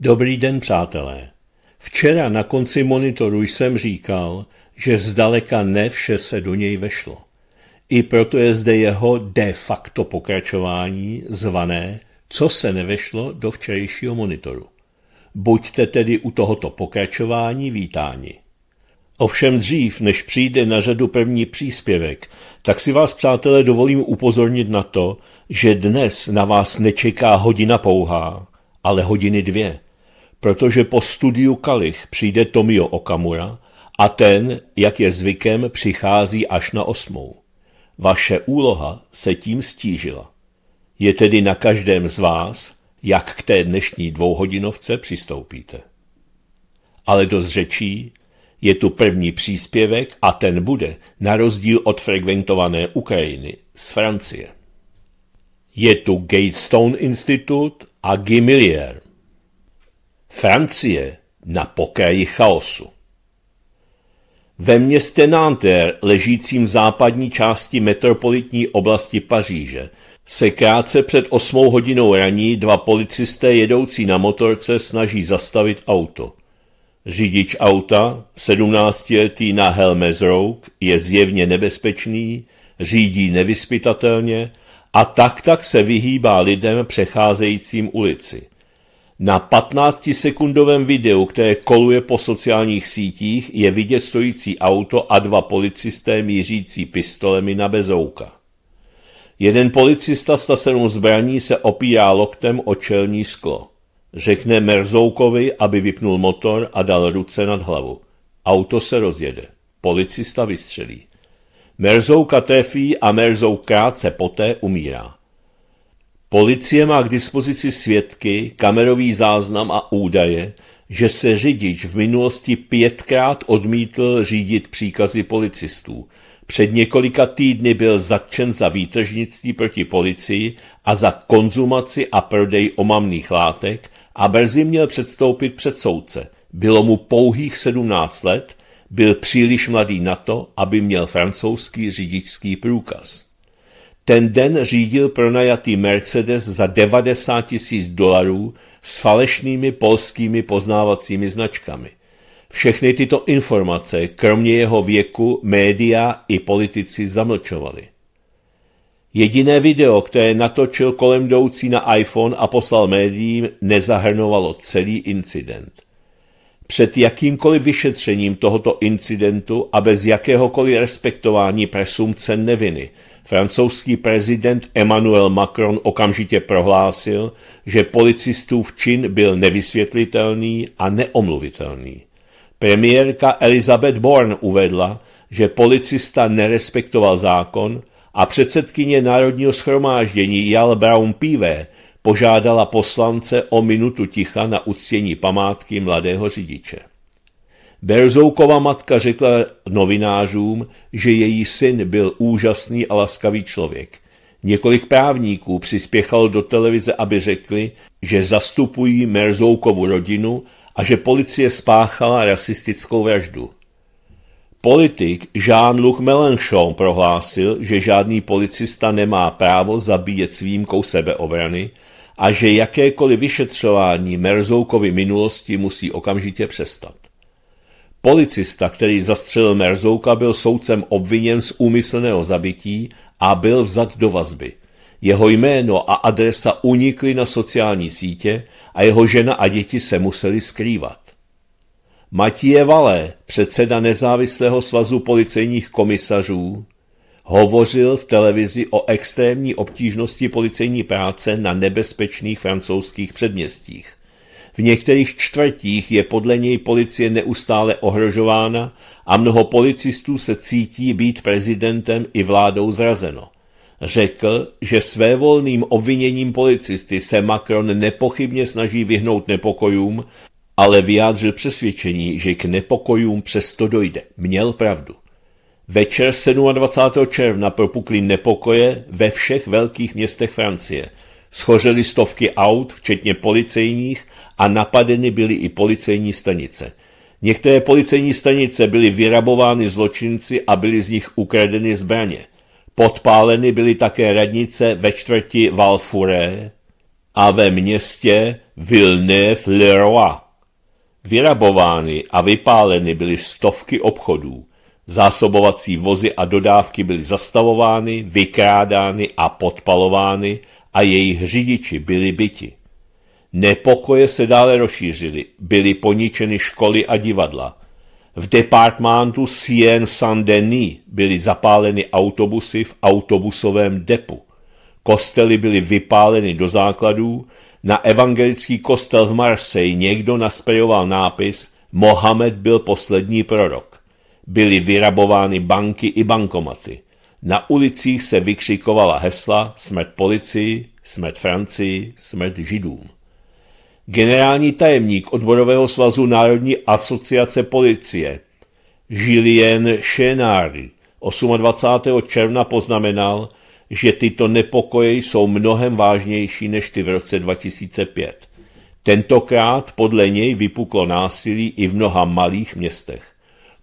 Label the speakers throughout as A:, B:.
A: Dobrý den, přátelé. Včera na konci monitoru jsem říkal, že zdaleka ne vše se do něj vešlo. I proto je zde jeho de facto pokračování zvané Co se nevešlo do včerejšího monitoru. Buďte tedy u tohoto pokračování vítáni. Ovšem dřív, než přijde na řadu první příspěvek, tak si vás, přátelé, dovolím upozornit na to, že dnes na vás nečeká hodina pouhá, ale hodiny dvě – protože po studiu Kalich přijde Tomio Okamura a ten, jak je zvykem, přichází až na osmou. Vaše úloha se tím stížila. Je tedy na každém z vás, jak k té dnešní dvouhodinovce přistoupíte. Ale dost řečí, je tu první příspěvek a ten bude, na rozdíl od frekventované Ukrajiny, z Francie. Je tu Gatestone Institute a Gimilier. Francie na pokraji chaosu. Ve městě Nanterre, ležícím v západní části metropolitní oblasti Paříže, se krátce před 8 hodinou raní dva policisté jedoucí na motorce snaží zastavit auto. Řidič auta, 17-letý na Helme Rogue, je zjevně nebezpečný, řídí nevyspytatelně a tak tak se vyhýbá lidem přecházejícím ulici. Na 15-sekundovém videu, které koluje po sociálních sítích, je vidět stojící auto a dva policisté mířící pistolemi na bezouka. Jeden policista s tasenou zbraní se opírá loktem o čelní sklo. Řekne Merzoukovi, aby vypnul motor a dal ruce nad hlavu. Auto se rozjede. Policista vystřelí. Merzouka trefí a Merzouk krátce poté umírá. Policie má k dispozici svědky, kamerový záznam a údaje, že se řidič v minulosti pětkrát odmítl řídit příkazy policistů. Před několika týdny byl zatčen za výtržnictví proti policii a za konzumaci a prodej omamných látek a brzy měl předstoupit před soudce. Bylo mu pouhých 17 let, byl příliš mladý na to, aby měl francouzský řidičský průkaz. Ten den řídil pronajatý Mercedes za 90 tisíc dolarů s falešnými polskými poznávacími značkami. Všechny tyto informace, kromě jeho věku, média i politici zamlčovali. Jediné video, které natočil kolem jdoucí na iPhone a poslal médiím, nezahrnovalo celý incident. Před jakýmkoliv vyšetřením tohoto incidentu a bez jakéhokoliv respektování presumce neviny – Francouzský prezident Emmanuel Macron okamžitě prohlásil, že policistův čin byl nevysvětlitelný a neomluvitelný. Premiérka Elizabeth Born uvedla, že policista nerespektoval zákon a předsedkyně Národního schromáždění Jal Brown Pivé požádala poslance o minutu ticha na uctění památky mladého řidiče. Berzoukova matka řekla novinářům, že její syn byl úžasný a laskavý člověk. Několik právníků přispěchalo do televize, aby řekli, že zastupují Merzoukovu rodinu a že policie spáchala rasistickou vraždu. Politik Jean-Luc Mélenchon prohlásil, že žádný policista nemá právo zabíjet s výjimkou sebeobrany a že jakékoliv vyšetřování Merzoukovy minulosti musí okamžitě přestat. Policista, který zastřelil Merzouka, byl soudcem obviněn z úmyslného zabití a byl vzat do vazby. Jeho jméno a adresa unikly na sociální sítě a jeho žena a děti se museli skrývat. Matěje Valé, předseda nezávislého svazu policejních komisařů, hovořil v televizi o extrémní obtížnosti policejní práce na nebezpečných francouzských předměstích – v některých čtvrtích je podle něj policie neustále ohrožována a mnoho policistů se cítí být prezidentem i vládou zrazeno. Řekl, že svévolným obviněním policisty se Macron nepochybně snaží vyhnout nepokojům, ale vyjádřil přesvědčení, že k nepokojům přesto dojde. Měl pravdu. Večer 27. června propukly nepokoje ve všech velkých městech Francie – schořeli stovky aut, včetně policejních, a napadeny byly i policejní stanice. Některé policejní stanice byly vyrabovány zločinci a byly z nich ukradeny zbraně. Podpáleny byly také radnice ve čtvrti Valfuré a ve městě Villeneuve-le-Roi. Vyrabovány a vypáleny byly stovky obchodů. Zásobovací vozy a dodávky byly zastavovány, vykrádány a podpalovány a jejich řidiči byli byti. Nepokoje se dále rozšířily, byly poničeny školy a divadla. V departmentu Sien Saint-Denis byly zapáleny autobusy v autobusovém depu. Kostely byly vypáleny do základů, na evangelický kostel v Marseille někdo nasprejoval nápis Mohamed byl poslední prorok. Byly vyrabovány banky i bankomaty. Na ulicích se vykřikovala hesla smrt policii, smrt Francii, smrt židům. Generální tajemník odborového svazu Národní asociace policie Julien Chenary 28. června poznamenal, že tyto nepokoje jsou mnohem vážnější než ty v roce 2005. Tentokrát podle něj vypuklo násilí i v mnoha malých městech.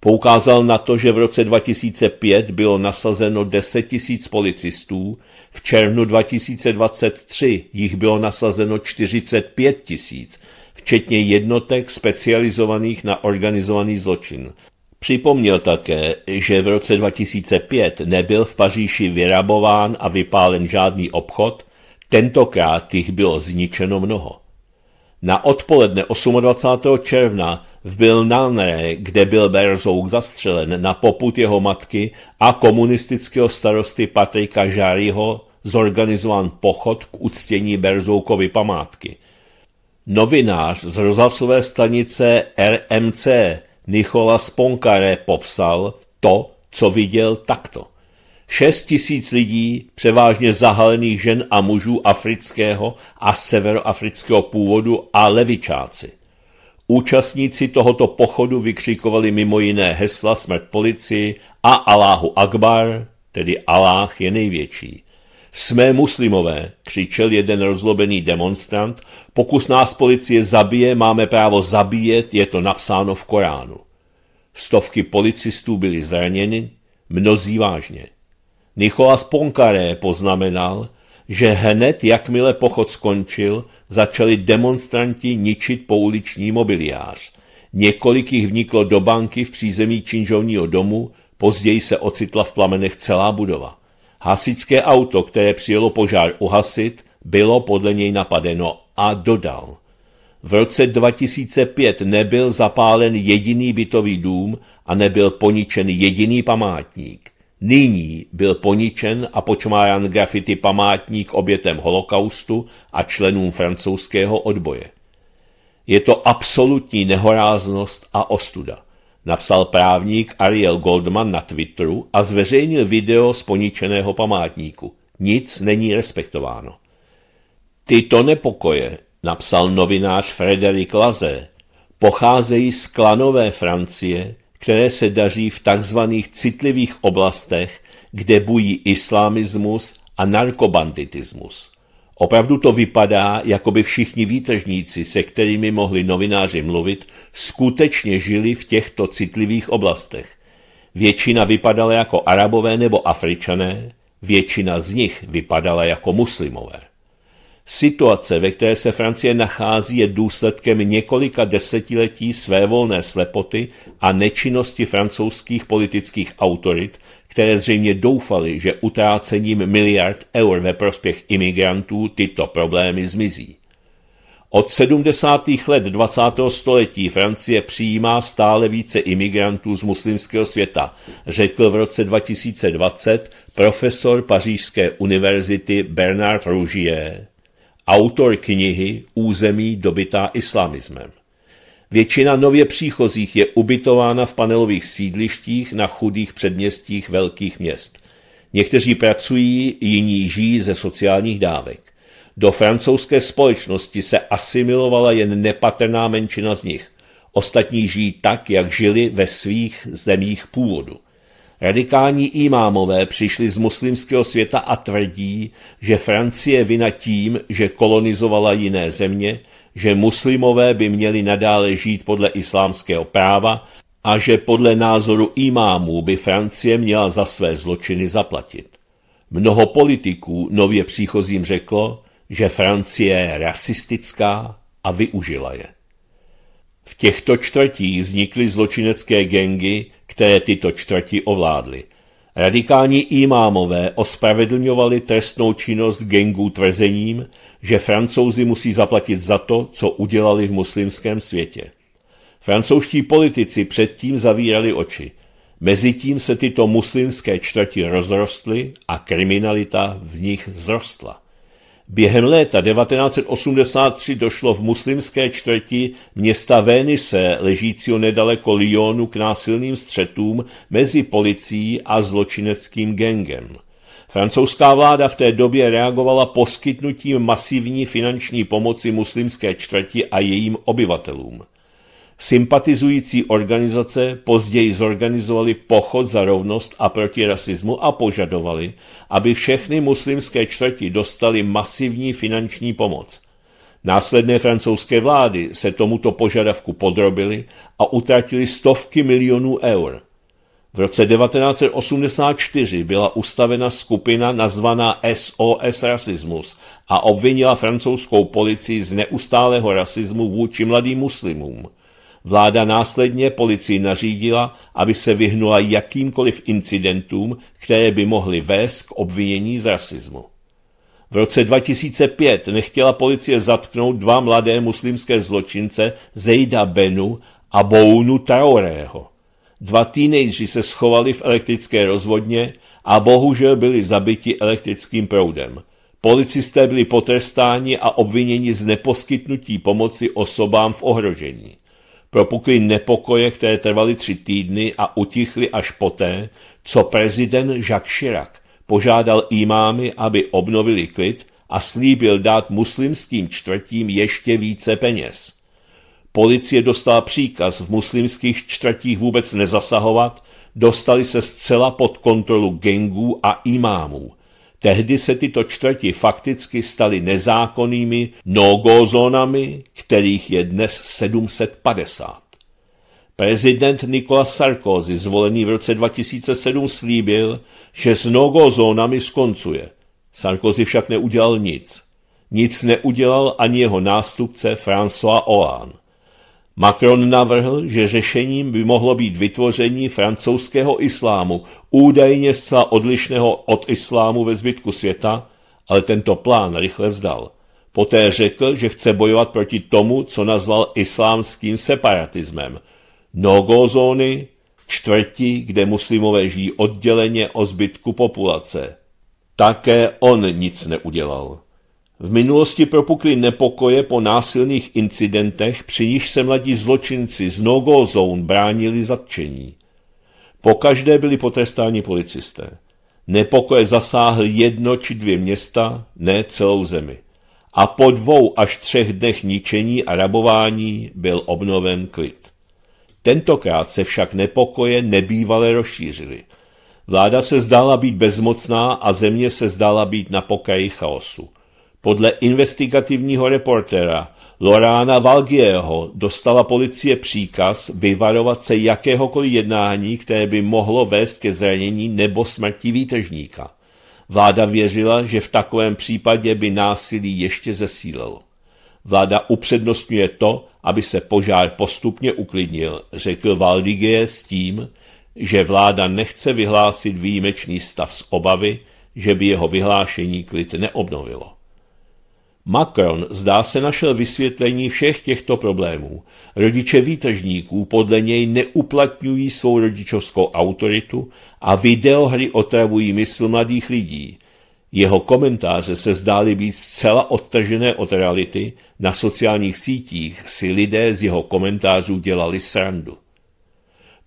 A: Poukázal na to, že v roce 2005 bylo nasazeno 10 tisíc policistů, v červnu 2023 jich bylo nasazeno 45 tisíc, včetně jednotek specializovaných na organizovaný zločin. Připomněl také, že v roce 2005 nebyl v Paříži vyrabován a vypálen žádný obchod, tentokrát jich bylo zničeno mnoho. Na odpoledne 28. června v Bilnanre, kde byl Berzouk zastřelen na poput jeho matky a komunistického starosty Patrika Žáryho, zorganizovan pochod k uctění Berzoukovy památky. Novinář z rozhlasové stanice RMC Nicholas Ponkare popsal to, co viděl takto. 6 tisíc lidí, převážně zahalených žen a mužů afrického a severoafrického původu a levičáci. Účastníci tohoto pochodu vykřikovali mimo jiné hesla smrt policii a Aláhu Akbar, tedy Aláh je největší. Jsme muslimové, křičel jeden rozlobený demonstrant, Pokus nás policie zabije, máme právo zabíjet, je to napsáno v Koránu. Stovky policistů byly zraněny, mnozí vážně. Nicholas Poincaré poznamenal, že hned jakmile pochod skončil, začali demonstranti ničit pouliční mobiliář. Několik jich vniklo do banky v přízemí činžovního domu, později se ocitla v plamenech celá budova. Hasičské auto, které přijelo požár uhasit, bylo podle něj napadeno a dodal. V roce 2005 nebyl zapálen jediný bytový dům a nebyl poničen jediný památník. Nyní byl poničen a počmájan grafity památník obětem holokaustu a členům francouzského odboje. Je to absolutní nehoráznost a ostuda, napsal právník Ariel Goldman na Twitteru a zveřejnil video z poničeného památníku. Nic není respektováno. Tyto nepokoje, napsal novinář Frederick Laze, pocházejí z klanové Francie, které se daří v takzvaných citlivých oblastech, kde bují islámismus a narkobanditismus. Opravdu to vypadá, jako by všichni výtržníci, se kterými mohli novináři mluvit, skutečně žili v těchto citlivých oblastech. Většina vypadala jako arabové nebo afričané, většina z nich vypadala jako muslimové. Situace, ve které se Francie nachází, je důsledkem několika desetiletí svévolné slepoty a nečinnosti francouzských politických autorit, které zřejmě doufali, že utrácením miliard eur ve prospěch imigrantů tyto problémy zmizí. Od 70. let 20. století Francie přijímá stále více imigrantů z muslimského světa, řekl v roce 2020 profesor Pařížské univerzity Bernard Rougier. Autor knihy Území dobytá islamismem. Většina nově příchozích je ubytována v panelových sídlištích na chudých předměstích velkých měst. Někteří pracují, jiní žijí ze sociálních dávek. Do francouzské společnosti se asimilovala jen nepatrná menšina z nich. Ostatní žijí tak, jak žili ve svých zemích původu – Radikální imámové přišli z muslimského světa a tvrdí, že Francie vina tím, že kolonizovala jiné země, že muslimové by měli nadále žít podle islámského práva a že podle názoru imámů by Francie měla za své zločiny zaplatit. Mnoho politiků nově příchozím řeklo, že Francie je rasistická a využila je. V těchto čtvrtích vznikly zločinecké gengy, které tyto čtvrti ovládly. Radikální imámové ospravedlňovali trestnou činnost gengů tvrzením, že francouzi musí zaplatit za to, co udělali v muslimském světě. Francouzští politici předtím zavírali oči. Mezitím se tyto muslimské čtvrti rozrostly a kriminalita v nich zrostla. Během léta 1983 došlo v muslimské čtvrti města Vénise, ležícího nedaleko Lyonu, k násilným střetům mezi policií a zločineckým gengem. Francouzská vláda v té době reagovala poskytnutím masivní finanční pomoci muslimské čtvrti a jejím obyvatelům. Sympatizující organizace později zorganizovali pochod za rovnost a proti rasismu a požadovali, aby všechny muslimské čtvrti dostali masivní finanční pomoc. Následné francouzské vlády se tomuto požadavku podrobily a utratili stovky milionů eur. V roce 1984 byla ustavena skupina nazvaná SOS Rasismus a obvinila francouzskou policii z neustálého rasismu vůči mladým muslimům – Vláda následně policii nařídila, aby se vyhnula jakýmkoliv incidentům, které by mohly vést k obvinění z rasismu. V roce 2005 nechtěla policie zatknout dva mladé muslimské zločince Zejda Benu a Bounu Traorého. Dva týnejdři se schovali v elektrické rozvodně a bohužel byli zabiti elektrickým proudem. Policisté byli potrestáni a obviněni z neposkytnutí pomoci osobám v ohrožení propukly nepokoje, které trvaly tři týdny a utichly až poté, co prezident Jacques Chirac požádal imámy, aby obnovili klid a slíbil dát muslimským čtvrtím ještě více peněz. Policie dostala příkaz v muslimských čtvrtích vůbec nezasahovat, dostali se zcela pod kontrolu gengů a imámů – Tehdy se tyto čtvrti fakticky staly nezákonnými no-go zónami, kterých je dnes 750. Prezident Nicolas Sarkozy, zvolený v roce 2007, slíbil, že s no-go zónami skoncuje. Sarkozy však neudělal nic. Nic neudělal ani jeho nástupce François Hollande. Macron navrhl, že řešením by mohlo být vytvoření francouzského islámu, údajně zcela odlišného od islámu ve zbytku světa, ale tento plán rychle vzdal. Poté řekl, že chce bojovat proti tomu, co nazval islámským separatismem. No-go zóny, čtvrti, kde muslimové žijí odděleně o zbytku populace. Také on nic neudělal. V minulosti propukly nepokoje po násilných incidentech, při nich se mladí zločinci z no-go zone bránili zatčení. Po každé byli potrestáni policisté. Nepokoje zasáhl jedno či dvě města, ne celou zemi. A po dvou až třech dnech ničení a rabování byl obnoven klid. Tentokrát se však nepokoje nebývale rozšířily. Vláda se zdála být bezmocná a země se zdála být na pokraji chaosu. Podle investigativního reportéra Lorána Valgieho dostala policie příkaz vyvarovat se jakéhokoliv jednání, které by mohlo vést ke zranění nebo smrti výtržníka. Vláda věřila, že v takovém případě by násilí ještě zesílilo. Vláda upřednostňuje to, aby se požár postupně uklidnil, řekl Valdigie s tím, že vláda nechce vyhlásit výjimečný stav z obavy, že by jeho vyhlášení klid neobnovilo. Macron zdá se našel vysvětlení všech těchto problémů. Rodiče výtržníků podle něj neuplatňují svou rodičovskou autoritu a videohry otravují mysl mladých lidí. Jeho komentáře se zdály být zcela odtržené od reality, na sociálních sítích si lidé z jeho komentářů dělali srandu.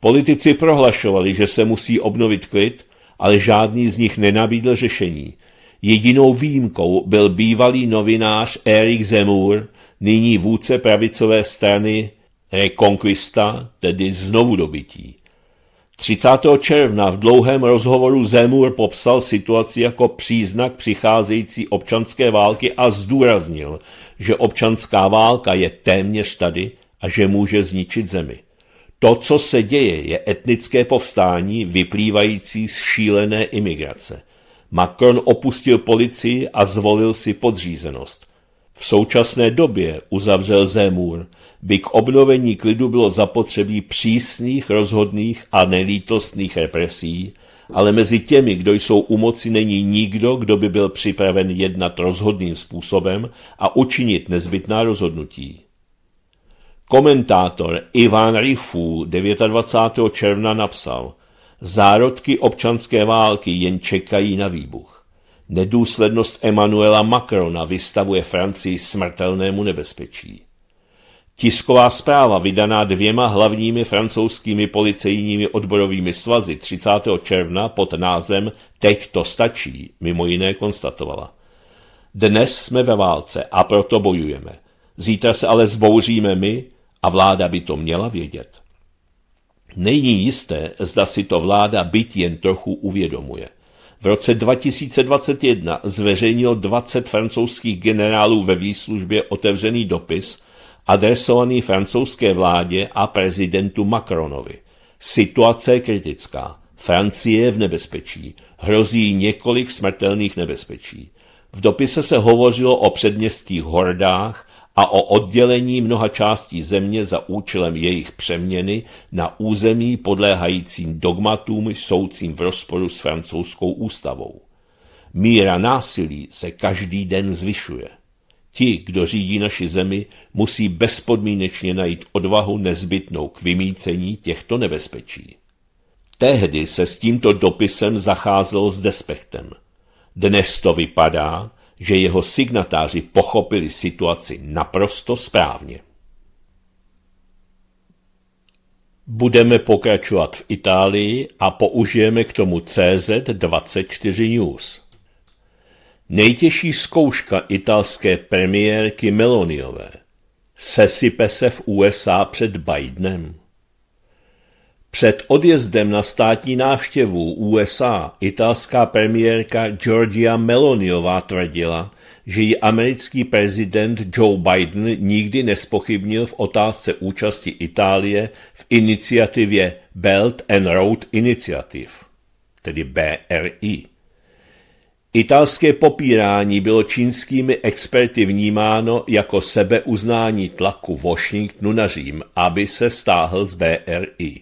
A: Politici prohlašovali, že se musí obnovit klid, ale žádný z nich nenabídl řešení – Jedinou výjimkou byl bývalý novinář Erik Zemur, nyní vůdce pravicové strany Reconquista, tedy znovu dobytí. 30. června v dlouhém rozhovoru Zemur popsal situaci jako příznak přicházející občanské války a zdůraznil, že občanská válka je téměř tady a že může zničit zemi. To, co se děje, je etnické povstání vyplývající z šílené imigrace – Macron opustil policii a zvolil si podřízenost. V současné době, uzavřel Zemur, by k obnovení klidu bylo zapotřebí přísných, rozhodných a nelítostných represí, ale mezi těmi, kdo jsou u moci, není nikdo, kdo by byl připraven jednat rozhodným způsobem a učinit nezbytná rozhodnutí. Komentátor Ivan Rifu 29. června napsal – Zárodky občanské války jen čekají na výbuch. Nedůslednost Emanuela Macrona vystavuje Francii smrtelnému nebezpečí. Tisková zpráva vydaná dvěma hlavními francouzskými policejními odborovými svazy 30. června pod názvem Teď to stačí, mimo jiné konstatovala. Dnes jsme ve válce a proto bojujeme. Zítra se ale zbouříme my a vláda by to měla vědět. Není jisté, zda si to vláda byt jen trochu uvědomuje. V roce 2021 zveřejnilo 20 francouzských generálů ve výslužbě otevřený dopis, adresovaný francouzské vládě a prezidentu Macronovi. Situace je kritická. Francie je v nebezpečí. Hrozí několik smrtelných nebezpečí. V dopise se hovořilo o předměstských hordách, a o oddělení mnoha částí země za účelem jejich přeměny na území podléhajícím dogmatům soucím v rozporu s francouzskou ústavou. Míra násilí se každý den zvyšuje. Ti, kdo řídí naši zemi, musí bezpodmínečně najít odvahu nezbytnou k vymícení těchto nebezpečí. Tehdy se s tímto dopisem zacházelo s despektem. Dnes to vypadá, že jeho signatáři pochopili situaci naprosto správně. Budeme pokračovat v Itálii a použijeme k tomu CZ24 News. Nejtěžší zkouška italské premiérky Meloniové. Sesype se v USA před Bidenem. Před odjezdem na státní návštěvu USA italská premiérka Georgia Meloniová tvrdila, že ji americký prezident Joe Biden nikdy nespochybnil v otázce účasti Itálie v iniciativě Belt and Road Initiative, tedy BRI. Italské popírání bylo čínskými experty vnímáno jako sebeuznání tlaku Washingtonu na Řím, aby se stáhl z BRI.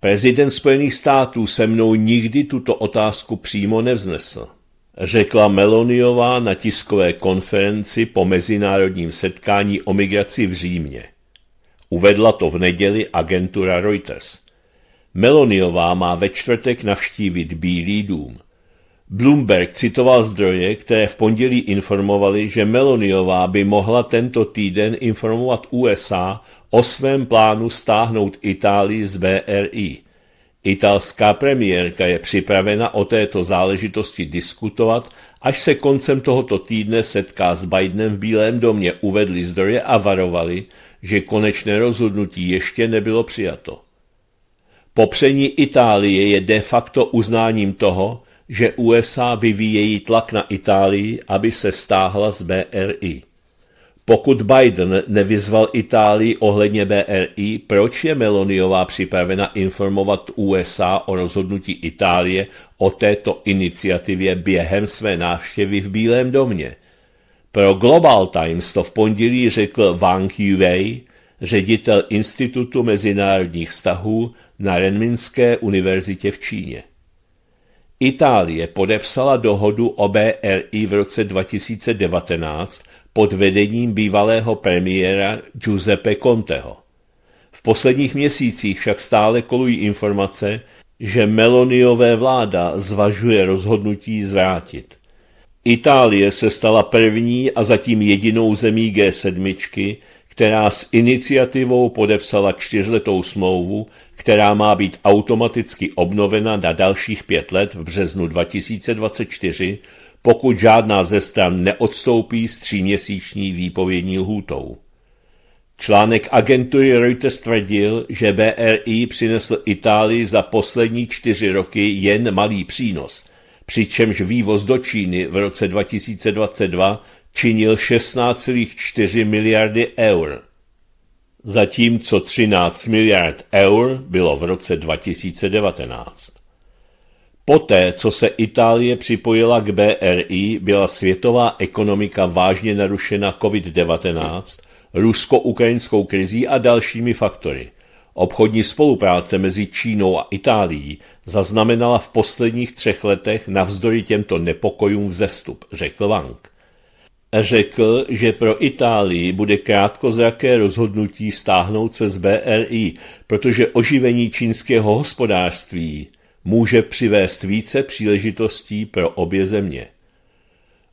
A: Prezident Spojených států se mnou nikdy tuto otázku přímo nevznesl, řekla Meloniová na tiskové konferenci po mezinárodním setkání o migraci v Římě. Uvedla to v neděli agentura Reuters. Meloniová má ve čtvrtek navštívit Bílý dům. Bloomberg citoval zdroje, které v pondělí informovali, že Meloniová by mohla tento týden informovat USA o svém plánu stáhnout Itálii z BRI. Italská premiérka je připravena o této záležitosti diskutovat, až se koncem tohoto týdne setká s Bidenem v Bílém domě, uvedli zdroje a varovali, že konečné rozhodnutí ještě nebylo přijato. Popření Itálie je de facto uznáním toho, že USA vyvíjejí tlak na Itálii, aby se stáhla z BRI. Pokud Biden nevyzval Itálii ohledně BRI, proč je Meloniová připravena informovat USA o rozhodnutí Itálie o této iniciativě během své návštěvy v Bílém domě? Pro Global Times to v pondělí řekl Wang Yuwei, ředitel Institutu mezinárodních vztahů na Renminské univerzitě v Číně. Itálie podepsala dohodu o BRI v roce 2019 pod vedením bývalého premiéra Giuseppe Conteho. V posledních měsících však stále kolují informace, že Meloniové vláda zvažuje rozhodnutí zvrátit. Itálie se stala první a zatím jedinou zemí G7, která s iniciativou podepsala čtyřletou smlouvu, která má být automaticky obnovena na dalších pět let v březnu 2024, pokud žádná ze stran neodstoupí s tříměsíční výpovědní lhůtou. Článek agentury Reuters tvrdil, že BRI přinesl Itálii za poslední čtyři roky jen malý přínos, přičemž vývoz do Číny v roce 2022 činil 16,4 miliardy eur, zatímco 13 miliard eur bylo v roce 2019. Poté, co se Itálie připojila k BRI, byla světová ekonomika vážně narušena COVID-19, rusko-ukrajinskou krizí a dalšími faktory. Obchodní spolupráce mezi Čínou a Itálií zaznamenala v posledních třech letech navzdory těmto nepokojům vzestup, řekl Wang. Řekl, že pro Itálii bude krátkozraké rozhodnutí stáhnout se z BRI, protože oživení čínského hospodářství může přivést více příležitostí pro obě země.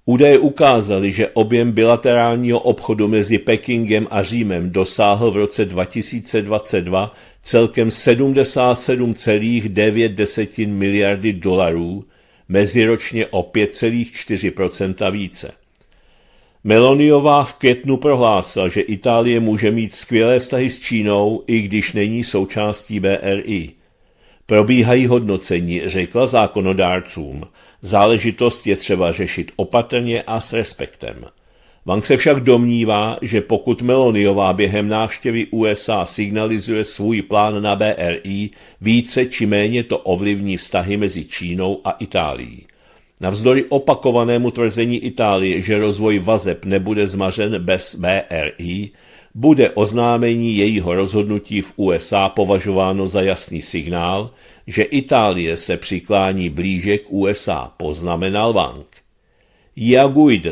A: Údaje ukázaly, že objem bilaterálního obchodu mezi Pekingem a Římem dosáhl v roce 2022 celkem 77,9 miliardy dolarů, meziročně o 5,4 více. Meloniová v květnu prohlásila, že Itálie může mít skvělé vztahy s Čínou, i když není součástí BRI. Probíhají hodnocení, řekla zákonodárcům. Záležitost je třeba řešit opatrně a s respektem. Wang se však domnívá, že pokud Meloniová během návštěvy USA signalizuje svůj plán na BRI, více či méně to ovlivní vztahy mezi Čínou a Itálií. Navzdory opakovanému tvrzení Itálie, že rozvoj vazeb nebude zmařen bez BRI, bude oznámení jejího rozhodnutí v USA považováno za jasný signál, že Itálie se přiklání blíže k USA, poznamenal Wang. Jaguid,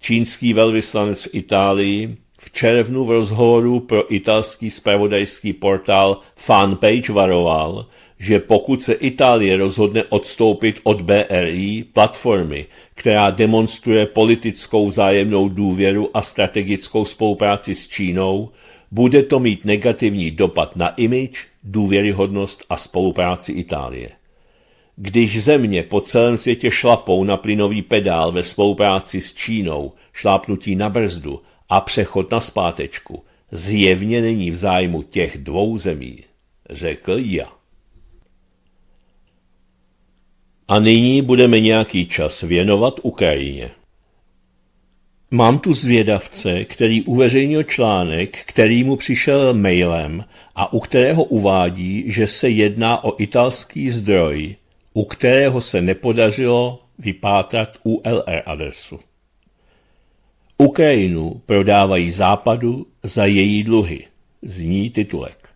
A: čínský velvyslanec v Itálii, v červnu v rozhovoru pro italský spravodajský portál Fanpage varoval, že pokud se Itálie rozhodne odstoupit od BRI, platformy, která demonstruje politickou vzájemnou důvěru a strategickou spolupráci s Čínou, bude to mít negativní dopad na imič, důvěryhodnost a spolupráci Itálie. Když země po celém světě šlapou na plynový pedál ve spolupráci s Čínou, šlápnutí na brzdu a přechod na zpátečku, zjevně není v zájmu těch dvou zemí, řekl já. A nyní budeme nějaký čas věnovat Ukrajině. Mám tu zvědavce, který uveřejnil článek, který mu přišel mailem a u kterého uvádí, že se jedná o italský zdroj, u kterého se nepodařilo vypátrat ULR adresu. Ukrajinu prodávají západu za její dluhy, zní titulek.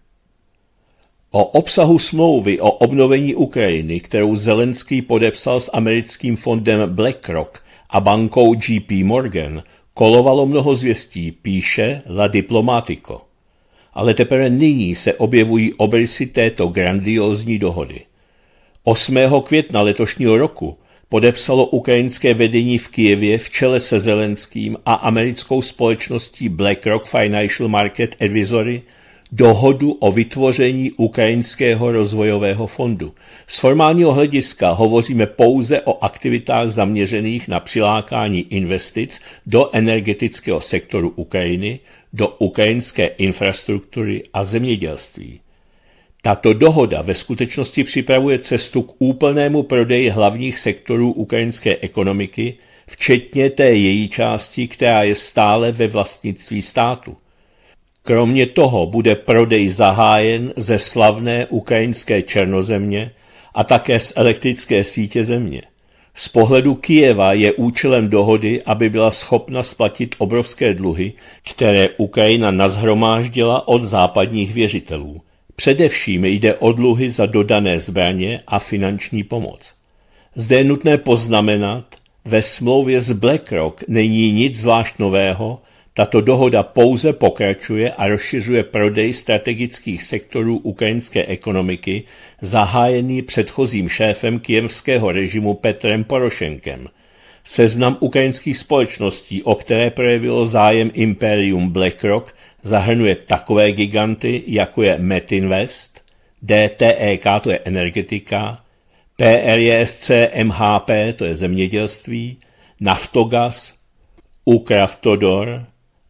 A: O obsahu smlouvy o obnovení Ukrajiny, kterou Zelenský podepsal s americkým fondem BlackRock a bankou GP Morgan, kolovalo mnoho zvěstí, píše La Diplomatico. Ale teprve nyní se objevují obrysy této grandiózní dohody. 8. května letošního roku podepsalo ukrajinské vedení v Kijevě v čele se Zelenským a americkou společností BlackRock Financial Market Advisory dohodu o vytvoření Ukrajinského rozvojového fondu. Z formálního hlediska hovoříme pouze o aktivitách zaměřených na přilákání investic do energetického sektoru Ukrajiny, do ukrajinské infrastruktury a zemědělství. Tato dohoda ve skutečnosti připravuje cestu k úplnému prodeji hlavních sektorů ukrajinské ekonomiky, včetně té její části, která je stále ve vlastnictví státu. Kromě toho bude prodej zahájen ze slavné ukrajinské černozemě a také z elektrické sítě země. Z pohledu Kijeva je účelem dohody, aby byla schopna splatit obrovské dluhy, které Ukrajina nazhromáždila od západních věřitelů. Především jde o dluhy za dodané zbraně a finanční pomoc. Zde je nutné poznamenat, ve smlouvě s BlackRock není nic zvlášť nového, tato dohoda pouze pokračuje a rozšiřuje prodej strategických sektorů ukrajinské ekonomiky, zahájený předchozím šéfem kijevského režimu Petrem Porošenkem. Seznam ukrajinských společností, o které projevilo zájem imperium BlackRock, zahrnuje takové giganty, jako je Metinvest, DTEK, to je energetika, PRJSC MHP, to je zemědělství, Naftogaz, Ukraftodor,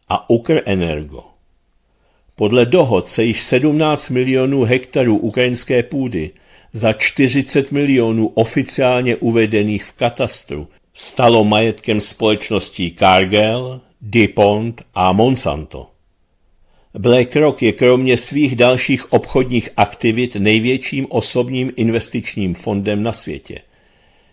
A: a energo. Podle dohod se již 17 milionů hektarů ukrajinské půdy za 40 milionů oficiálně uvedených v katastru stalo majetkem společností Cargill, DuPont a Monsanto. BlackRock je kromě svých dalších obchodních aktivit největším osobním investičním fondem na světě.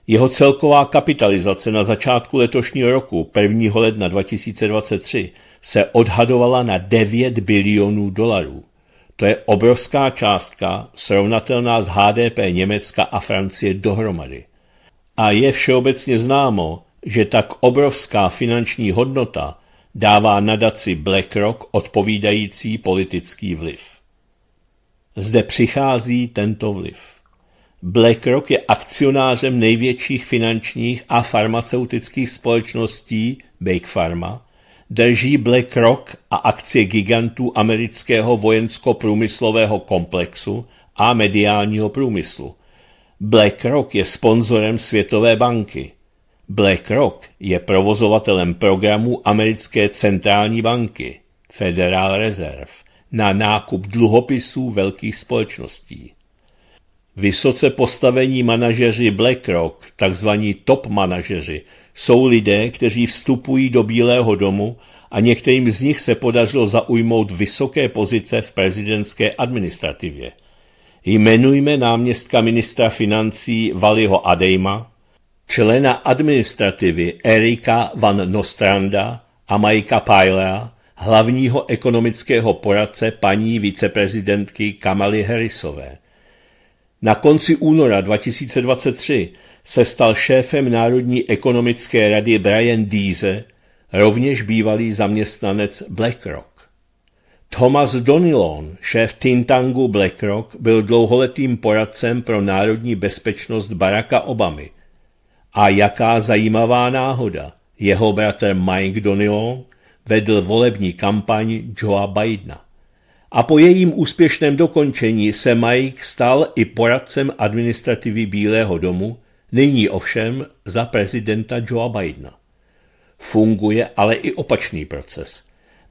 A: Jeho celková kapitalizace na začátku letošního roku, 1. ledna 2023, se odhadovala na 9 bilionů dolarů. To je obrovská částka, srovnatelná s HDP Německa a Francie dohromady. A je všeobecně známo, že tak obrovská finanční hodnota dává nadaci BlackRock odpovídající politický vliv. Zde přichází tento vliv. BlackRock je akcionářem největších finančních a farmaceutických společností Big Pharma drží BlackRock a akcie gigantů amerického vojensko-průmyslového komplexu a mediálního průmyslu. BlackRock je sponzorem Světové banky. BlackRock je provozovatelem programu americké centrální banky Federal Reserve na nákup dluhopisů velkých společností. Vysoce postavení manažeři BlackRock, takzvaní top manažeři, jsou lidé, kteří vstupují do Bílého domu a některým z nich se podařilo zaujmout vysoké pozice v prezidentské administrativě. Jmenujme náměstka ministra financí Valiho Adejma, člena administrativy Erika van Nostranda a Majka Pajlea, hlavního ekonomického poradce paní viceprezidentky Kamaly Harrisové. Na konci února 2023 se stal šéfem Národní ekonomické rady Brian Deese, rovněž bývalý zaměstnanec BlackRock. Thomas Donilon, šéf Tintangu BlackRock, byl dlouholetým poradcem pro národní bezpečnost Baracka Obamy. A jaká zajímavá náhoda, jeho bratr Mike Donilon vedl volební kampaň Joea Bidena. A po jejím úspěšném dokončení se Mike stal i poradcem administrativy Bílého domu Nyní ovšem za prezidenta Joea Bidena. Funguje ale i opačný proces.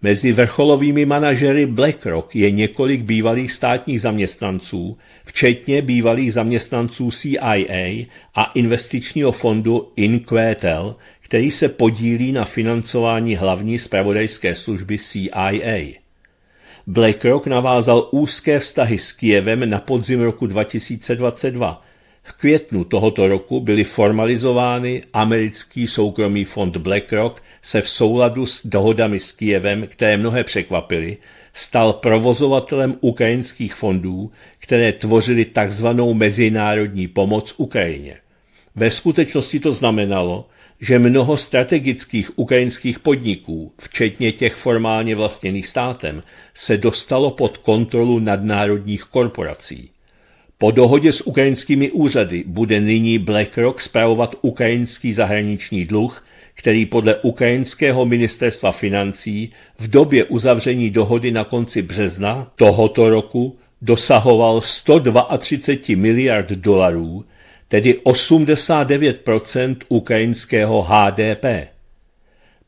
A: Mezi vrcholovými manažery BlackRock je několik bývalých státních zaměstnanců, včetně bývalých zaměstnanců CIA a investičního fondu InQuetel, který se podílí na financování hlavní spravodajské služby CIA. BlackRock navázal úzké vztahy s Kievem na podzim roku 2022, v květnu tohoto roku byly formalizovány americký soukromý fond BlackRock se v souladu s dohodami s Kijevem, které mnohé překvapily, stal provozovatelem ukrajinských fondů, které tvořily tzv. mezinárodní pomoc Ukrajině. Ve skutečnosti to znamenalo, že mnoho strategických ukrajinských podniků, včetně těch formálně vlastněných státem, se dostalo pod kontrolu nadnárodních korporací. Po dohodě s ukrajinskými úřady bude nyní BlackRock spravovat ukrajinský zahraniční dluh, který podle ukrajinského ministerstva financí v době uzavření dohody na konci března tohoto roku dosahoval 132 miliard dolarů, tedy 89 ukrajinského HDP.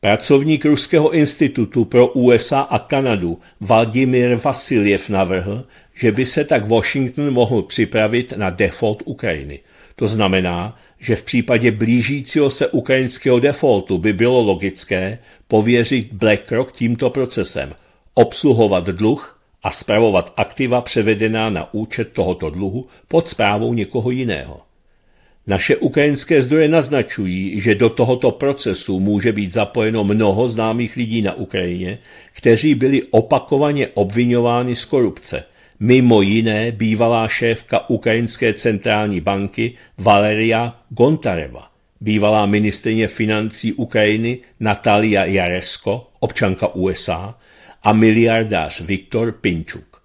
A: Pracovník Ruského institutu pro USA a Kanadu Vladimir Vasiljev navrhl, že by se tak Washington mohl připravit na default Ukrajiny. To znamená, že v případě blížícího se ukrajinského defaultu by bylo logické pověřit BlackRock tímto procesem, obsluhovat dluh a spravovat aktiva převedená na účet tohoto dluhu pod zprávou někoho jiného. Naše ukrajinské zdroje naznačují, že do tohoto procesu může být zapojeno mnoho známých lidí na Ukrajině, kteří byli opakovaně obvinováni z korupce – Mimo jiné bývalá šéfka Ukrajinské centrální banky Valeria Gontareva, bývalá ministrině financí Ukrajiny Natalia Jaresko, občanka USA, a miliardář Viktor Pinčuk.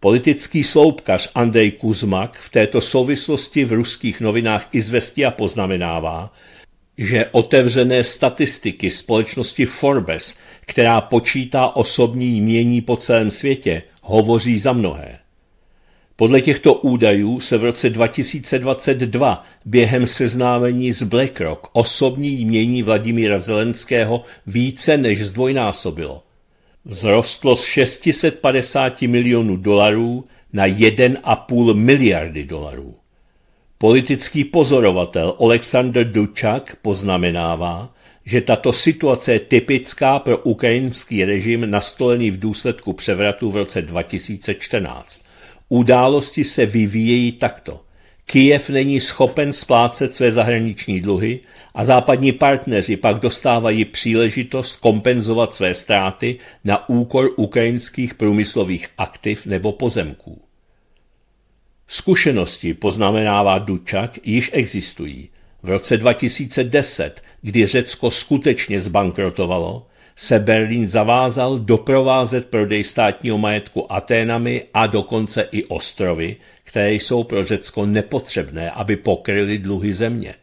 A: Politický sloupkař Andrej Kuzmak v této souvislosti v ruských novinách izvestí a poznamenává, že otevřené statistiky společnosti Forbes, která počítá osobní mění po celém světě, hovoří za mnohé. Podle těchto údajů se v roce 2022 během seznámení s BlackRock osobní jmění Vladimíra Zelenského více než zdvojnásobilo. Vzrostlo z 650 milionů dolarů na 1,5 miliardy dolarů. Politický pozorovatel Oleksandr Dučak poznamenává, že tato situace je typická pro ukrajinský režim nastolený v důsledku převratu v roce 2014. Události se vyvíjejí takto. Kijev není schopen splácet své zahraniční dluhy a západní partneři pak dostávají příležitost kompenzovat své ztráty na úkor ukrajinských průmyslových aktiv nebo pozemků. Zkušenosti, poznamenává Dučak, již existují v roce 2010, kdy Řecko skutečně zbankrotovalo, se Berlín zavázal doprovázet prodej státního majetku Aténami a dokonce i ostrovy, které jsou pro Řecko nepotřebné, aby pokryly dluhy země.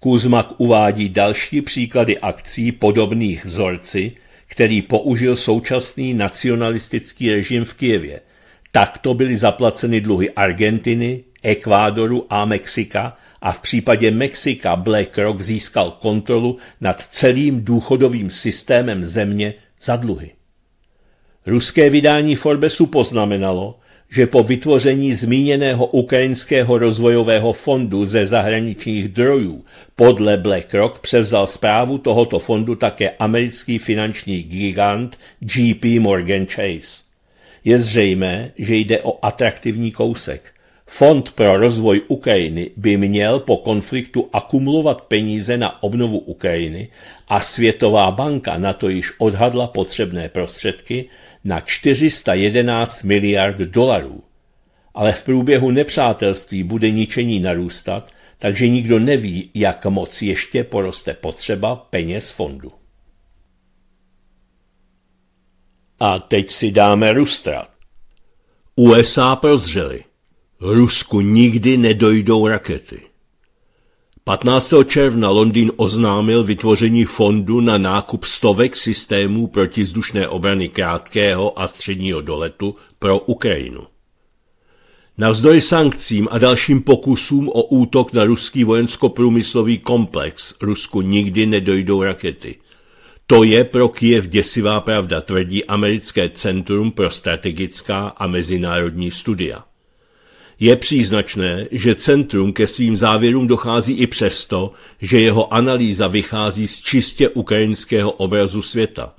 A: Kuzmak uvádí další příklady akcí podobných vzorci, který použil současný nacionalistický režim v Kijevě. Takto byly zaplaceny dluhy Argentiny, Ekvádoru a Mexika a v případě Mexika BlackRock získal kontrolu nad celým důchodovým systémem země za dluhy. Ruské vydání Forbesu poznamenalo, že po vytvoření zmíněného ukrajinského rozvojového fondu ze zahraničních drojů podle BlackRock převzal zprávu tohoto fondu také americký finanční gigant JP Morgan Chase. Je zřejmé, že jde o atraktivní kousek – Fond pro rozvoj Ukrajiny by měl po konfliktu akumulovat peníze na obnovu Ukrajiny a Světová banka na to již odhadla potřebné prostředky na 411 miliard dolarů. Ale v průběhu nepřátelství bude ničení narůstat, takže nikdo neví, jak moc ještě poroste potřeba peněz fondu. A teď si dáme rustrat. USA prozřeli. Rusku nikdy nedojdou rakety. 15. června Londýn oznámil vytvoření fondu na nákup stovek systémů protizdušné obrany krátkého a středního doletu pro Ukrajinu. Navzdory sankcím a dalším pokusům o útok na ruský vojensko-průmyslový komplex Rusku nikdy nedojdou rakety. To je pro Kiev děsivá pravda, tvrdí americké Centrum pro strategická a mezinárodní studia. Je příznačné, že centrum ke svým závěrům dochází i přesto, že jeho analýza vychází z čistě ukrajinského obrazu světa.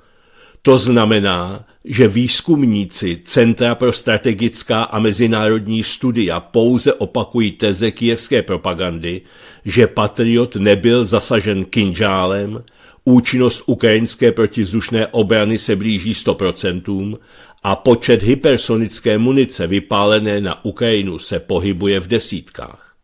A: To znamená, že výzkumníci Centra pro strategická a mezinárodní studia pouze opakují teze kijevské propagandy, že Patriot nebyl zasažen kinžálem, účinnost ukrajinské protizdušné obrany se blíží 100% a počet hypersonické munice vypálené na Ukrajinu se pohybuje v desítkách.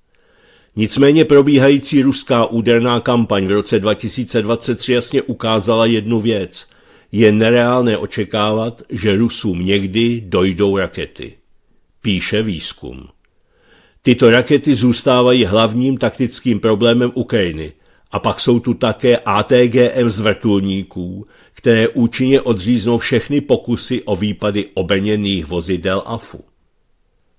A: Nicméně probíhající ruská úderná kampaň v roce 2023 jasně ukázala jednu věc. Je nereálné očekávat, že Rusům někdy dojdou rakety. Píše výzkum. Tyto rakety zůstávají hlavním taktickým problémem Ukrajiny, a pak jsou tu také ATGM z vrtulníků, které účinně odříznou všechny pokusy o výpady obeněných vozidel AFU.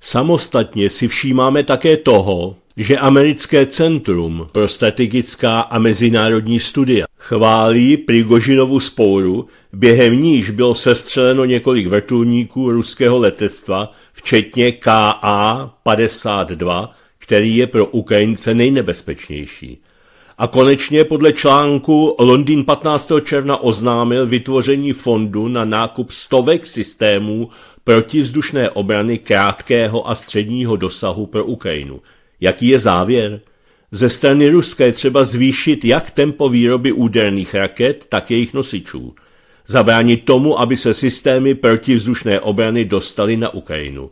A: Samostatně si všímáme také toho, že americké Centrum pro strategická a mezinárodní studia chválí Prigožinovu spouru, během níž bylo sestřeleno několik vrtulníků ruského letectva, včetně KA-52, který je pro Ukrajince nejnebezpečnější. A konečně podle článku Londýn 15. června oznámil vytvoření fondu na nákup stovek systémů protivzdušné obrany krátkého a středního dosahu pro Ukrajinu. Jaký je závěr? Ze strany Ruska je třeba zvýšit jak tempo výroby úderných raket, tak jejich nosičů. Zabránit tomu, aby se systémy protivzdušné obrany dostaly na Ukrajinu.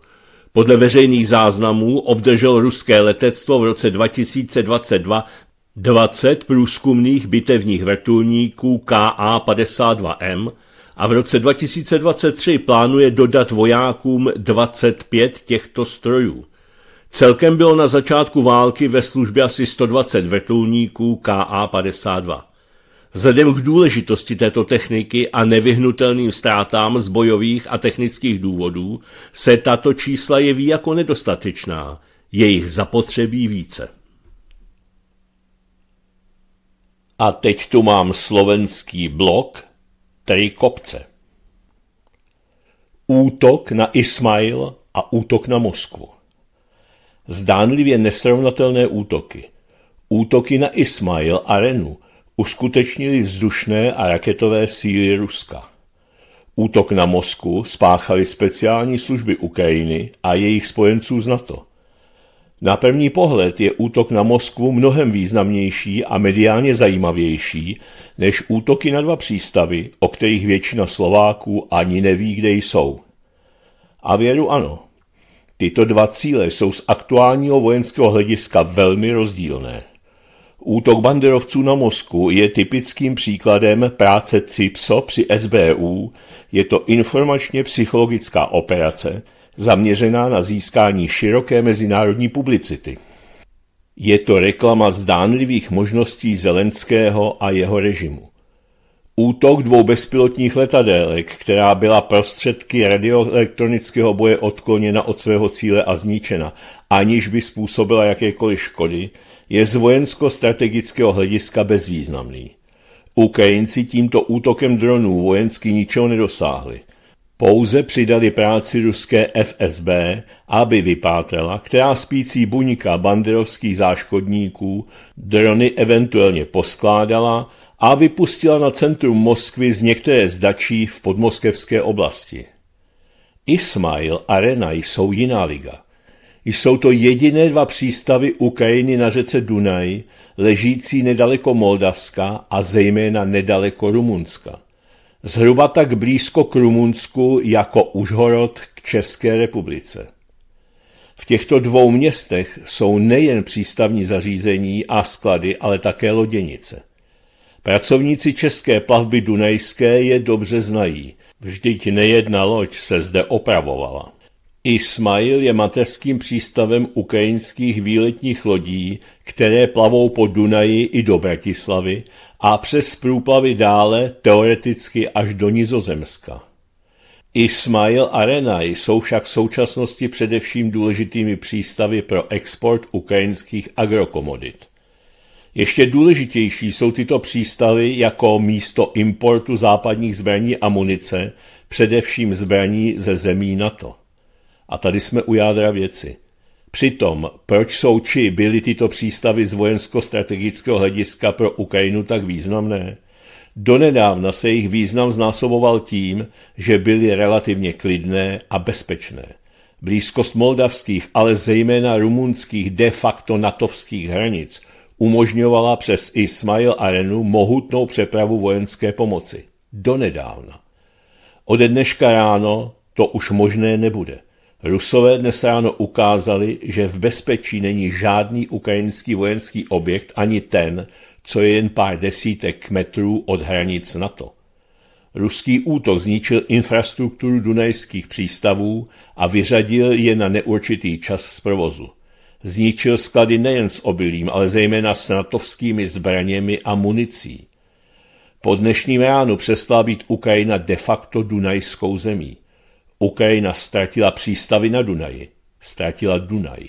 A: Podle veřejných záznamů obdržel ruské letectvo v roce 2022 20 průzkumných bitevních vrtulníků KA-52M a v roce 2023 plánuje dodat vojákům 25 těchto strojů. Celkem bylo na začátku války ve službě asi 120 vrtulníků KA-52. Vzhledem k důležitosti této techniky a nevyhnutelným ztrátám z bojových a technických důvodů se tato čísla jeví jako nedostatečná, jejich zapotřebí více. A teď tu mám slovenský blok, tři kopce. Útok na Ismail a útok na Moskvu. Zdánlivě nesrovnatelné útoky. Útoky na Ismail a Renu uskutečnili vzdušné a raketové síly Ruska. Útok na Moskvu spáchaly speciální služby Ukrajiny a jejich spojenců z NATO – na první pohled je útok na Moskvu mnohem významnější a mediálně zajímavější než útoky na dva přístavy, o kterých většina Slováků ani neví, kde jsou. A věru ano. Tyto dva cíle jsou z aktuálního vojenského hlediska velmi rozdílné. Útok banderovců na Moskvu je typickým příkladem práce CIPSO při SBU, je to informačně psychologická operace – zaměřená na získání široké mezinárodní publicity. Je to reklama zdánlivých možností Zelenského a jeho režimu. Útok dvou bezpilotních letadélek, která byla prostředky radioelektronického boje odkloněna od svého cíle a zničena, aniž by způsobila jakékoliv škody, je z vojensko-strategického hlediska bezvýznamný. Ukrajinci tímto útokem dronů vojensky ničeho nedosáhli. Pouze přidali práci ruské FSB, aby vypátrala, která spící buňka banderovských záškodníků drony eventuálně poskládala a vypustila na centrum Moskvy z některé zdačí v podmoskevské oblasti. Ismail a Renaj jsou jiná liga. Jsou to jediné dva přístavy Ukrajiny na řece Dunaj, ležící nedaleko Moldavska a zejména nedaleko Rumunska zhruba tak blízko k Rumunsku jako Užhorod k České republice. V těchto dvou městech jsou nejen přístavní zařízení a sklady, ale také loděnice. Pracovníci české plavby Dunajské je dobře znají, vždyť nejedna loď se zde opravovala. Ismail je mateřským přístavem ukrajinských výletních lodí, které plavou po Dunaji i do Bratislavy a přes průplavy dále teoreticky až do Nizozemska. Ismail a Renaj jsou však v současnosti především důležitými přístavy pro export ukrajinských agrokomodit. Ještě důležitější jsou tyto přístavy jako místo importu západních zbraní a munice, především zbraní ze zemí NATO. A tady jsme u jádra věci. Přitom, proč jsou či byly tyto přístavy z vojensko-strategického hlediska pro Ukrajinu tak významné? Donedávna se jejich význam znásoboval tím, že byly relativně klidné a bezpečné. Blízkost moldavských, ale zejména rumunských de facto natovských hranic umožňovala přes Ismail Arenu mohutnou přepravu vojenské pomoci. Donedávna. Ode dneška ráno to už možné nebude. Rusové dnes ráno ukázali, že v bezpečí není žádný ukrajinský vojenský objekt, ani ten, co je jen pár desítek metrů od hranic NATO. Ruský útok zničil infrastrukturu dunajských přístavů a vyřadil je na neurčitý čas z provozu. Zničil sklady nejen s obilím, ale zejména s natovskými zbraněmi a municí. Po dnešním ránu přestala být Ukrajina de facto dunajskou zemí. Ukrajina ztratila přístavy na Dunaji. Ztratila Dunaj.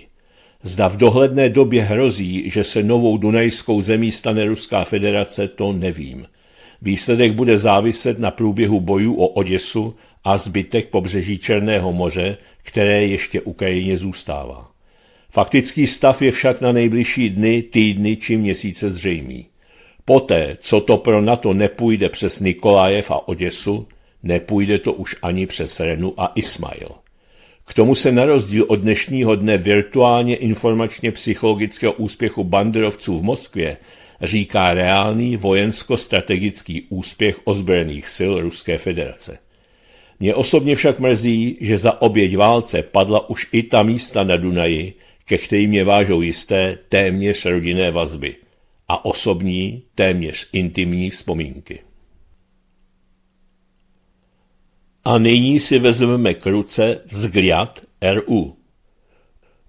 A: Zda v dohledné době hrozí, že se novou dunajskou zemí stane Ruská federace, to nevím. Výsledek bude záviset na průběhu bojů o Oděsu a zbytek pobřeží Černého moře, které ještě Ukrajině zůstává. Faktický stav je však na nejbližší dny, týdny či měsíce zřejmý. Poté, co to pro NATO nepůjde přes Nikolájev a Oděsu, Nepůjde to už ani přes Renu a Ismail. K tomu se na rozdíl od dnešního dne virtuálně informačně psychologického úspěchu banderovců v Moskvě říká reálný vojensko-strategický úspěch ozbrojených sil Ruské federace. Mě osobně však mrzí, že za oběť válce padla už i ta místa na Dunaji, ke kterým mě vážou jisté téměř rodinné vazby a osobní, téměř intimní vzpomínky. A nyní si vezmeme k ruce vzgliad RU.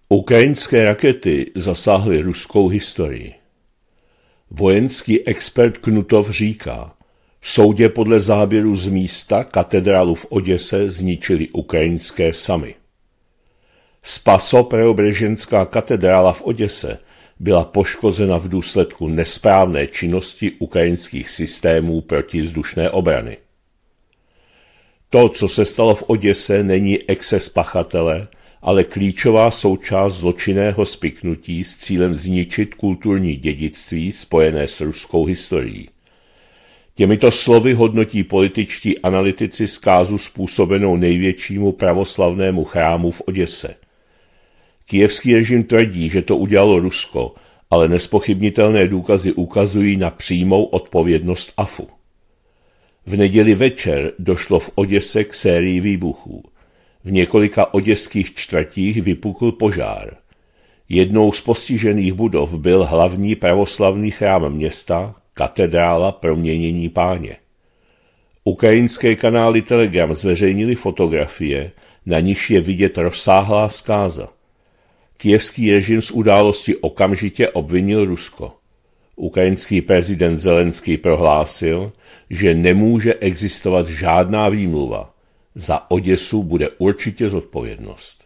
A: Ukrajinské rakety zasáhly ruskou historii. Vojenský expert Knutov říká, v soudě podle záběru z místa katedrálu v Oděse zničili ukrajinské samy. Spaso Preobreženská katedrála v Oděse byla poškozena v důsledku nesprávné činnosti ukrajinských systémů proti vzdušné obrany. To, co se stalo v Oděse, není exces pachatele, ale klíčová součást zločinného spiknutí s cílem zničit kulturní dědictví spojené s ruskou historií. Těmito slovy hodnotí političtí analytici zkázu způsobenou největšímu pravoslavnému chrámu v Oděse. Kijevský režim tvrdí, že to udělalo Rusko, ale nespochybnitelné důkazy ukazují na přímou odpovědnost AFU. V neděli večer došlo v Oděse k sérii výbuchů. V několika oděských čtvrtích vypukl požár. Jednou z postižených budov byl hlavní pravoslavný chrám města, katedrála proměnění páně. Ukrajinské kanály Telegram zveřejnili fotografie, na nichž je vidět rozsáhlá zkáza. Kijevský režim z události okamžitě obvinil Rusko. Ukrajinský prezident Zelenský prohlásil, že nemůže existovat žádná výmluva. Za Oděsu bude určitě zodpovědnost.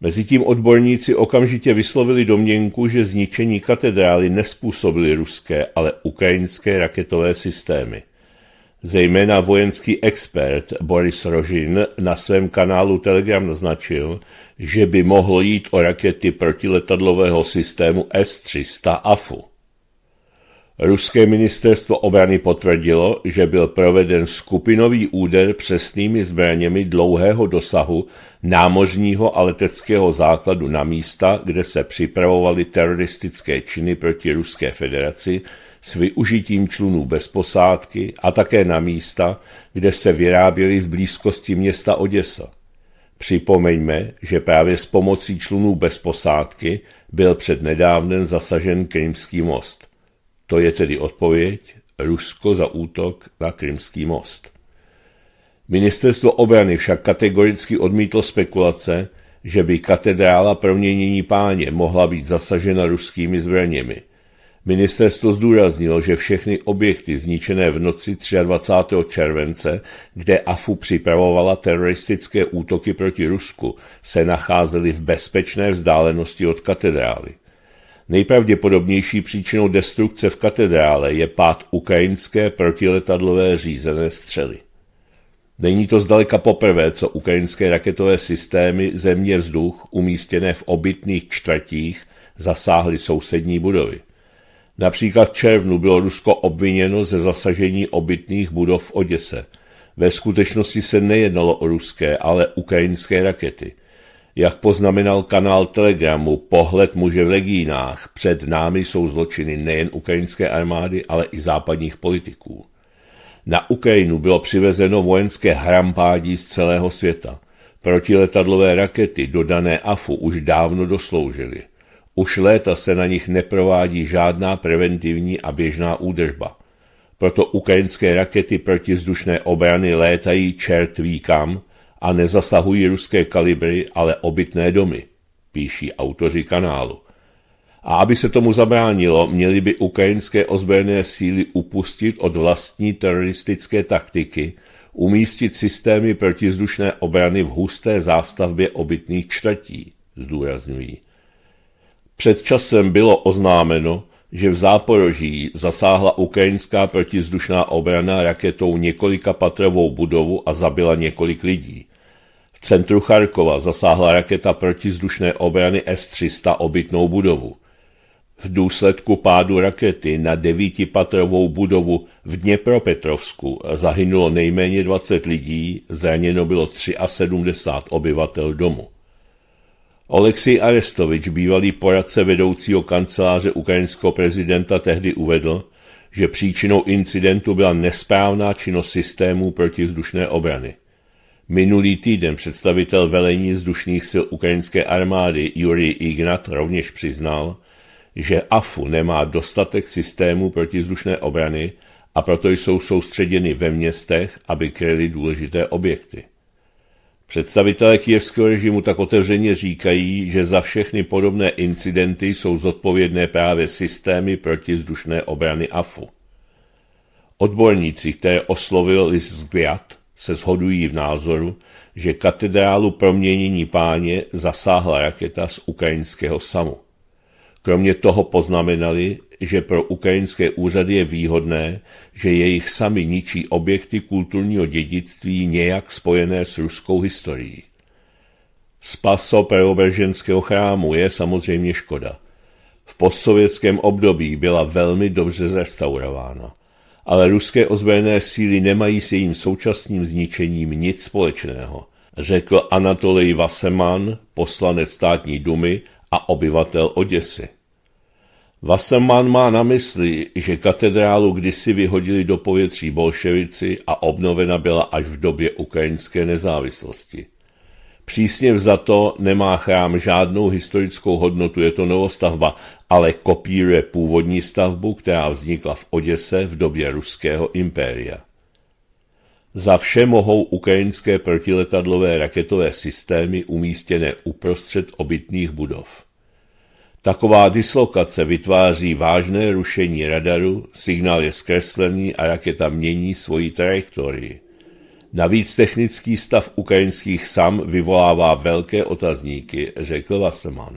A: Mezitím odborníci okamžitě vyslovili domněnku, že zničení katedrály nespůsobily ruské, ale ukrajinské raketové systémy. Zejména vojenský expert Boris Rožin na svém kanálu Telegram naznačil, že by mohlo jít o rakety protiletadlového systému S-300 AFU. Ruské ministerstvo obrany potvrdilo, že byl proveden skupinový úder přesnými zbraněmi dlouhého dosahu námořního a leteckého základu na místa, kde se připravovaly teroristické činy proti Ruské federaci s využitím člunů bez posádky a také na místa, kde se vyráběly v blízkosti města Oděsa. Připomeňme, že právě s pomocí člunů bez posádky byl před nedávnem zasažen Krymský most. To je tedy odpověď Rusko za útok na Krymský most. Ministerstvo obrany však kategoricky odmítlo spekulace, že by katedrála proměnění páně mohla být zasažena ruskými zbraněmi. Ministerstvo zdůraznilo, že všechny objekty zničené v noci 23. července, kde AFU připravovala teroristické útoky proti Rusku, se nacházely v bezpečné vzdálenosti od katedrály. Nejpravděpodobnější příčinou destrukce v katedrále je pád ukrajinské protiletadlové řízené střely. Není to zdaleka poprvé, co ukrajinské raketové systémy země vzduch umístěné v obytných čtvrtích zasáhly sousední budovy. Například v červnu bylo Rusko obviněno ze zasažení obytných budov v Oděse. Ve skutečnosti se nejednalo o ruské, ale ukrajinské rakety – jak poznamenal kanál Telegramu, pohled muže v legínách, před námi jsou zločiny nejen ukrajinské armády, ale i západních politiků. Na Ukrajinu bylo přivezeno vojenské hrampádí z celého světa. Protiletadlové rakety dodané AFu už dávno dosloužily. Už léta se na nich neprovádí žádná preventivní a běžná údržba. Proto ukrajinské rakety protizdušné obrany létají čert kam a nezasahují ruské kalibry, ale obytné domy, píší autoři kanálu. A aby se tomu zabránilo, měly by ukrajinské ozbrojené síly upustit od vlastní teroristické taktiky, umístit systémy protizdušné obrany v husté zástavbě obytných čtvrtí, zdůrazňují. Před časem bylo oznámeno, že v Záporoží zasáhla ukrajinská protizdušná obrana raketou několika patrovou budovu a zabila několik lidí. V centru Charkova zasáhla raketa protizdušné obrany S-300 obytnou budovu. V důsledku pádu rakety na devítipatrovou budovu v Dněpropetrovsku zahynulo nejméně 20 lidí, zraněno bylo 73 obyvatel domu. Oleksij Arestovič, bývalý poradce vedoucího kanceláře ukrajinského prezidenta, tehdy uvedl, že příčinou incidentu byla nesprávná činnost systémů protizdušné obrany. Minulý týden představitel velení vzdušných sil ukrajinské armády Juri Ignat rovněž přiznal, že AFU nemá dostatek systémů protizdušné obrany a proto jsou soustředěny ve městech, aby kryly důležité objekty. Představitelé kijevského režimu tak otevřeně říkají, že za všechny podobné incidenty jsou zodpovědné právě systémy protizdušné obrany AFU. Odborníci, které oslovil Liz Zgliat, se shodují v názoru, že katedrálu proměnění páně zasáhla raketa z ukrajinského samu. Kromě toho poznamenali, že pro ukrajinské úřady je výhodné, že jejich sami ničí objekty kulturního dědictví nějak spojené s ruskou historií. Spaso preobraženského chrámu je samozřejmě škoda. V postsovětském období byla velmi dobře zrestaurována ale ruské ozbrojené síly nemají s jejím současným zničením nic společného, řekl Anatolij Vaseman, poslanec státní dumy a obyvatel Oděsy. Vaseman má na mysli, že katedrálu kdysi vyhodili do povětří bolševici a obnovena byla až v době ukrajinské nezávislosti. Přísně vzato nemá chrám žádnou historickou hodnotu, je to novostavba, ale kopíruje původní stavbu, která vznikla v Oděse v době ruského impéria. Za vše mohou ukrajinské protiletadlové raketové systémy umístěné uprostřed obytných budov. Taková dislokace vytváří vážné rušení radaru, signál je zkreslený a raketa mění svoji trajektorii. Navíc technický stav ukrajinských sam vyvolává velké otazníky, řekl Wasserman.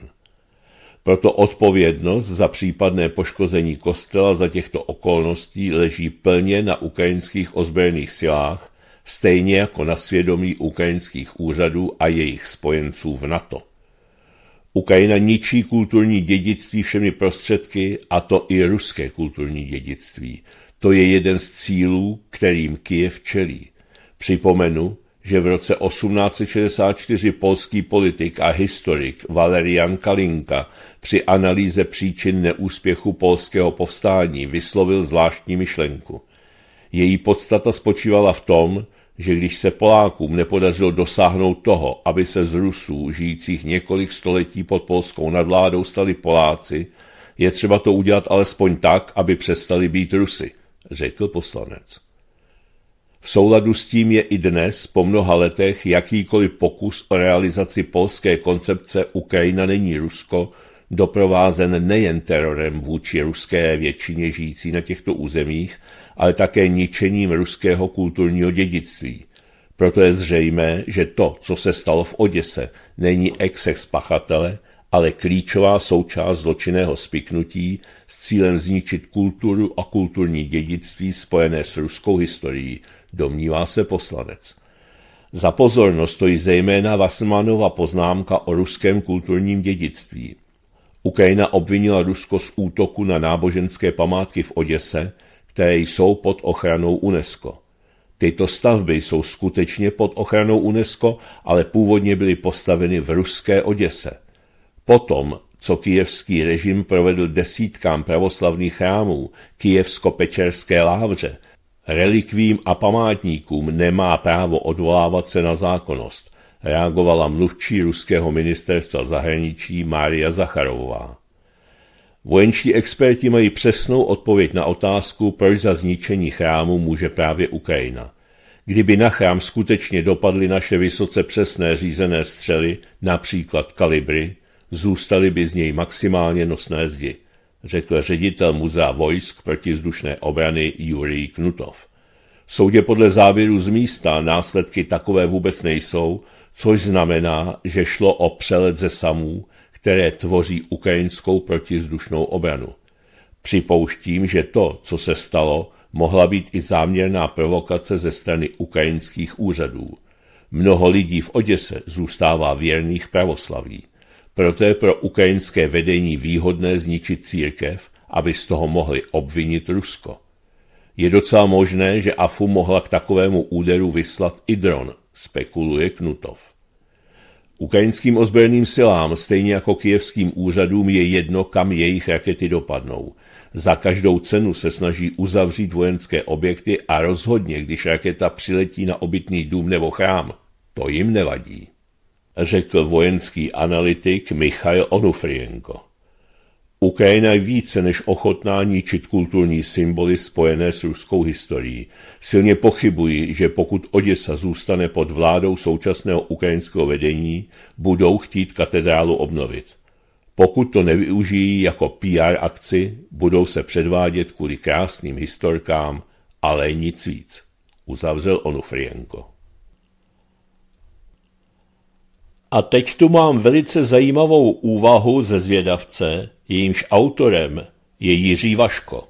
A: Proto odpovědnost za případné poškození kostela za těchto okolností leží plně na ukrajinských ozbrojených silách, stejně jako na svědomí ukrajinských úřadů a jejich spojenců v NATO. Ukrajina ničí kulturní dědictví všemi prostředky, a to i ruské kulturní dědictví. To je jeden z cílů, kterým Kyjev čelí. Připomenu, že v roce 1864 polský politik a historik Valerian Kalinka při analýze příčin neúspěchu polského povstání vyslovil zvláštní myšlenku. Její podstata spočívala v tom, že když se Polákům nepodařilo dosáhnout toho, aby se z Rusů, žijících několik století pod polskou nadvládou, stali Poláci, je třeba to udělat alespoň tak, aby přestali být Rusy, řekl poslanec. V souladu s tím je i dnes, po mnoha letech, jakýkoliv pokus o realizaci polské koncepce Ukrajina není Rusko doprovázen nejen terorem vůči ruské většině žijící na těchto územích, ale také ničením ruského kulturního dědictví. Proto je zřejmé, že to, co se stalo v Oděse, není exes pachatele, ale klíčová součást zločinného spiknutí s cílem zničit kulturu a kulturní dědictví spojené s ruskou historií, domnívá se poslanec. Za pozornost stojí zejména Vasmanova poznámka o ruském kulturním dědictví. Ukrajina obvinila Rusko z útoku na náboženské památky v Oděse, které jsou pod ochranou UNESCO. Tyto stavby jsou skutečně pod ochranou UNESCO, ale původně byly postaveny v ruské Oděse. Potom, co kijevský režim provedl desítkám pravoslavných chrámů, kijevsko-pečerské lávře – relikvím a památníkům nemá právo odvolávat se na zákonnost, reagovala mluvčí ruského ministerstva zahraničí Mária Zacharová. Vojenští experti mají přesnou odpověď na otázku, proč za zničení chrámu může právě Ukrajina. Kdyby na chrám skutečně dopadly naše vysoce přesné řízené střely, například kalibry, zůstaly by z něj maximálně nosné zdi řekl ředitel muzea vojsk protizdušné obrany Jurij Knutov. soudě podle závěru z místa následky takové vůbec nejsou, což znamená, že šlo o přelet ze samů, které tvoří ukrajinskou protizdušnou obranu. Připouštím, že to, co se stalo, mohla být i záměrná provokace ze strany ukrajinských úřadů. Mnoho lidí v Oděse zůstává věrných pravoslaví. Proto je pro ukrajinské vedení výhodné zničit církev, aby z toho mohli obvinit Rusko. Je docela možné, že AFU mohla k takovému úderu vyslat i dron, spekuluje Knutov. Ukrajinským ozbrojeným silám, stejně jako kijevským úřadům, je jedno, kam jejich rakety dopadnou. Za každou cenu se snaží uzavřít vojenské objekty a rozhodně, když raketa přiletí na obytný dům nebo chrám, to jim nevadí řekl vojenský analytik Michail Onufrienko. Ukrajina je více než ochotná ničit kulturní symboly spojené s ruskou historií. Silně pochybuji, že pokud Oděsa zůstane pod vládou současného ukrajinského vedení, budou chtít katedrálu obnovit. Pokud to nevyužijí jako PR akci, budou se předvádět kvůli krásným historkám, ale nic víc, uzavřel Onufrienko. A teď tu mám velice zajímavou úvahu ze zvědavce, jejímž autorem je Jiří Vaško.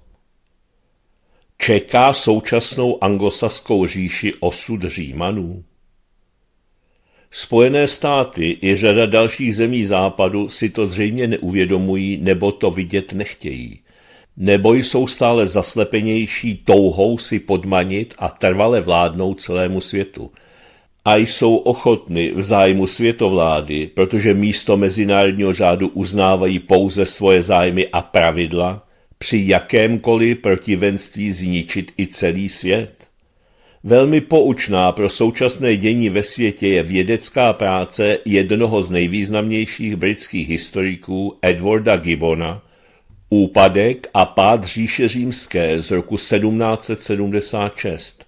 A: Čeká současnou anglosaskou říši osud Římanů? Spojené státy i řada dalších zemí západu si to zřejmě neuvědomují nebo to vidět nechtějí. Nebo jsou stále zaslepenější touhou si podmanit a trvale vládnout celému světu – a jsou ochotny v zájmu světovlády, protože místo mezinárodního řádu uznávají pouze svoje zájmy a pravidla, při jakémkoliv protivenství zničit i celý svět. Velmi poučná pro současné dění ve světě je vědecká práce jednoho z nejvýznamnějších britských historiků Edwarda Gibbona Úpadek a pád říše římské z roku 1776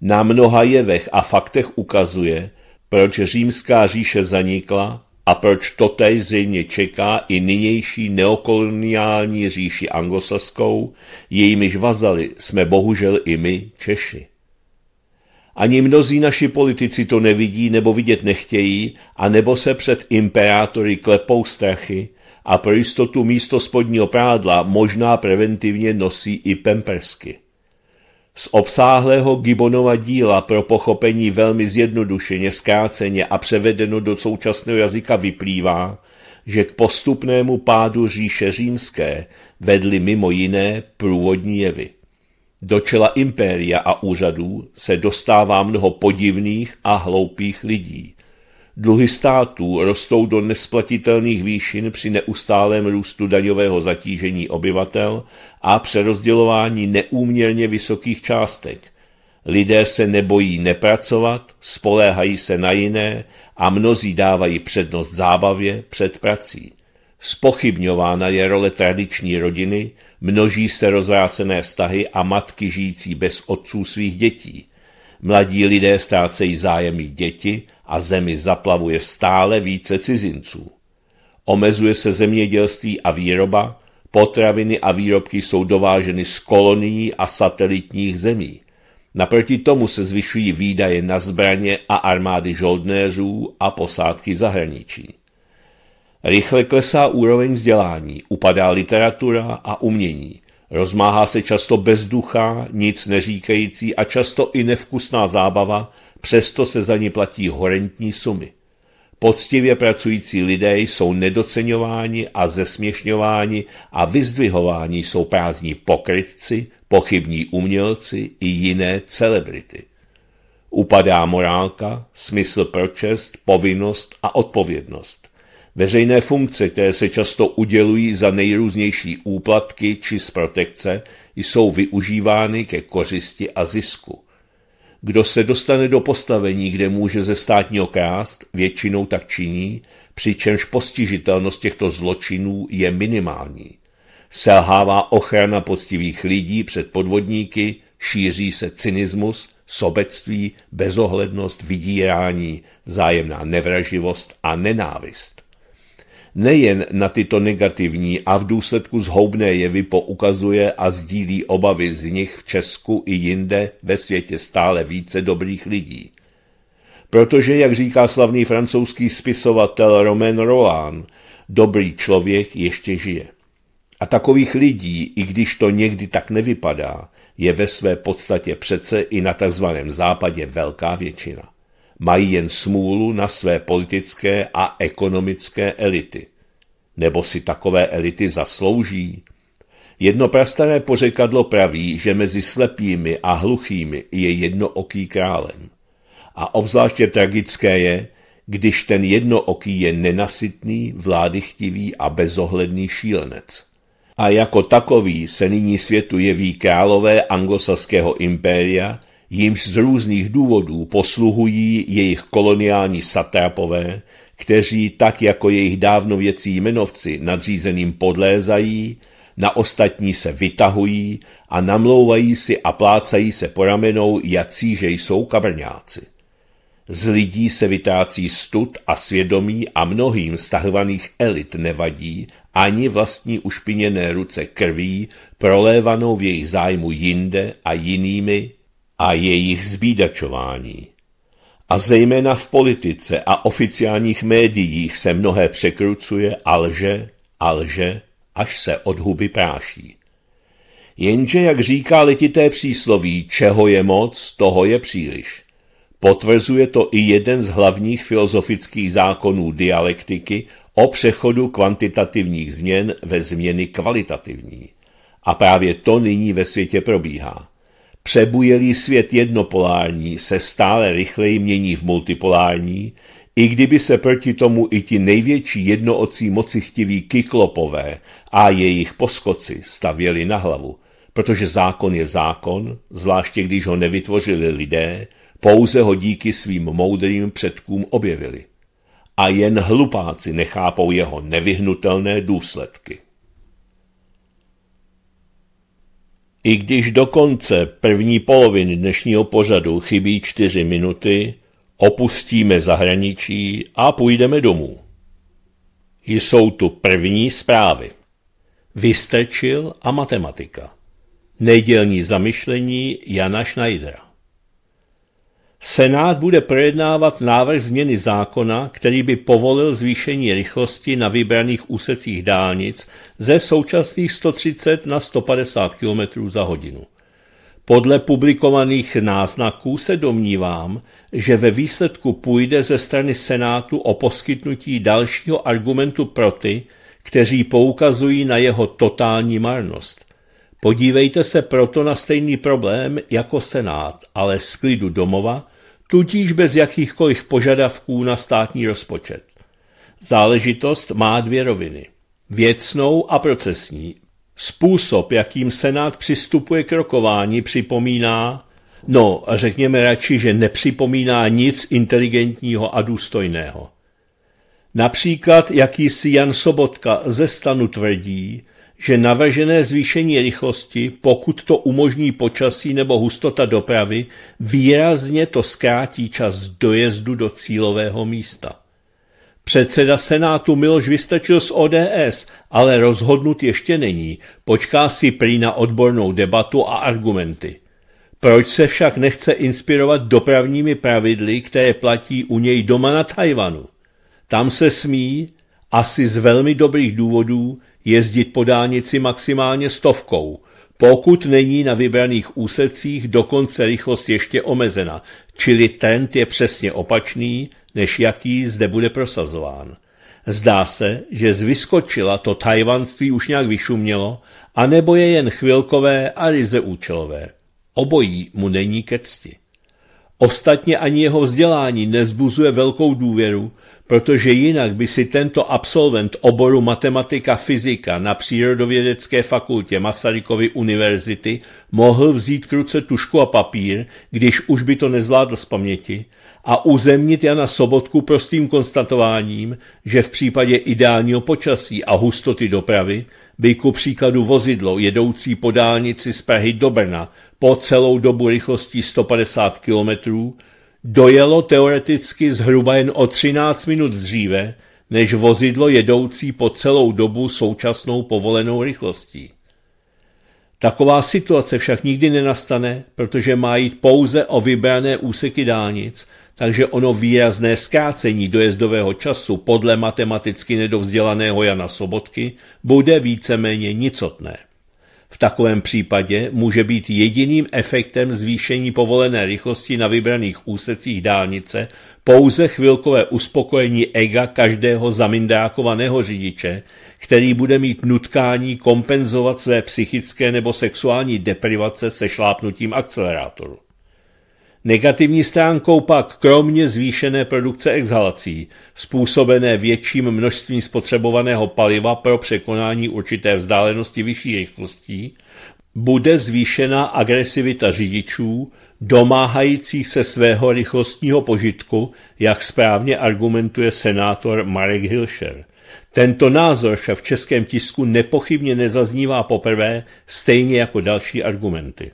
A: na mnoha jevech a faktech ukazuje, proč římská říše zanikla a proč totéž zřejmě čeká i nynější neokoloniální říši anglosaskou, jejímiž vazali jsme bohužel i my, Češi. Ani mnozí naši politici to nevidí nebo vidět nechtějí, a nebo se před imperátory klepou strachy a pro jistotu místo spodního prádla možná preventivně nosí i pempersky. Z obsáhlého Gibonova díla pro pochopení velmi zjednodušeně, zkráceně a převedeno do současného jazyka vyplývá, že k postupnému pádu říše římské vedly mimo jiné průvodní jevy. Do čela impéria a úřadů se dostává mnoho podivných a hloupých lidí, Dluhy států rostou do nesplatitelných výšin při neustálém růstu daňového zatížení obyvatel a přerozdělování neúměrně vysokých částek. Lidé se nebojí nepracovat, spoléhají se na jiné a mnozí dávají přednost zábavě před prací. Spochybňována je role tradiční rodiny, množí se rozvrácené vztahy a matky žijící bez otců svých dětí. Mladí lidé ztrácejí zájemy děti a zemi zaplavuje stále více cizinců. Omezuje se zemědělství a výroba, potraviny a výrobky jsou dováženy z kolonií a satelitních zemí. Naproti tomu se zvyšují výdaje na zbraně a armády žoldnéřů a posádky v zahraničí. Rychle klesá úroveň vzdělání, upadá literatura a umění. Rozmáhá se často bezduchá, nic neříkající a často i nevkusná zábava, přesto se za ně platí horentní sumy. Poctivě pracující lidé jsou nedoceňováni a zesměšňováni a vyzdvihováni jsou prázdní pokrytci, pochybní umělci i jiné celebrity. Upadá morálka, smysl pro čest, povinnost a odpovědnost. Veřejné funkce, které se často udělují za nejrůznější úplatky či z protekce, jsou využívány ke kořisti a zisku. Kdo se dostane do postavení, kde může ze státního krást, většinou tak činí, přičemž postižitelnost těchto zločinů je minimální. Selhává ochrana poctivých lidí před podvodníky, šíří se cynismus, sobectví, bezohlednost, vydírání, vzájemná nevraživost a nenávist nejen na tyto negativní a v důsledku zhoubné jevy poukazuje a sdílí obavy z nich v Česku i jinde ve světě stále více dobrých lidí. Protože, jak říká slavný francouzský spisovatel Romain Rolán, dobrý člověk ještě žije. A takových lidí, i když to někdy tak nevypadá, je ve své podstatě přece i na tzv. západě velká většina mají jen smůlu na své politické a ekonomické elity. Nebo si takové elity zaslouží? Jedno prastaré pořekadlo praví, že mezi slepými a hluchými je jednooký králem. A obzvláště tragické je, když ten jednooký je nenasytný, vládychtivý a bezohledný šílenec. A jako takový se nyní světu jeví králové anglosaského impéria, jimž z různých důvodů posluhují jejich koloniální satrapové, kteří tak jako jejich dávno věcí jmenovci nadřízeným podlézají, na ostatní se vytahují a namlouvají si a plácají se po ramenou, jací že jsou kabrňáci. Z lidí se vytrácí stud a svědomí a mnohým stahovaných elit nevadí ani vlastní ušpiněné ruce krví, prolévanou v jejich zájmu jinde a jinými a jejich zbídačování. A zejména v politice a oficiálních médiích se mnohé překrucuje a lže, a lže, až se od huby práší. Jenže, jak říká letité přísloví, čeho je moc, toho je příliš. Potvrzuje to i jeden z hlavních filozofických zákonů dialektiky o přechodu kvantitativních změn ve změny kvalitativní. A právě to nyní ve světě probíhá. Přebujelý svět jednopolární se stále rychleji mění v multipolární, i kdyby se proti tomu i ti největší jednoocí mocichtiví kyklopové a jejich poskoci stavěli na hlavu, protože zákon je zákon, zvláště když ho nevytvořili lidé, pouze ho díky svým moudrým předkům objevili. A jen hlupáci nechápou jeho nevyhnutelné důsledky. I když do konce první poloviny dnešního pořadu chybí čtyři minuty, opustíme zahraničí a půjdeme domů. Jsou tu první zprávy. Vystrčil a matematika. Nedělní zamyšlení Jana Schneidera. Senát bude projednávat návrh změny zákona, který by povolil zvýšení rychlosti na vybraných úsecích dálnic ze současných 130 na 150 km za hodinu. Podle publikovaných náznaků se domnívám, že ve výsledku půjde ze strany Senátu o poskytnutí dalšího argumentu pro ty, kteří poukazují na jeho totální marnost. Podívejte se proto na stejný problém jako Senát, ale z klidu domova tudíž bez jakýchkoliv požadavků na státní rozpočet. Záležitost má dvě roviny. Věcnou a procesní. Způsob, jakým Senát přistupuje k rokování, připomíná, no řekněme radši, že nepřipomíná nic inteligentního a důstojného. Například jakýsi Jan Sobotka ze stanu tvrdí, že navržené zvýšení rychlosti, pokud to umožní počasí nebo hustota dopravy, výrazně to zkrátí čas dojezdu do cílového místa. Předseda Senátu Miloš Vystačil z ODS, ale rozhodnut ještě není, počká si prý na odbornou debatu a argumenty. Proč se však nechce inspirovat dopravními pravidly, které platí u něj doma na Tajvanu? Tam se smí, asi z velmi dobrých důvodů, jezdit po dálnici maximálně stovkou, pokud není na vybraných úsecích dokonce rychlost ještě omezena, čili trend je přesně opačný, než jaký zde bude prosazován. Zdá se, že z vyskočila to tajvanství už nějak vyšumělo, anebo je jen chvilkové a ryze účelové. Obojí mu není ke cti. Ostatně ani jeho vzdělání nezbuzuje velkou důvěru, protože jinak by si tento absolvent oboru matematika-fyzika na Přírodovědecké fakultě Masarykovy univerzity mohl vzít k ruce tušku a papír, když už by to nezvládl z paměti, a uzemnit Jana Sobotku prostým konstatováním, že v případě ideálního počasí a hustoty dopravy by ku příkladu vozidlo jedoucí po dálnici z Prahy do Brna po celou dobu rychlosti 150 kilometrů dojelo teoreticky zhruba jen o 13 minut dříve, než vozidlo jedoucí po celou dobu současnou povolenou rychlostí. Taková situace však nikdy nenastane, protože má jít pouze o vybrané úseky dálnic, takže ono výrazné zkrácení dojezdového času podle matematicky nedovzdělaného Jana Sobotky bude víceméně nicotné. V takovém případě může být jediným efektem zvýšení povolené rychlosti na vybraných úsecích dálnice pouze chvilkové uspokojení ega každého zamindákovaného řidiče, který bude mít nutkání kompenzovat své psychické nebo sexuální deprivace se šlápnutím akcelerátoru. Negativní stránkou pak kromě zvýšené produkce exhalací, způsobené větším množstvím spotřebovaného paliva pro překonání určité vzdálenosti vyšší rychlostí, bude zvýšena agresivita řidičů, domáhajících se svého rychlostního požitku, jak správně argumentuje senátor Marek Hilšer. Tento názor však v českém tisku nepochybně nezaznívá poprvé, stejně jako další argumenty.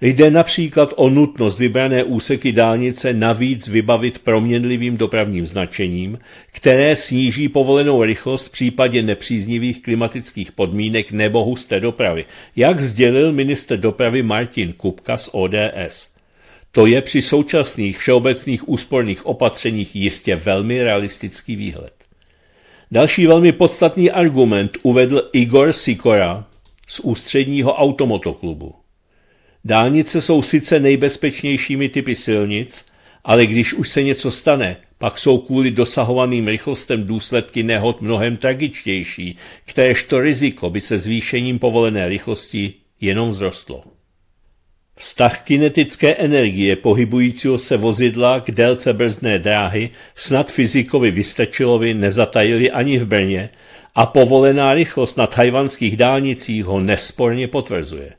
A: Jde například o nutnost vybrané úseky dálnice navíc vybavit proměnlivým dopravním značením, které sníží povolenou rychlost v případě nepříznivých klimatických podmínek nebo husté dopravy, jak sdělil minister dopravy Martin Kupka z ODS. To je při současných všeobecných úsporných opatřeních jistě velmi realistický výhled. Další velmi podstatný argument uvedl Igor Sikora z ústředního automotoklubu. Dálnice jsou sice nejbezpečnějšími typy silnic, ale když už se něco stane, pak jsou kvůli dosahovaným rychlostem důsledky nehod mnohem tragičtější, to riziko by se zvýšením povolené rychlosti jenom vzrostlo. Vztah kinetické energie pohybujícího se vozidla k délce brzdné dráhy snad fyzikovi Vystačilovi nezatajili ani v Brně a povolená rychlost na tajvanských dálnicích ho nesporně potvrzuje.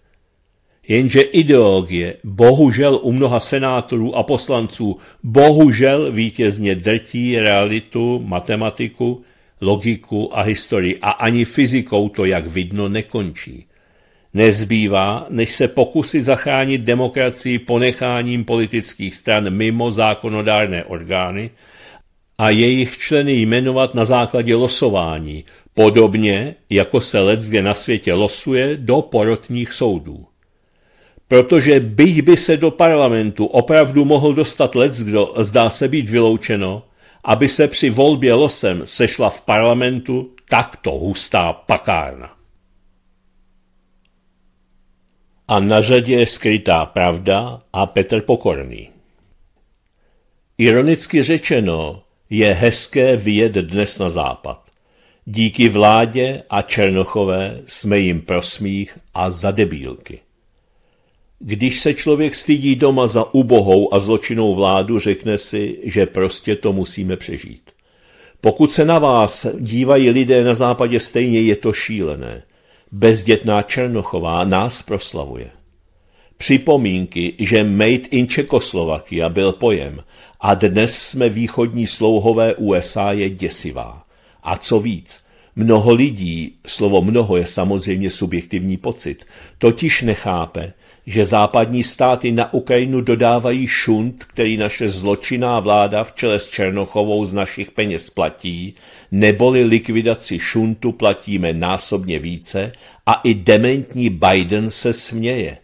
A: Jenže ideologie bohužel u mnoha senátorů a poslanců bohužel vítězně drtí realitu, matematiku, logiku a historii a ani fyzikou to, jak vidno, nekončí. Nezbývá, než se pokusit zachránit demokracii ponecháním politických stran mimo zákonodárné orgány a jejich členy jmenovat na základě losování, podobně jako se letzge na světě losuje do porotních soudů. Protože byť by se do parlamentu opravdu mohl dostat leckdo, zdá se být vyloučeno, aby se při volbě losem sešla v parlamentu takto hustá pakárna. A na řadě je skrytá pravda a Petr Pokorný. Ironicky řečeno, je hezké vyjet dnes na západ. Díky vládě a Černochové jsme jim prosmích a zadebílky. Když se člověk stydí doma za ubohou a zločinou vládu, řekne si, že prostě to musíme přežít. Pokud se na vás dívají lidé na západě stejně, je to šílené. Bezdětná Černochová nás proslavuje. Připomínky, že Made in Čekoslovakia byl pojem a dnes jsme východní slouhové USA je děsivá. A co víc, mnoho lidí, slovo mnoho je samozřejmě subjektivní pocit, totiž nechápe, že západní státy na Ukrajinu dodávají šunt, který naše zločinná vláda v čele s Černochovou z našich peněz platí, neboli likvidaci šuntu platíme násobně více a i dementní Biden se směje.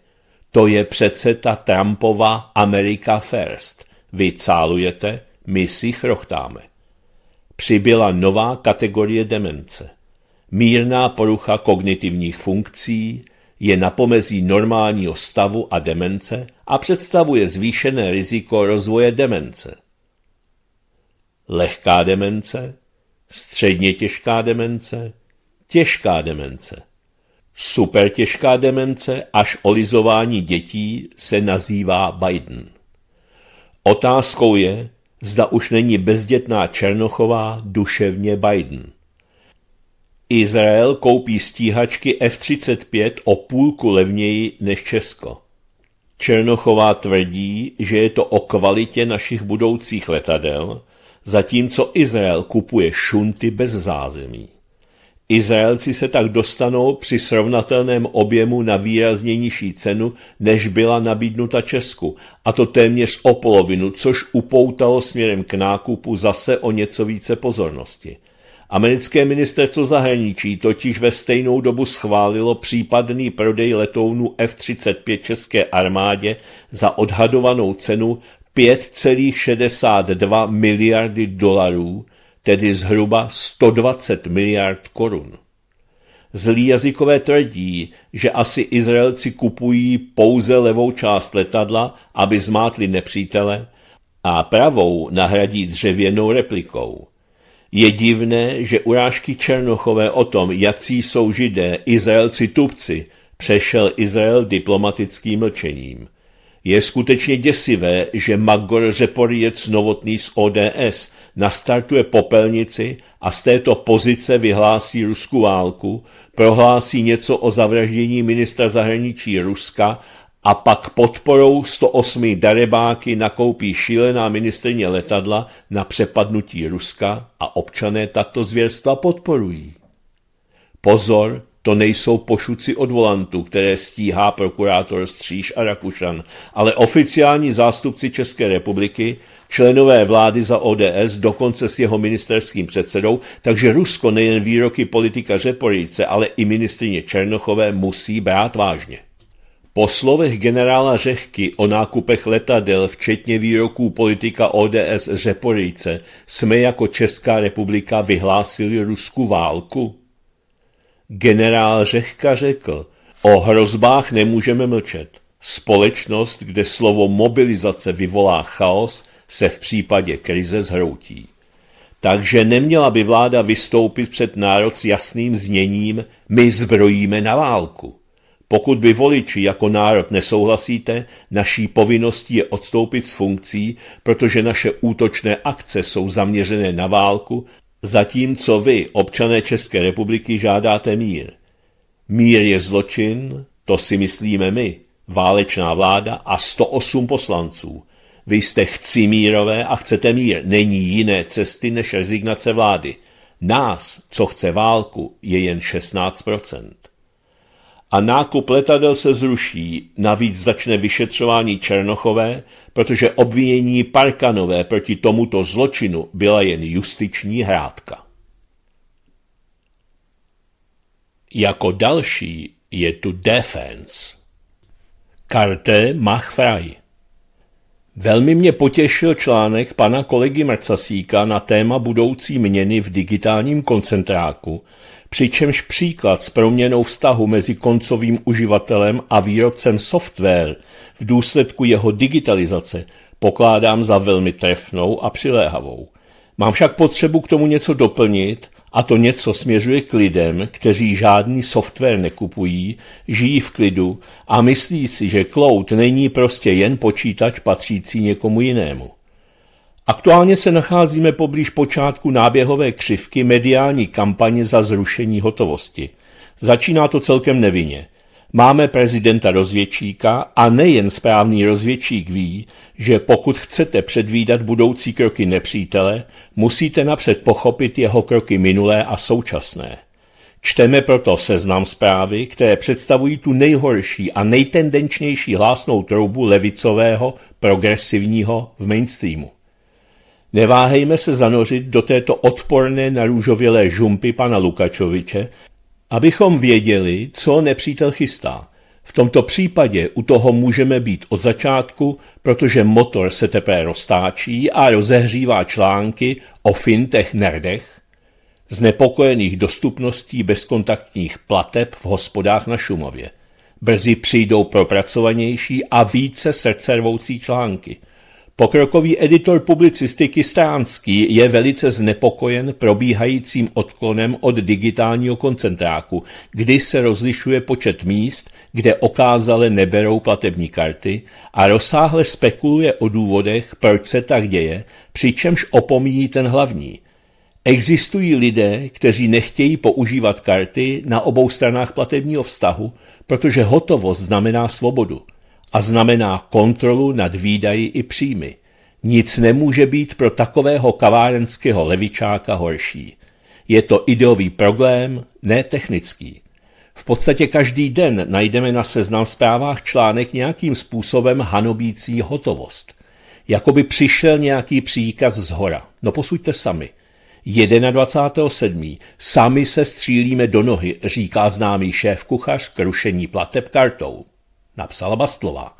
A: To je přece ta Trumpova America First. Vy cálujete, my si chrochtáme. Přibyla nová kategorie demence. Mírná porucha kognitivních funkcí, je na pomezí normálního stavu a demence a představuje zvýšené riziko rozvoje demence. Lehká demence, středně těžká demence, těžká demence. Supertěžká demence až olizování dětí se nazývá Biden. Otázkou je, zda už není bezdětná Černochová duševně Biden. Izrael koupí stíhačky F-35 o půlku levněji než Česko. Černochová tvrdí, že je to o kvalitě našich budoucích letadel, zatímco Izrael kupuje šunty bez zázemí. Izraelci se tak dostanou při srovnatelném objemu na výrazně nižší cenu, než byla nabídnuta Česku, a to téměř o polovinu, což upoutalo směrem k nákupu zase o něco více pozornosti – Americké ministerstvo zahraničí totiž ve stejnou dobu schválilo případný prodej letounu F-35 české armádě za odhadovanou cenu 5,62 miliardy dolarů, tedy zhruba 120 miliard korun. Zlí jazykové tvrdí, že asi Izraelci kupují pouze levou část letadla, aby zmátli nepřítele, a pravou nahradí dřevěnou replikou – je divné, že urážky Černochové o tom, jací jsou židé, Izraelci tupci, přešel Izrael diplomatickým mlčením. Je skutečně děsivé, že Magor Řeporiec Novotný z ODS nastartuje popelnici a z této pozice vyhlásí ruskou válku, prohlásí něco o zavraždění ministra zahraničí Ruska a pak podporou 108 darebáky nakoupí šílená ministrině letadla na přepadnutí Ruska a občané tato zvěrstva podporují. Pozor, to nejsou pošuci od volantu, které stíhá prokurátor Stříž a Rakušan, ale oficiální zástupci České republiky, členové vlády za ODS, dokonce s jeho ministerským předsedou, takže Rusko nejen výroky politika Řeporice, ale i ministrině Černochové musí brát vážně. Po slovech generála Řehky o nákupech letadel, včetně výroků politika ODS Řeporyjce, jsme jako Česká republika vyhlásili Rusku válku? Generál Řehka řekl, o hrozbách nemůžeme mlčet. Společnost, kde slovo mobilizace vyvolá chaos, se v případě krize zhroutí. Takže neměla by vláda vystoupit před národ s jasným zněním my zbrojíme na válku. Pokud by voliči jako národ nesouhlasíte, naší povinností je odstoupit z funkcí, protože naše útočné akce jsou zaměřené na válku, zatímco vy, občané České republiky, žádáte mír. Mír je zločin, to si myslíme my, válečná vláda a 108 poslanců. Vy jste chci mírové a chcete mír. Není jiné cesty než rezignace vlády. Nás, co chce válku, je jen 16 a nákup letadel se zruší. Navíc začne vyšetřování Černochové, protože obvinění Parkanové proti tomuto zločinu byla jen justiční hrádka. Jako další je tu Defense. Karte Machfraj. Velmi mě potěšil článek pana kolegy Mrcasíka na téma budoucí měny v digitálním koncentráku, přičemž příklad s proměnou vztahu mezi koncovým uživatelem a výrobcem software v důsledku jeho digitalizace pokládám za velmi trefnou a přiléhavou. Mám však potřebu k tomu něco doplnit a to něco směřuje k lidem, kteří žádný software nekupují, žijí v klidu a myslí si, že cloud není prostě jen počítač patřící někomu jinému. Aktuálně se nacházíme poblíž počátku náběhové křivky mediální kampaně za zrušení hotovosti. Začíná to celkem nevinně. Máme prezidenta rozvědčíka a nejen správný rozvědčík ví, že pokud chcete předvídat budoucí kroky nepřítele, musíte napřed pochopit jeho kroky minulé a současné. Čteme proto seznam zprávy, které představují tu nejhorší a nejtendenčnější hlásnou troubu levicového, progresivního v mainstreamu. Neváhejme se zanořit do této odporné narůžovělé žumpy pana Lukačoviče, abychom věděli, co nepřítel chystá. V tomto případě u toho můžeme být od začátku, protože motor se teprve roztáčí a rozehřívá články o fintech nerdech, znepokojených dostupností bezkontaktních plateb v hospodách na Šumově. Brzy přijdou propracovanější a více srdcervoucí články – Pokrokový editor publicistiky Stránský je velice znepokojen probíhajícím odklonem od digitálního koncentráku, kdy se rozlišuje počet míst, kde okázale neberou platební karty a rozsáhle spekuluje o důvodech, proč se tak děje, přičemž opomíjí ten hlavní. Existují lidé, kteří nechtějí používat karty na obou stranách platebního vztahu, protože hotovost znamená svobodu – a znamená kontrolu nad výdaji i příjmy. Nic nemůže být pro takového kavárenského levičáka horší. Je to ideový problém, ne technický. V podstatě každý den najdeme na seznam zprávách článek nějakým způsobem hanobící hotovost. Jakoby přišel nějaký příkaz z hora. No posuďte sami. 21.7. Sami se střílíme do nohy, říká známý šéf kuchař krušení plateb kartou napsala Bastlová.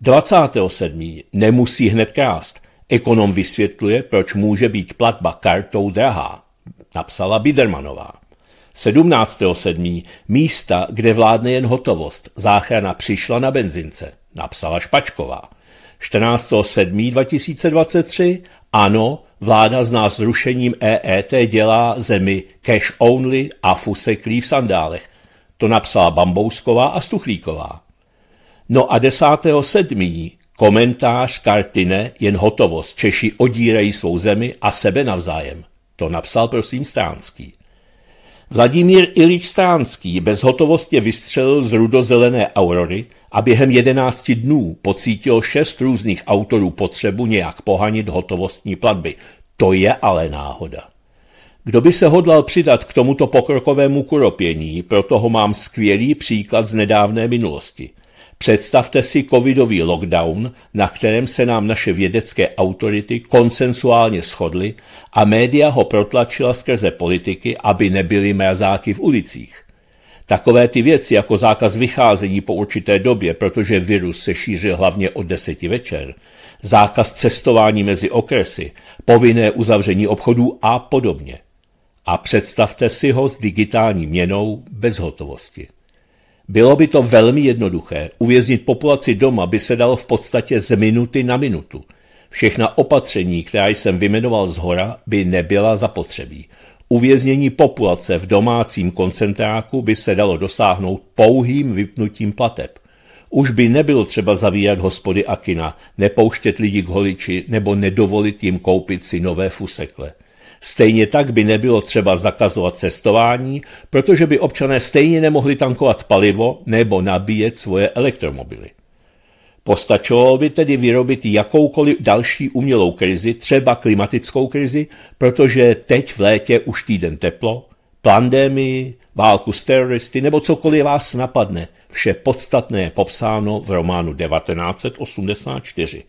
A: 27. Nemusí hned krást. Ekonom vysvětluje, proč může být platba kartou drahá, napsala Bidermanová. 17.7. Místa, kde vládne jen hotovost. Záchrana přišla na benzince, napsala Špačková. 14.7.2023 Ano, vláda z nás zrušením EET dělá zemi cash only a fuseklí v sandálech. To napsala Bambousková a Stuchlíková. No a 10.7. komentář Kartine jen hotovost. Češi odírají svou zemi a sebe navzájem. To napsal prosím Stránský. Vladimír Ilič Stránský bezhotovostně vystřelil z rudozelené aurory a během jedenácti dnů pocítil šest různých autorů potřebu nějak pohanit hotovostní platby. To je ale náhoda. Kdo by se hodlal přidat k tomuto pokrokovému kuropění, proto ho mám skvělý příklad z nedávné minulosti – Představte si covidový lockdown, na kterém se nám naše vědecké autority konsensuálně shodly a média ho protlačila skrze politiky, aby nebyly mrazáky v ulicích. Takové ty věci jako zákaz vycházení po určité době, protože virus se šířil hlavně od deseti večer, zákaz cestování mezi okresy, povinné uzavření obchodů a podobně. A představte si ho s digitální měnou bez hotovosti. Bylo by to velmi jednoduché. Uvěznit populaci doma by se dalo v podstatě z minuty na minutu. Všechna opatření, která jsem vymenoval zhora, by nebyla zapotřebí. Uvěznění populace v domácím koncentráku by se dalo dosáhnout pouhým vypnutím plateb. Už by nebylo třeba zavírat hospody a kina, nepouštět lidi k holiči nebo nedovolit jim koupit si nové fusekle. Stejně tak by nebylo třeba zakazovat cestování, protože by občané stejně nemohli tankovat palivo nebo nabíjet svoje elektromobily. Postačovalo by tedy vyrobit jakoukoliv další umělou krizi, třeba klimatickou krizi, protože teď v létě už týden teplo, pandémii, válku s teroristy nebo cokoliv vás napadne. Vše podstatné je popsáno v románu 1984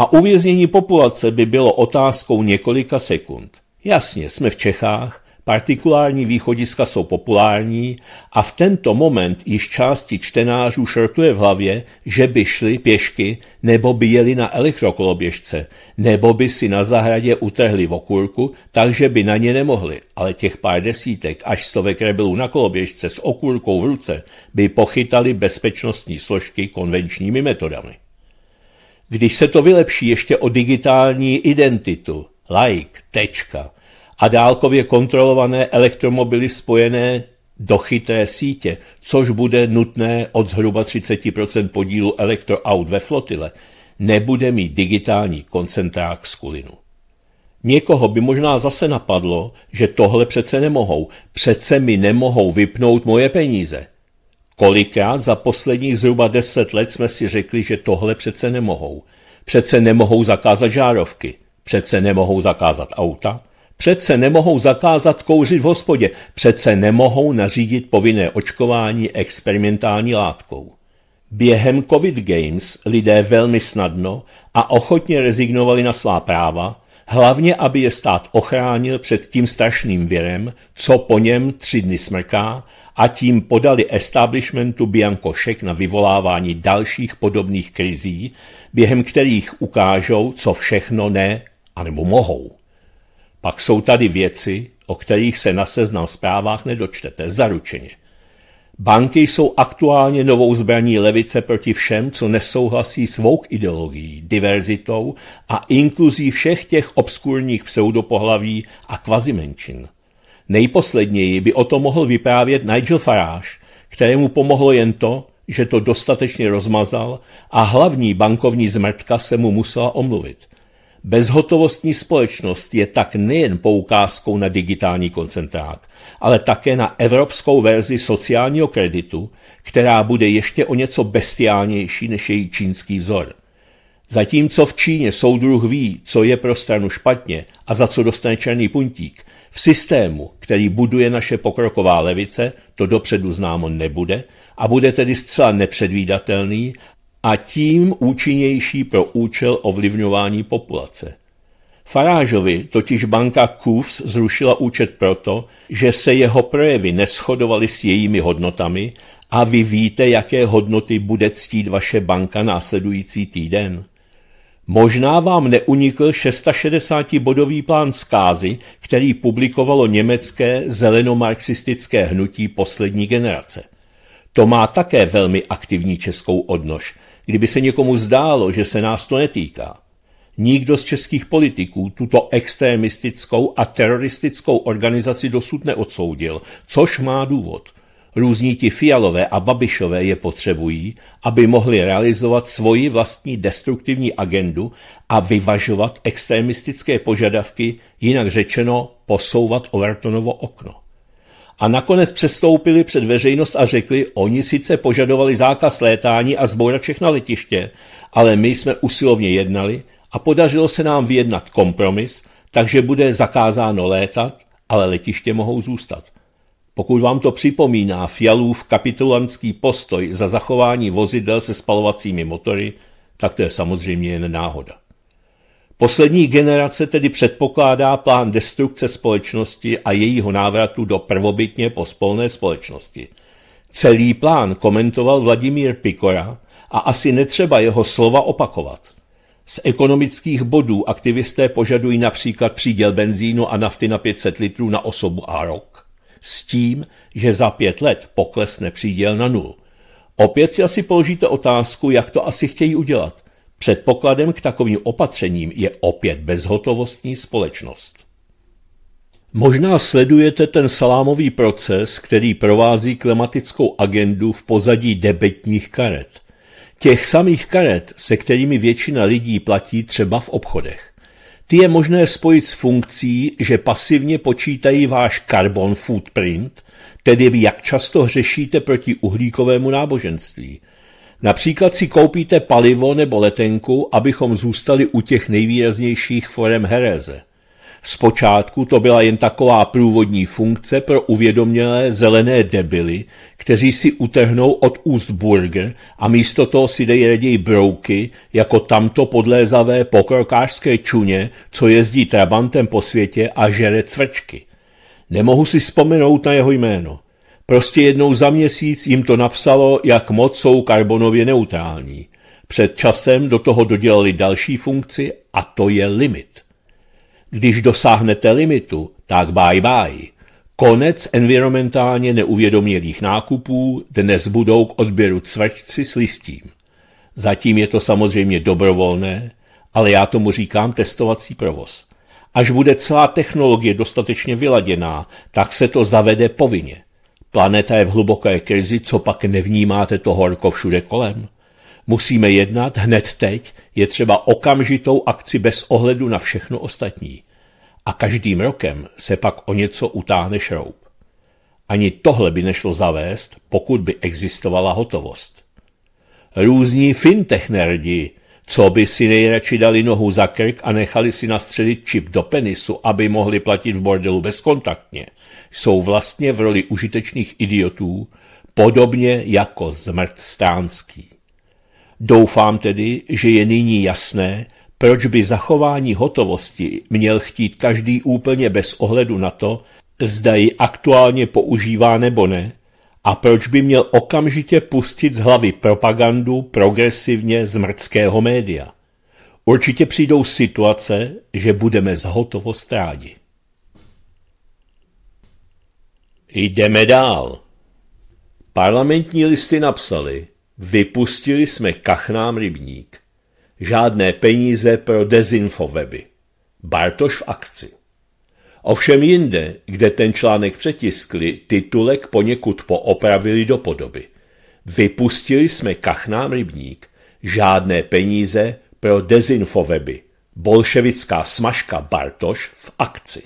A: a uvěznění populace by bylo otázkou několika sekund. Jasně, jsme v Čechách, partikulární východiska jsou populární a v tento moment již části čtenářů šrtuje v hlavě, že by šli pěšky nebo by jeli na elektrokoloběžce, nebo by si na zahradě utrhli v okurku, takže by na ně nemohli, ale těch pár desítek až stovek rebelů na koloběžce s okurkou v ruce by pochytali bezpečnostní složky konvenčními metodami. Když se to vylepší ještě o digitální identitu, like, tečka, a dálkově kontrolované elektromobily spojené do chytré sítě, což bude nutné od zhruba 30% podílu elektroaut ve flotile, nebude mít digitální koncentrák z kulinu. Někoho by možná zase napadlo, že tohle přece nemohou, přece mi nemohou vypnout moje peníze – Kolikrát za posledních zhruba deset let jsme si řekli, že tohle přece nemohou. Přece nemohou zakázat žárovky, přece nemohou zakázat auta, přece nemohou zakázat kouřit v hospodě, přece nemohou nařídit povinné očkování experimentální látkou. Během COVID Games lidé velmi snadno a ochotně rezignovali na svá práva, hlavně aby je stát ochránil před tím strašným virem, co po něm tři dny smrká, a tím podali establishmentu Šek na vyvolávání dalších podobných krizí, během kterých ukážou, co všechno ne, anebo mohou. Pak jsou tady věci, o kterých se na seznam zprávách nedočtete, zaručeně – Banky jsou aktuálně novou zbraní levice proti všem, co nesouhlasí s vouk ideologií, diverzitou a inkluzí všech těch obskurních pseudopohlaví a kvazimenšin. Nejposledněji by o tom mohl vyprávět Nigel Farage, kterému pomohlo jen to, že to dostatečně rozmazal a hlavní bankovní zmrtka se mu musela omluvit – Bezhotovostní společnost je tak nejen poukázkou na digitální koncentrát, ale také na evropskou verzi sociálního kreditu, která bude ještě o něco bestiálnější než její čínský vzor. Zatímco v Číně soudruh ví, co je pro stranu špatně a za co dostane černý puntík, v systému, který buduje naše pokroková levice, to dopředu známo nebude a bude tedy zcela nepředvídatelný a tím účinnější pro účel ovlivňování populace. Farážovi totiž banka Kufs zrušila účet proto, že se jeho projevy neschodovaly s jejími hodnotami a vy víte, jaké hodnoty bude ctít vaše banka následující týden. Možná vám neunikl 660-bodový plán zkázy, který publikovalo německé zelenomarxistické hnutí poslední generace. To má také velmi aktivní českou odnož – Kdyby se někomu zdálo, že se nás to netýká, nikdo z českých politiků tuto extremistickou a teroristickou organizaci dosud neodsoudil, což má důvod. Různí ti fialové a babišové je potřebují, aby mohli realizovat svoji vlastní destruktivní agendu a vyvažovat extremistické požadavky, jinak řečeno posouvat Overtonovo okno a nakonec přestoupili před veřejnost a řekli, oni sice požadovali zákaz létání a zbouraček na letiště, ale my jsme usilovně jednali a podařilo se nám vyjednat kompromis, takže bude zakázáno létat, ale letiště mohou zůstat. Pokud vám to připomíná Fialův kapitulantský postoj za zachování vozidel se spalovacími motory, tak to je samozřejmě jen náhoda. Poslední generace tedy předpokládá plán destrukce společnosti a jejího návratu do prvobytně pospolné společnosti. Celý plán komentoval Vladimír Pikora a asi netřeba jeho slova opakovat. Z ekonomických bodů aktivisté požadují například příděl benzínu a nafty na 500 litrů na osobu a rok. S tím, že za pět let poklesne příděl na nulu. Opět si asi položíte otázku, jak to asi chtějí udělat – Předpokladem k takovým opatřením je opět bezhotovostní společnost. Možná sledujete ten salámový proces, který provází klimatickou agendu v pozadí debetních karet. Těch samých karet, se kterými většina lidí platí třeba v obchodech. Ty je možné spojit s funkcí, že pasivně počítají váš carbon footprint, tedy jak často hřešíte proti uhlíkovému náboženství – Například si koupíte palivo nebo letenku, abychom zůstali u těch nejvýraznějších forem hereze. Zpočátku to byla jen taková průvodní funkce pro uvědomělé zelené debily, kteří si utrhnou od úst burger a místo toho si dejí raději brouky, jako tamto podlézavé pokrokářské čuně, co jezdí trabantem po světě a žere cvrčky. Nemohu si vzpomenout na jeho jméno. Prostě jednou za měsíc jim to napsalo, jak moc jsou karbonově neutrální. Před časem do toho dodělali další funkci a to je limit. Když dosáhnete limitu, tak bye bye. Konec environmentálně neuvědomělých nákupů dnes budou k odběru cvrčci s listím. Zatím je to samozřejmě dobrovolné, ale já tomu říkám testovací provoz. Až bude celá technologie dostatečně vyladěná, tak se to zavede povinně. Planeta je v hluboké krizi, co pak nevnímáte to horko všude kolem? Musíme jednat hned teď, je třeba okamžitou akci bez ohledu na všechno ostatní. A každým rokem se pak o něco utáhne šroub. Ani tohle by nešlo zavést, pokud by existovala hotovost. Různí fintech nerdi co by si nejradši dali nohu za krk a nechali si nastřelit čip do penisu, aby mohli platit v bordelu bezkontaktně, jsou vlastně v roli užitečných idiotů, podobně jako zmrt stránský. Doufám tedy, že je nyní jasné, proč by zachování hotovosti měl chtít každý úplně bez ohledu na to, zda ji aktuálně používá nebo ne, a proč by měl okamžitě pustit z hlavy propagandu progresivně zmrtského média? Určitě přijdou situace, že budeme zhotovost rádi. Jdeme dál. Parlamentní listy napsali, vypustili jsme kachnám rybník. Žádné peníze pro dezinfoweby. Bartoš v akci. Ovšem jinde, kde ten článek přetiskli, titulek poněkud poopravili do podoby. Vypustili jsme kachnám rybník, žádné peníze pro dezinfoweby, Bolševická smažka Bartoš v akci.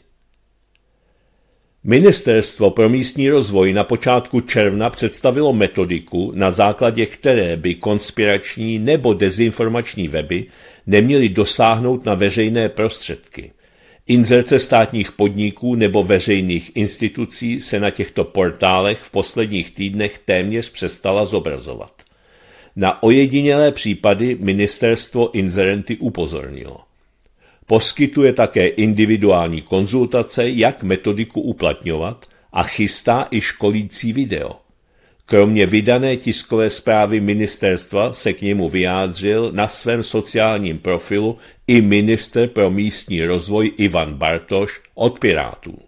A: Ministerstvo pro místní rozvoj na počátku června představilo metodiku, na základě které by konspirační nebo dezinformační weby neměly dosáhnout na veřejné prostředky – Inzerce státních podniků nebo veřejných institucí se na těchto portálech v posledních týdnech téměř přestala zobrazovat. Na ojedinělé případy ministerstvo inzerenty upozornilo. Poskytuje také individuální konzultace, jak metodiku uplatňovat a chystá i školící video. Kromě vydané tiskové zprávy ministerstva se k němu vyjádřil na svém sociálním profilu i minister pro místní rozvoj Ivan Bartoš od Pirátů.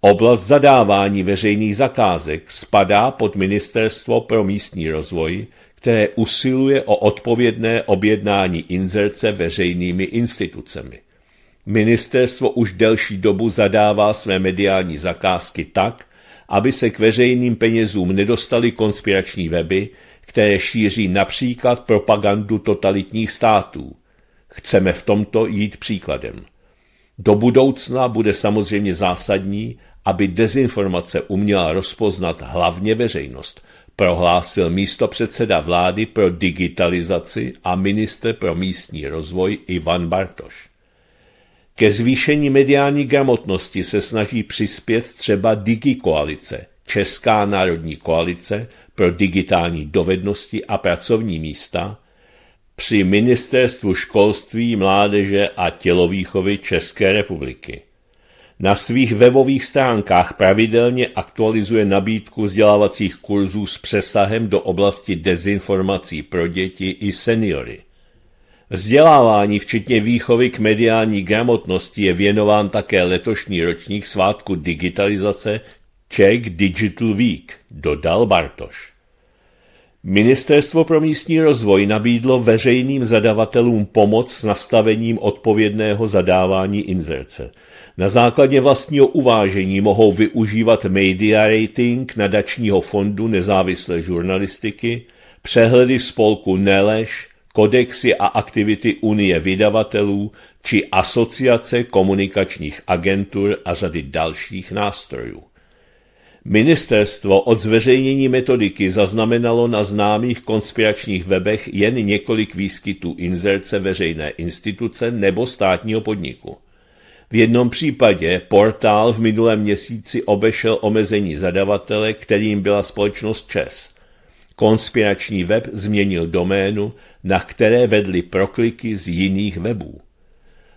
A: Oblast zadávání veřejných zakázek spadá pod Ministerstvo pro místní rozvoj, které usiluje o odpovědné objednání inzerce veřejnými institucemi. Ministerstvo už delší dobu zadává své mediální zakázky tak, aby se k veřejným penězům nedostaly konspirační weby, které šíří například propagandu totalitních států. Chceme v tomto jít příkladem. Do budoucna bude samozřejmě zásadní, aby dezinformace uměla rozpoznat hlavně veřejnost, prohlásil místo předseda vlády pro digitalizaci a minister pro místní rozvoj Ivan Bartoš. Ke zvýšení mediální gramotnosti se snaží přispět třeba DigiKoalice, Česká národní koalice pro digitální dovednosti a pracovní místa, při Ministerstvu školství, mládeže a tělovýchovy České republiky. Na svých webových stránkách pravidelně aktualizuje nabídku vzdělávacích kurzů s přesahem do oblasti dezinformací pro děti i seniory. Vzdělávání, včetně výchovy k mediální gramotnosti, je věnován také letošní ročník svátku digitalizace Czech Digital Week, dodal Bartoš. Ministerstvo pro místní rozvoj nabídlo veřejným zadavatelům pomoc s nastavením odpovědného zadávání inzerce. Na základě vlastního uvážení mohou využívat media rating nadačního fondu nezávislé žurnalistiky, přehledy spolku Neleš, kodexy a aktivity Unie vydavatelů či asociace komunikačních agentur a řady dalších nástrojů. Ministerstvo od zveřejnění metodiky zaznamenalo na známých konspiračních webech jen několik výskytů inzerce veřejné instituce nebo státního podniku. V jednom případě portál v minulém měsíci obešel omezení zadavatele, kterým byla společnost ČES – Konspirační web změnil doménu, na které vedly prokliky z jiných webů.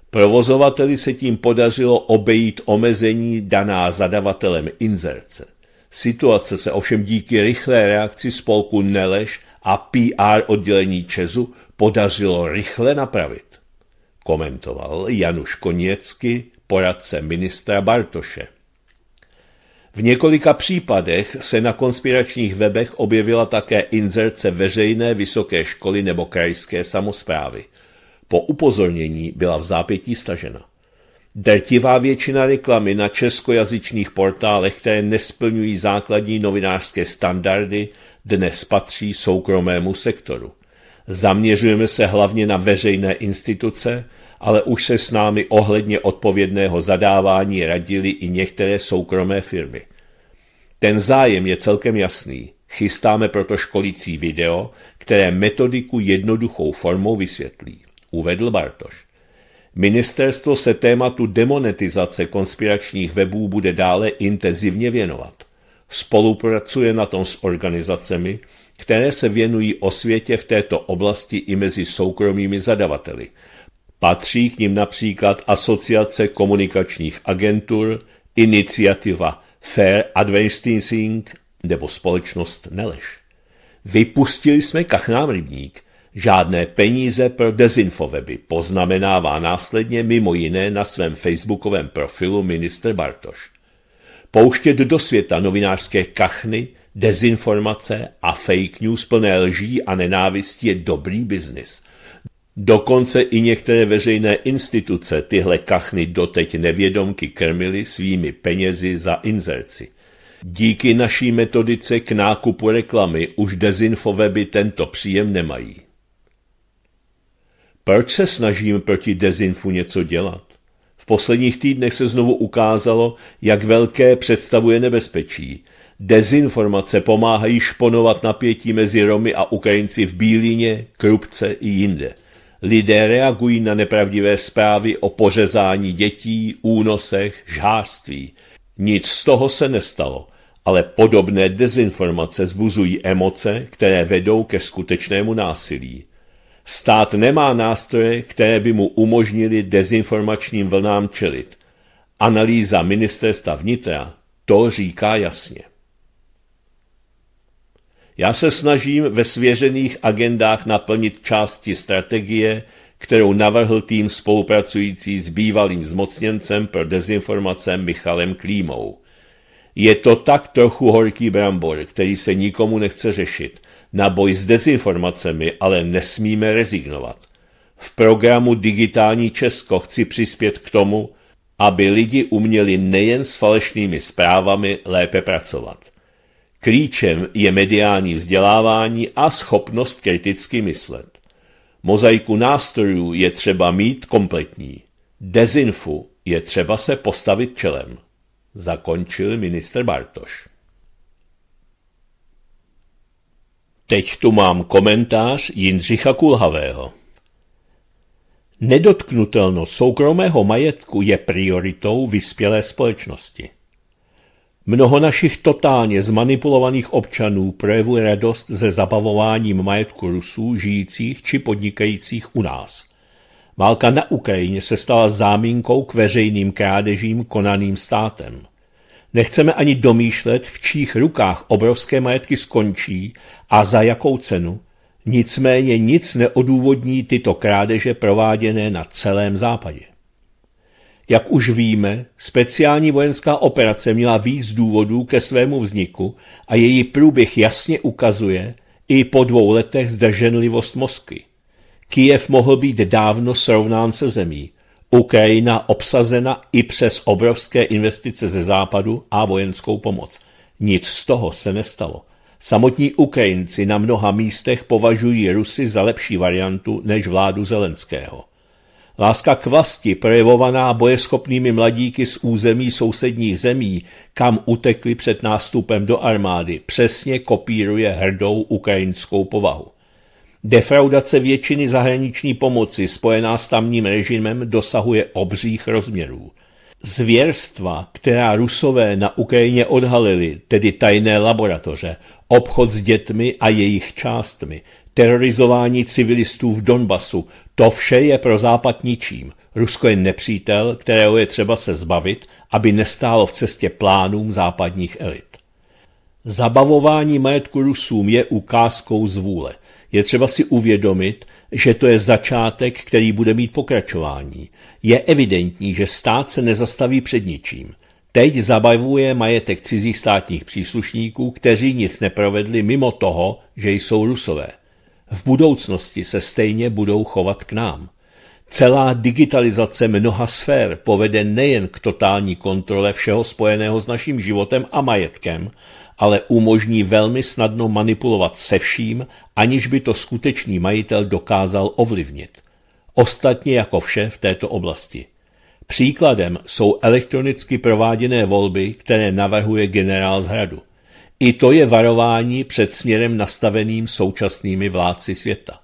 A: Provozovateli se tím podařilo obejít omezení daná zadavatelem inzerce. Situace se ovšem díky rychlé reakci spolku Neleš a PR oddělení Čezu podařilo rychle napravit. Komentoval Januš Koněcky, poradce ministra Bartoše. V několika případech se na konspiračních webech objevila také inzerce veřejné vysoké školy nebo krajské samozprávy. Po upozornění byla v zápětí stažena. Drtivá většina reklamy na českojazyčných portálech, které nesplňují základní novinářské standardy, dnes patří soukromému sektoru. Zaměřujeme se hlavně na veřejné instituce, ale už se s námi ohledně odpovědného zadávání radili i některé soukromé firmy. Ten zájem je celkem jasný. Chystáme proto školící video, které metodiku jednoduchou formou vysvětlí, uvedl Bartoš. Ministerstvo se tématu demonetizace konspiračních webů bude dále intenzivně věnovat. Spolupracuje na tom s organizacemi, které se věnují osvětě v této oblasti i mezi soukromými zadavateli, Patří k nim například Asociace komunikačních agentur, iniciativa Fair Advertising nebo společnost Neleš. Vypustili jsme kachnám rybník, žádné peníze pro dezinfoweby, poznamenává následně mimo jiné na svém facebookovém profilu minister Bartoš. Pouštět do světa novinářské kachny, dezinformace a fake news plné lží a nenávistí je dobrý biznis – Dokonce i některé veřejné instituce tyhle kachny doteď nevědomky krmily svými penězi za inzerci. Díky naší metodice k nákupu reklamy už dezinfoweby tento příjem nemají. Proč se snažím proti dezinfu něco dělat? V posledních týdnech se znovu ukázalo, jak velké představuje nebezpečí. Dezinformace pomáhají šponovat napětí mezi Romy a Ukrajinci v Bílíně, Krupce i jinde – Lidé reagují na nepravdivé zprávy o pořezání dětí, únosech, žhářství. Nic z toho se nestalo, ale podobné dezinformace zbuzují emoce, které vedou ke skutečnému násilí. Stát nemá nástroje, které by mu umožnili dezinformačním vlnám čelit. Analýza ministerstva vnitra to říká jasně. Já se snažím ve svěřených agendách naplnit části strategie, kterou navrhl tým spolupracující s bývalým zmocněncem pro dezinformace Michalem Klímou. Je to tak trochu horký brambor, který se nikomu nechce řešit. Na boj s dezinformacemi ale nesmíme rezignovat. V programu Digitální Česko chci přispět k tomu, aby lidi uměli nejen s falešnými zprávami lépe pracovat. Klíčem je mediální vzdělávání a schopnost kriticky myslet. Mozaiku nástrojů je třeba mít kompletní. Dezinfu je třeba se postavit čelem. Zakončil minister Bartoš. Teď tu mám komentář Jindřicha Kulhavého. Nedotknutelnost soukromého majetku je prioritou vyspělé společnosti. Mnoho našich totálně zmanipulovaných občanů projevuje radost ze zabavováním majetku Rusů žijících či podnikajících u nás. Válka na Ukrajině se stala záminkou k veřejným krádežím konaným státem. Nechceme ani domýšlet, v čích rukách obrovské majetky skončí a za jakou cenu, nicméně nic neodůvodní tyto krádeže prováděné na celém západě. Jak už víme, speciální vojenská operace měla víc důvodů ke svému vzniku a její průběh jasně ukazuje i po dvou letech zdrženlivost Moskvy. Kijev mohl být dávno srovnán se zemí, Ukrajina obsazena i přes obrovské investice ze západu a vojenskou pomoc. Nic z toho se nestalo. Samotní Ukrajinci na mnoha místech považují Rusy za lepší variantu než vládu Zelenského. Láska k vlasti, projevovaná bojeschopnými mladíky z území sousedních zemí, kam utekli před nástupem do armády, přesně kopíruje hrdou ukrajinskou povahu. Defraudace většiny zahraniční pomoci spojená s tamním režimem dosahuje obřích rozměrů. Zvěrstva, která rusové na Ukrajině odhalili, tedy tajné laboratoře, obchod s dětmi a jejich částmi, terorizování civilistů v Donbasu. To vše je pro Západ ničím. Rusko je nepřítel, kterého je třeba se zbavit, aby nestálo v cestě plánům západních elit. Zabavování majetku Rusům je ukázkou z vůle. Je třeba si uvědomit, že to je začátek, který bude mít pokračování. Je evidentní, že stát se nezastaví před ničím. Teď zabavuje majetek cizích státních příslušníků, kteří nic neprovedli mimo toho, že jsou rusové v budoucnosti se stejně budou chovat k nám. Celá digitalizace mnoha sfér povede nejen k totální kontrole všeho spojeného s naším životem a majetkem, ale umožní velmi snadno manipulovat se vším, aniž by to skutečný majitel dokázal ovlivnit. Ostatně jako vše v této oblasti. Příkladem jsou elektronicky prováděné volby, které navrhuje generál z hradu. I to je varování před směrem nastaveným současnými vládci světa.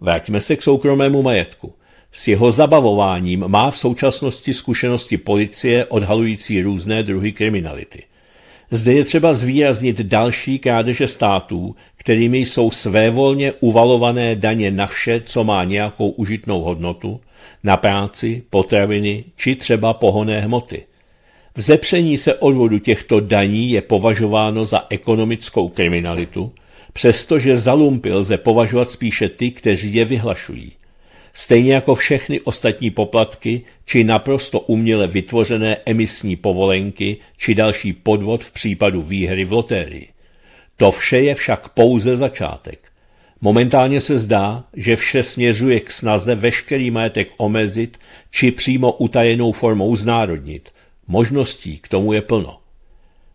A: Vraťme se k soukromému majetku. S jeho zabavováním má v současnosti zkušenosti policie odhalující různé druhy kriminality. Zde je třeba zvýraznit další krádeže států, kterými jsou svévolně uvalované daně na vše, co má nějakou užitnou hodnotu, na práci, potraviny či třeba pohoné hmoty – Vzepření se odvodu těchto daní je považováno za ekonomickou kriminalitu, přestože za lumpy lze považovat spíše ty, kteří je vyhlašují. Stejně jako všechny ostatní poplatky či naprosto uměle vytvořené emisní povolenky či další podvod v případu výhry v lotérii. To vše je však pouze začátek. Momentálně se zdá, že vše směřuje k snaze veškerý majetek omezit či přímo utajenou formou znárodnit – Možností k tomu je plno.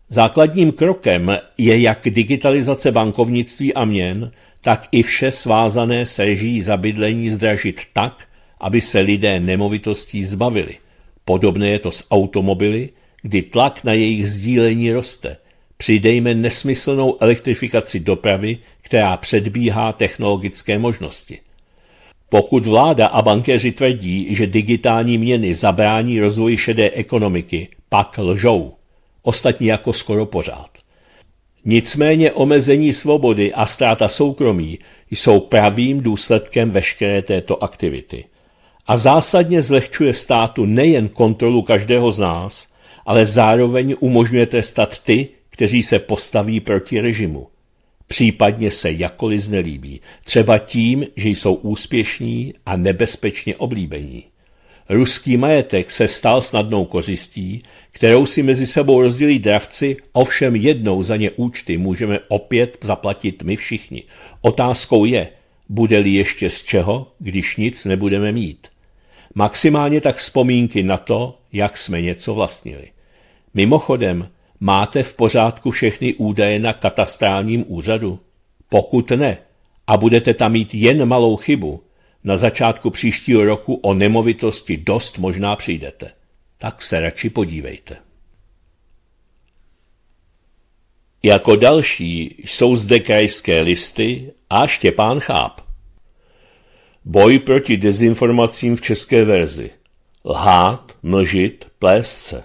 A: Základním krokem je jak digitalizace bankovnictví a měn, tak i vše svázané se reží za zdražit tak, aby se lidé nemovitostí zbavili. Podobné je to s automobily, kdy tlak na jejich sdílení roste. Přidejme nesmyslnou elektrifikaci dopravy, která předbíhá technologické možnosti. Pokud vláda a bankéři tvrdí, že digitální měny zabrání rozvoji šedé ekonomiky, pak lžou. Ostatně jako skoro pořád. Nicméně omezení svobody a ztráta soukromí jsou pravým důsledkem veškeré této aktivity. A zásadně zlehčuje státu nejen kontrolu každého z nás, ale zároveň umožňuje trestat ty, kteří se postaví proti režimu případně se jakoli znelíbí, třeba tím, že jsou úspěšní a nebezpečně oblíbení. Ruský majetek se stal snadnou kořistí, kterou si mezi sebou rozdělí dravci, ovšem jednou za ně účty můžeme opět zaplatit my všichni. Otázkou je, bude-li ještě z čeho, když nic nebudeme mít. Maximálně tak vzpomínky na to, jak jsme něco vlastnili. Mimochodem, Máte v pořádku všechny údaje na katastrálním úřadu? Pokud ne, a budete tam mít jen malou chybu, na začátku příštího roku o nemovitosti dost možná přijdete. Tak se radši podívejte. Jako další jsou zde krajské listy a Štěpán Cháp. Boj proti dezinformacím v české verzi. Lhát, mlžit, plést se.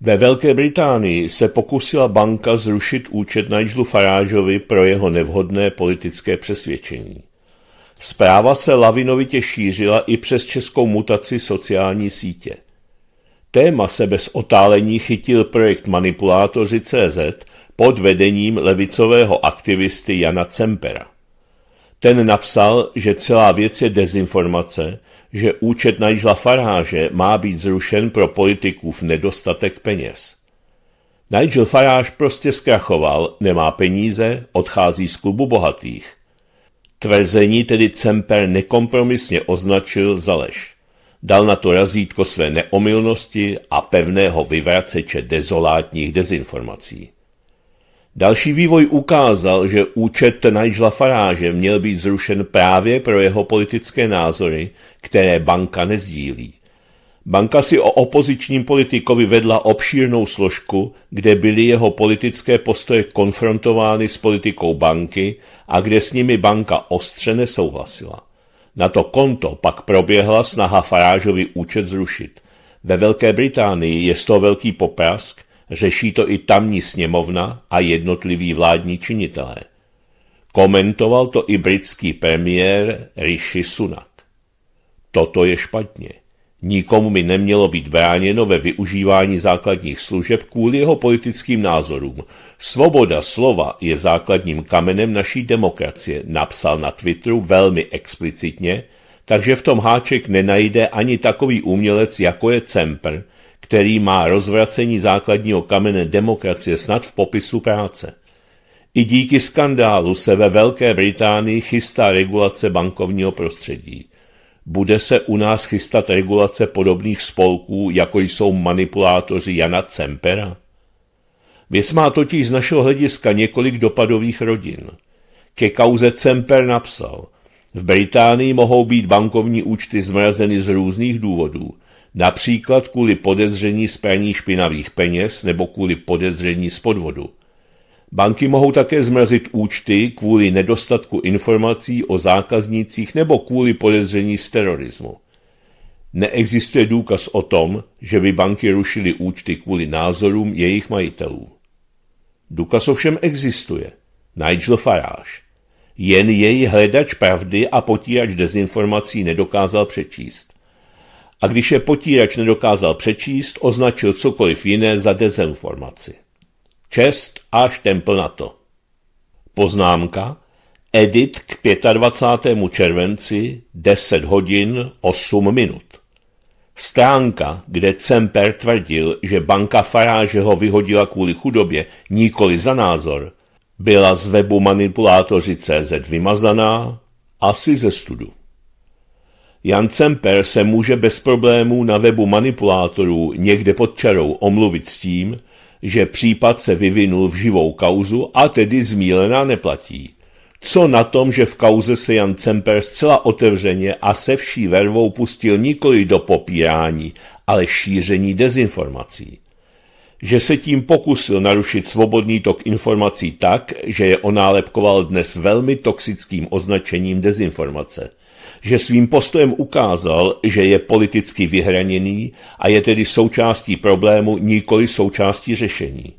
A: Ve Velké Británii se pokusila banka zrušit účet Nigelu Farážovi pro jeho nevhodné politické přesvědčení. Zpráva se lavinovitě šířila i přes českou mutaci sociální sítě. Téma se bez otálení chytil projekt Manipulátoři CZ pod vedením levicového aktivisty Jana Cempera. Ten napsal, že celá věc je dezinformace že účet Nigela Faráže má být zrušen pro politikův nedostatek peněz. Nigel Farage prostě zkrachoval, nemá peníze, odchází z klubu bohatých. Tvrzení tedy Cemper nekompromisně označil za lež. Dal na to razítko své neomylnosti a pevného vyvraceče dezolátních dezinformací. Další vývoj ukázal, že účet Nigela Faráže měl být zrušen právě pro jeho politické názory, které banka nezdílí. Banka si o opozičním politikovi vedla obšírnou složku, kde byly jeho politické postoje konfrontovány s politikou banky a kde s nimi banka ostře nesouhlasila. Na to konto pak proběhla snaha Farážovi účet zrušit. Ve Velké Británii je z toho velký poprask Řeší to i tamní sněmovna a jednotliví vládní činitelé. Komentoval to i britský premiér Rishi Sunak. Toto je špatně. Nikomu mi nemělo být bráněno ve využívání základních služeb kvůli jeho politickým názorům. Svoboda slova je základním kamenem naší demokracie, napsal na Twitteru velmi explicitně, takže v tom háček nenajde ani takový umělec, jako je Cemper, který má rozvracení základního kamene demokracie snad v popisu práce. I díky skandálu se ve Velké Británii chystá regulace bankovního prostředí. Bude se u nás chystat regulace podobných spolků, jako jsou manipulátoři Jana Cempera? Věc má totiž z našeho hlediska několik dopadových rodin. Ke kauze Cemper napsal, v Británii mohou být bankovní účty zmrazeny z různých důvodů – například kvůli podezření z praní špinavých peněz nebo kvůli podezření z podvodu. Banky mohou také zmrazit účty kvůli nedostatku informací o zákaznících nebo kvůli podezření z terorismu. Neexistuje důkaz o tom, že by banky rušily účty kvůli názorům jejich majitelů. Důkaz ovšem existuje. Nigel Farage. Jen její hledač pravdy a potírač dezinformací nedokázal přečíst a když je potírač nedokázal přečíst, označil cokoliv jiné za dezinformaci. Čest a štempl na to. Poznámka Edit k 25. červenci 10 hodin 8 minut. Stránka, kde Cemper tvrdil, že banka Faráže ho vyhodila kvůli chudobě, nikoli za názor, byla z webu CZ vymazaná, asi ze studu. Jan Semper se může bez problémů na webu manipulátorů někde pod čarou omluvit s tím, že případ se vyvinul v živou kauzu a tedy zmílená neplatí. Co na tom, že v kauze se Jan Semper zcela otevřeně a se vší vervou pustil nikoli do popírání, ale šíření dezinformací? Že se tím pokusil narušit svobodný tok informací tak, že je onálepkoval dnes velmi toxickým označením dezinformace – že svým postojem ukázal, že je politicky vyhraněný a je tedy součástí problému, nikoli součástí řešení.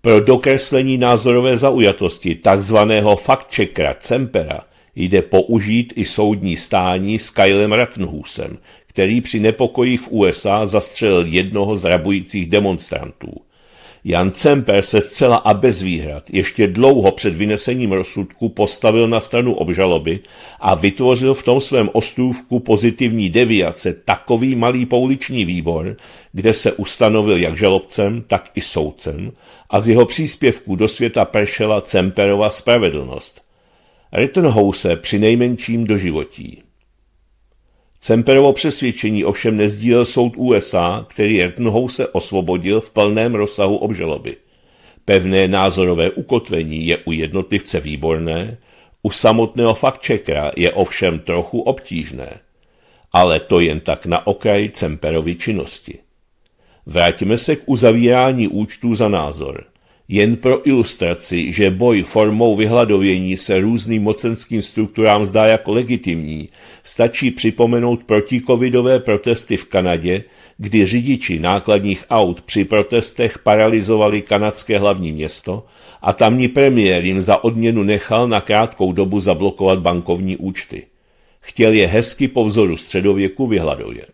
A: Pro dokreslení názorové zaujatosti takzvaného faktčekra Cempera jde použít i soudní stání s Kylem Rattenhusem, který při nepokojích v USA zastřelil jednoho z rabujících demonstrantů – Jan Cemper se zcela a bez výhrad ještě dlouho před vynesením rozsudku postavil na stranu obžaloby a vytvořil v tom svém ostrůvku pozitivní deviace takový malý pouliční výbor, kde se ustanovil jak žalobcem, tak i soudcem a z jeho příspěvků do světa pršela Cemperova spravedlnost. Rittenhouse při nejmenším doživotí. Semperovo přesvědčení ovšem nezdílel soud USA, který se osvobodil v plném rozsahu obžaloby. Pevné názorové ukotvení je u jednotlivce výborné, u samotného faktčekra je ovšem trochu obtížné. Ale to jen tak na okraj Semperovy činnosti. Vrátíme se k uzavírání účtů za názor. Jen pro ilustraci, že boj formou vyhladovění se různým mocenským strukturám zdá jako legitimní, stačí připomenout protikovidové protesty v Kanadě, kdy řidiči nákladních aut při protestech paralizovali kanadské hlavní město a tamní premiér jim za odměnu nechal na krátkou dobu zablokovat bankovní účty. Chtěl je hezky po vzoru středověku vyhladovět.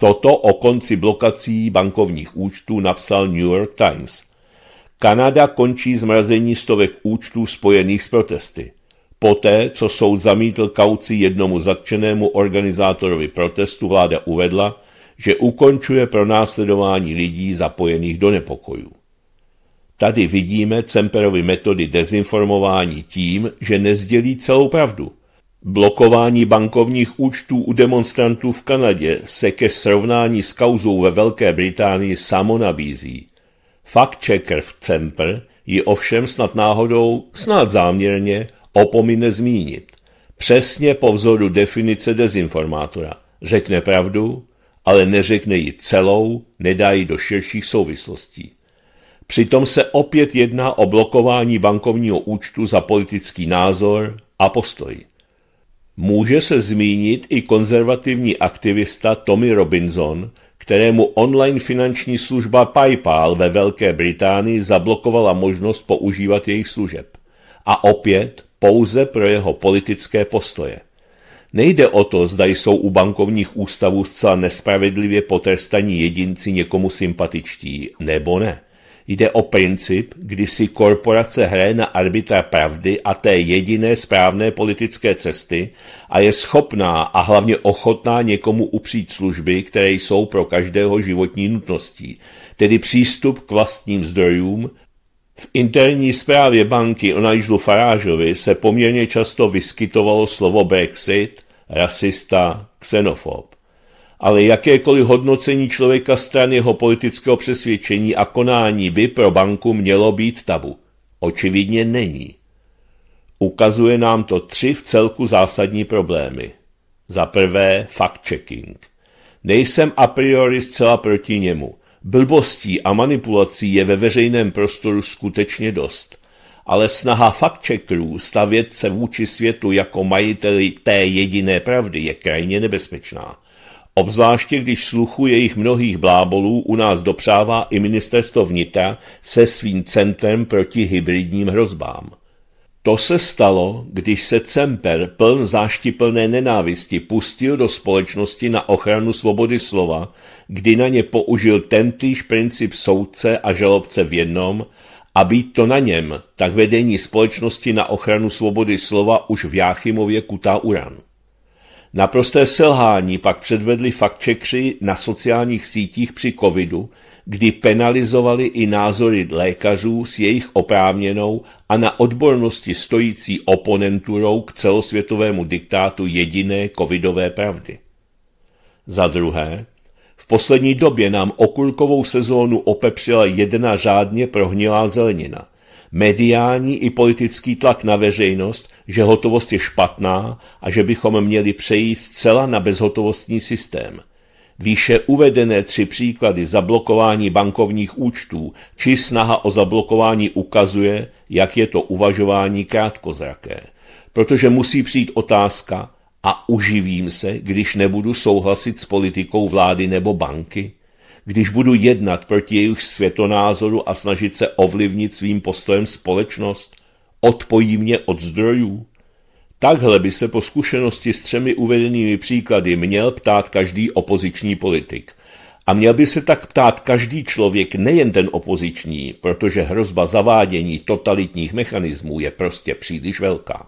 A: Toto o konci blokací bankovních účtů napsal New York Times – Kanada končí zmrazení stovek účtů spojených s protesty. Poté, co soud zamítl kauci jednomu zatčenému organizátorovi protestu, vláda uvedla, že ukončuje pronásledování lidí zapojených do nepokojů. Tady vidíme Cemperovy metody dezinformování tím, že nezdělí celou pravdu. Blokování bankovních účtů u demonstrantů v Kanadě se ke srovnání s kauzou ve Velké Británii samo nabízí – Fact-checker v Cempr ji ovšem snad náhodou, snad záměrně, opomine zmínit. Přesně po vzoru definice dezinformátora. Řekne pravdu, ale neřekne ji celou, nedá ji do širších souvislostí. Přitom se opět jedná o blokování bankovního účtu za politický názor a postoj. Může se zmínit i konzervativní aktivista Tommy Robinson, kterému online finanční služba PayPal ve Velké Británii zablokovala možnost používat jejich služeb. A opět pouze pro jeho politické postoje. Nejde o to, zda jsou u bankovních ústavů zcela nespravedlivě potrestaní jedinci někomu sympatičtí, nebo ne. Jde o princip, kdy si korporace hraje na arbitra pravdy a té jediné správné politické cesty a je schopná a hlavně ochotná někomu upřít služby, které jsou pro každého životní nutností, tedy přístup k vlastním zdrojům, v interní zprávě banky o Nigelu Farážovi se poměrně často vyskytovalo slovo Brexit, rasista, xenofob ale jakékoliv hodnocení člověka stran jeho politického přesvědčení a konání by pro banku mělo být tabu. Očividně není. Ukazuje nám to tři v celku zásadní problémy. Za prvé fact-checking. Nejsem a priori zcela proti němu. Blbostí a manipulací je ve veřejném prostoru skutečně dost. Ale snaha fact-checkerů stavět se vůči světu jako majiteli té jediné pravdy je krajně nebezpečná. Obzvláště když sluchu jejich mnohých blábolů u nás dopřává i ministerstvo vnitra se svým centrem proti hybridním hrozbám. To se stalo, když se Cemper pln záštiplné nenávisti pustil do společnosti na ochranu svobody slova, kdy na ně použil tentýž princip soudce a žalobce v jednom a být to na něm, tak vedení společnosti na ochranu svobody slova už v Jáchymově kutá uran. Naprosté selhání pak předvedli faktčekři na sociálních sítích při covidu, kdy penalizovali i názory lékařů s jejich oprávněnou a na odbornosti stojící oponenturou k celosvětovému diktátu jediné covidové pravdy. Za druhé, v poslední době nám okulkovou sezónu opepřila jedna řádně prohnilá zelenina. Mediální i politický tlak na veřejnost že hotovost je špatná a že bychom měli přejít zcela na bezhotovostní systém. Výše uvedené tři příklady zablokování bankovních účtů či snaha o zablokování ukazuje, jak je to uvažování krátkozraké. Protože musí přijít otázka, a uživím se, když nebudu souhlasit s politikou vlády nebo banky? Když budu jednat proti jejich světonázoru a snažit se ovlivnit svým postojem společnost? odpojí mě od zdrojů? Takhle by se po zkušenosti s třemi uvedenými příklady měl ptát každý opoziční politik. A měl by se tak ptát každý člověk, nejen ten opoziční, protože hrozba zavádění totalitních mechanismů je prostě příliš velká.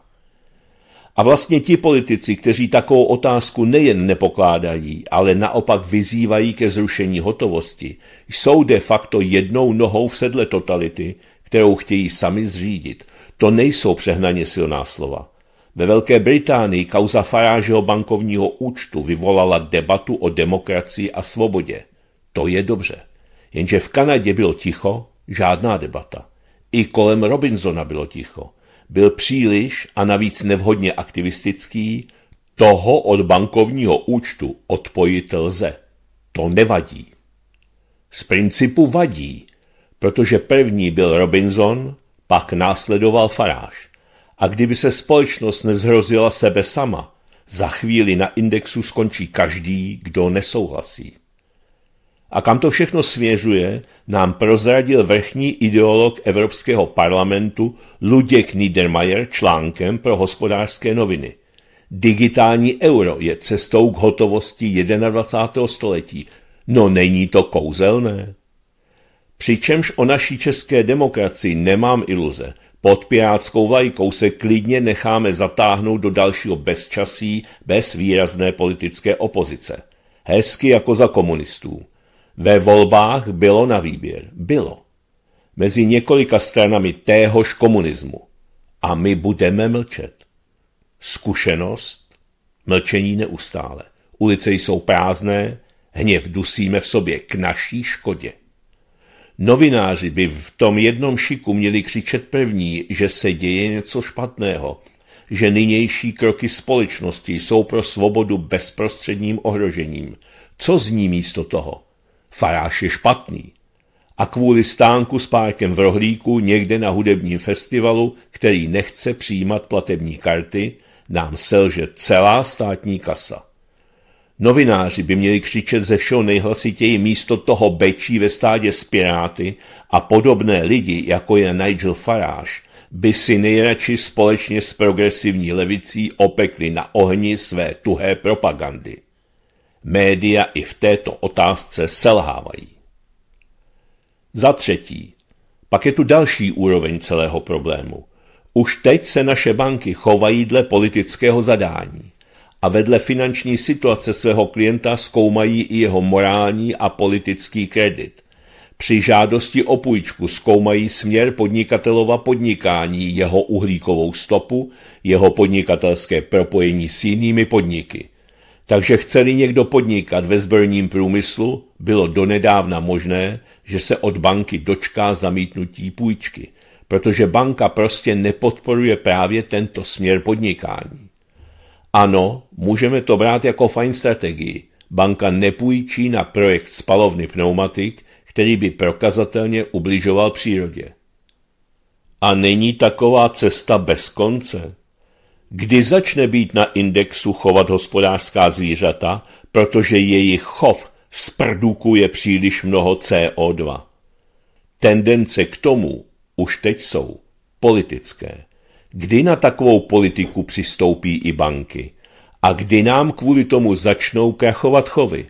A: A vlastně ti politici, kteří takovou otázku nejen nepokládají, ale naopak vyzývají ke zrušení hotovosti, jsou de facto jednou nohou v sedle totality, kterou chtějí sami zřídit – to nejsou přehnaně silná slova. Ve Velké Británii kauza Farážeho bankovního účtu vyvolala debatu o demokracii a svobodě. To je dobře. Jenže v Kanadě bylo ticho, žádná debata. I kolem Robinsona bylo ticho. Byl příliš a navíc nevhodně aktivistický, toho od bankovního účtu odpojit lze. To nevadí. Z principu vadí, protože první byl Robinson pak následoval faráš. A kdyby se společnost nezhrozila sebe sama, za chvíli na indexu skončí každý, kdo nesouhlasí. A kam to všechno směřuje, nám prozradil vrchní ideolog Evropského parlamentu Luděk Niedermayer článkem pro hospodářské noviny. Digitální euro je cestou k hotovosti 21. století. No není to kouzelné? Přičemž o naší české demokracii nemám iluze. Pod pirátskou vlajkou se klidně necháme zatáhnout do dalšího bezčasí bez výrazné politické opozice. Hezky jako za komunistů. Ve volbách bylo na výběr. Bylo. Mezi několika stranami téhož komunismu. A my budeme mlčet. Zkušenost? Mlčení neustále. Ulice jsou prázdné, hněv dusíme v sobě k naší škodě. Novináři by v tom jednom šiku měli křičet první, že se děje něco špatného, že nynější kroky společnosti jsou pro svobodu bezprostředním ohrožením. Co zní místo toho? Faráš je špatný. A kvůli stánku s párkem v rohlíku někde na hudebním festivalu, který nechce přijímat platební karty, nám selže celá státní kasa. Novináři by měli křičet ze všeho nejhlasitěji místo toho bečí ve stádě s a podobné lidi, jako je Nigel Farage, by si nejradši společně s progresivní levicí opekli na ohni své tuhé propagandy. Média i v této otázce selhávají. Za třetí, pak je tu další úroveň celého problému. Už teď se naše banky chovají dle politického zadání a vedle finanční situace svého klienta zkoumají i jeho morální a politický kredit. Při žádosti o půjčku zkoumají směr podnikatelova podnikání, jeho uhlíkovou stopu, jeho podnikatelské propojení s jinými podniky. Takže chceli někdo podnikat ve zbrojním průmyslu, bylo donedávna možné, že se od banky dočká zamítnutí půjčky, protože banka prostě nepodporuje právě tento směr podnikání. Ano, můžeme to brát jako fajn strategii. Banka nepůjčí na projekt spalovny pneumatik, který by prokazatelně ubližoval přírodě. A není taková cesta bez konce. Kdy začne být na indexu chovat hospodářská zvířata, protože jejich chov sprdukuje příliš mnoho CO2. Tendence k tomu už teď jsou politické. Kdy na takovou politiku přistoupí i banky? A kdy nám kvůli tomu začnou krachovat chovy?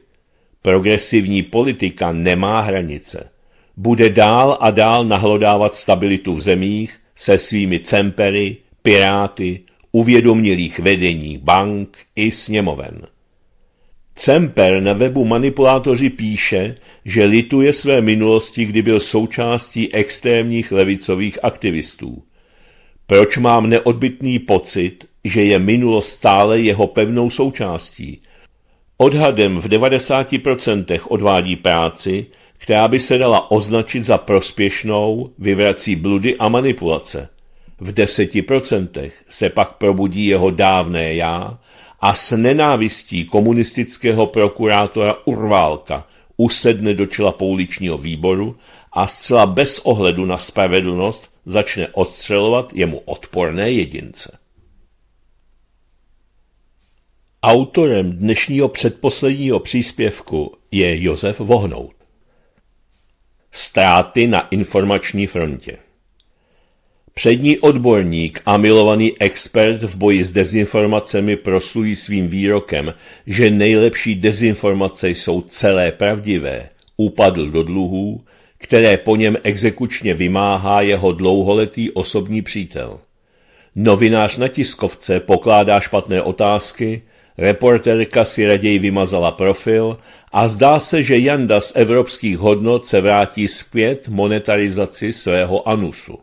A: Progresivní politika nemá hranice. Bude dál a dál nahlodávat stabilitu v zemích se svými cempery, piráty, uvědomilých vedení bank i sněmoven. Cemper na webu Manipulátoři píše, že lituje své minulosti, kdy byl součástí extrémních levicových aktivistů. Proč mám neodbitný pocit, že je minulost stále jeho pevnou součástí? Odhadem v 90% odvádí práci, která by se dala označit za prospěšnou, vyvrací bludy a manipulace. V 10% se pak probudí jeho dávné já a s nenávistí komunistického prokurátora Urválka usedne do čela pouličního výboru a zcela bez ohledu na spravedlnost začne odstřelovat jemu odporné jedince. Autorem dnešního předposledního příspěvku je Josef Vohnout. Ztráty na informační frontě Přední odborník a milovaný expert v boji s dezinformacemi proslují svým výrokem, že nejlepší dezinformace jsou celé pravdivé, upadl do dluhů které po něm exekučně vymáhá jeho dlouholetý osobní přítel. Novinář na tiskovce pokládá špatné otázky, reporterka si raději vymazala profil a zdá se, že Janda z evropských hodnot se vrátí zpět monetarizaci svého anusu.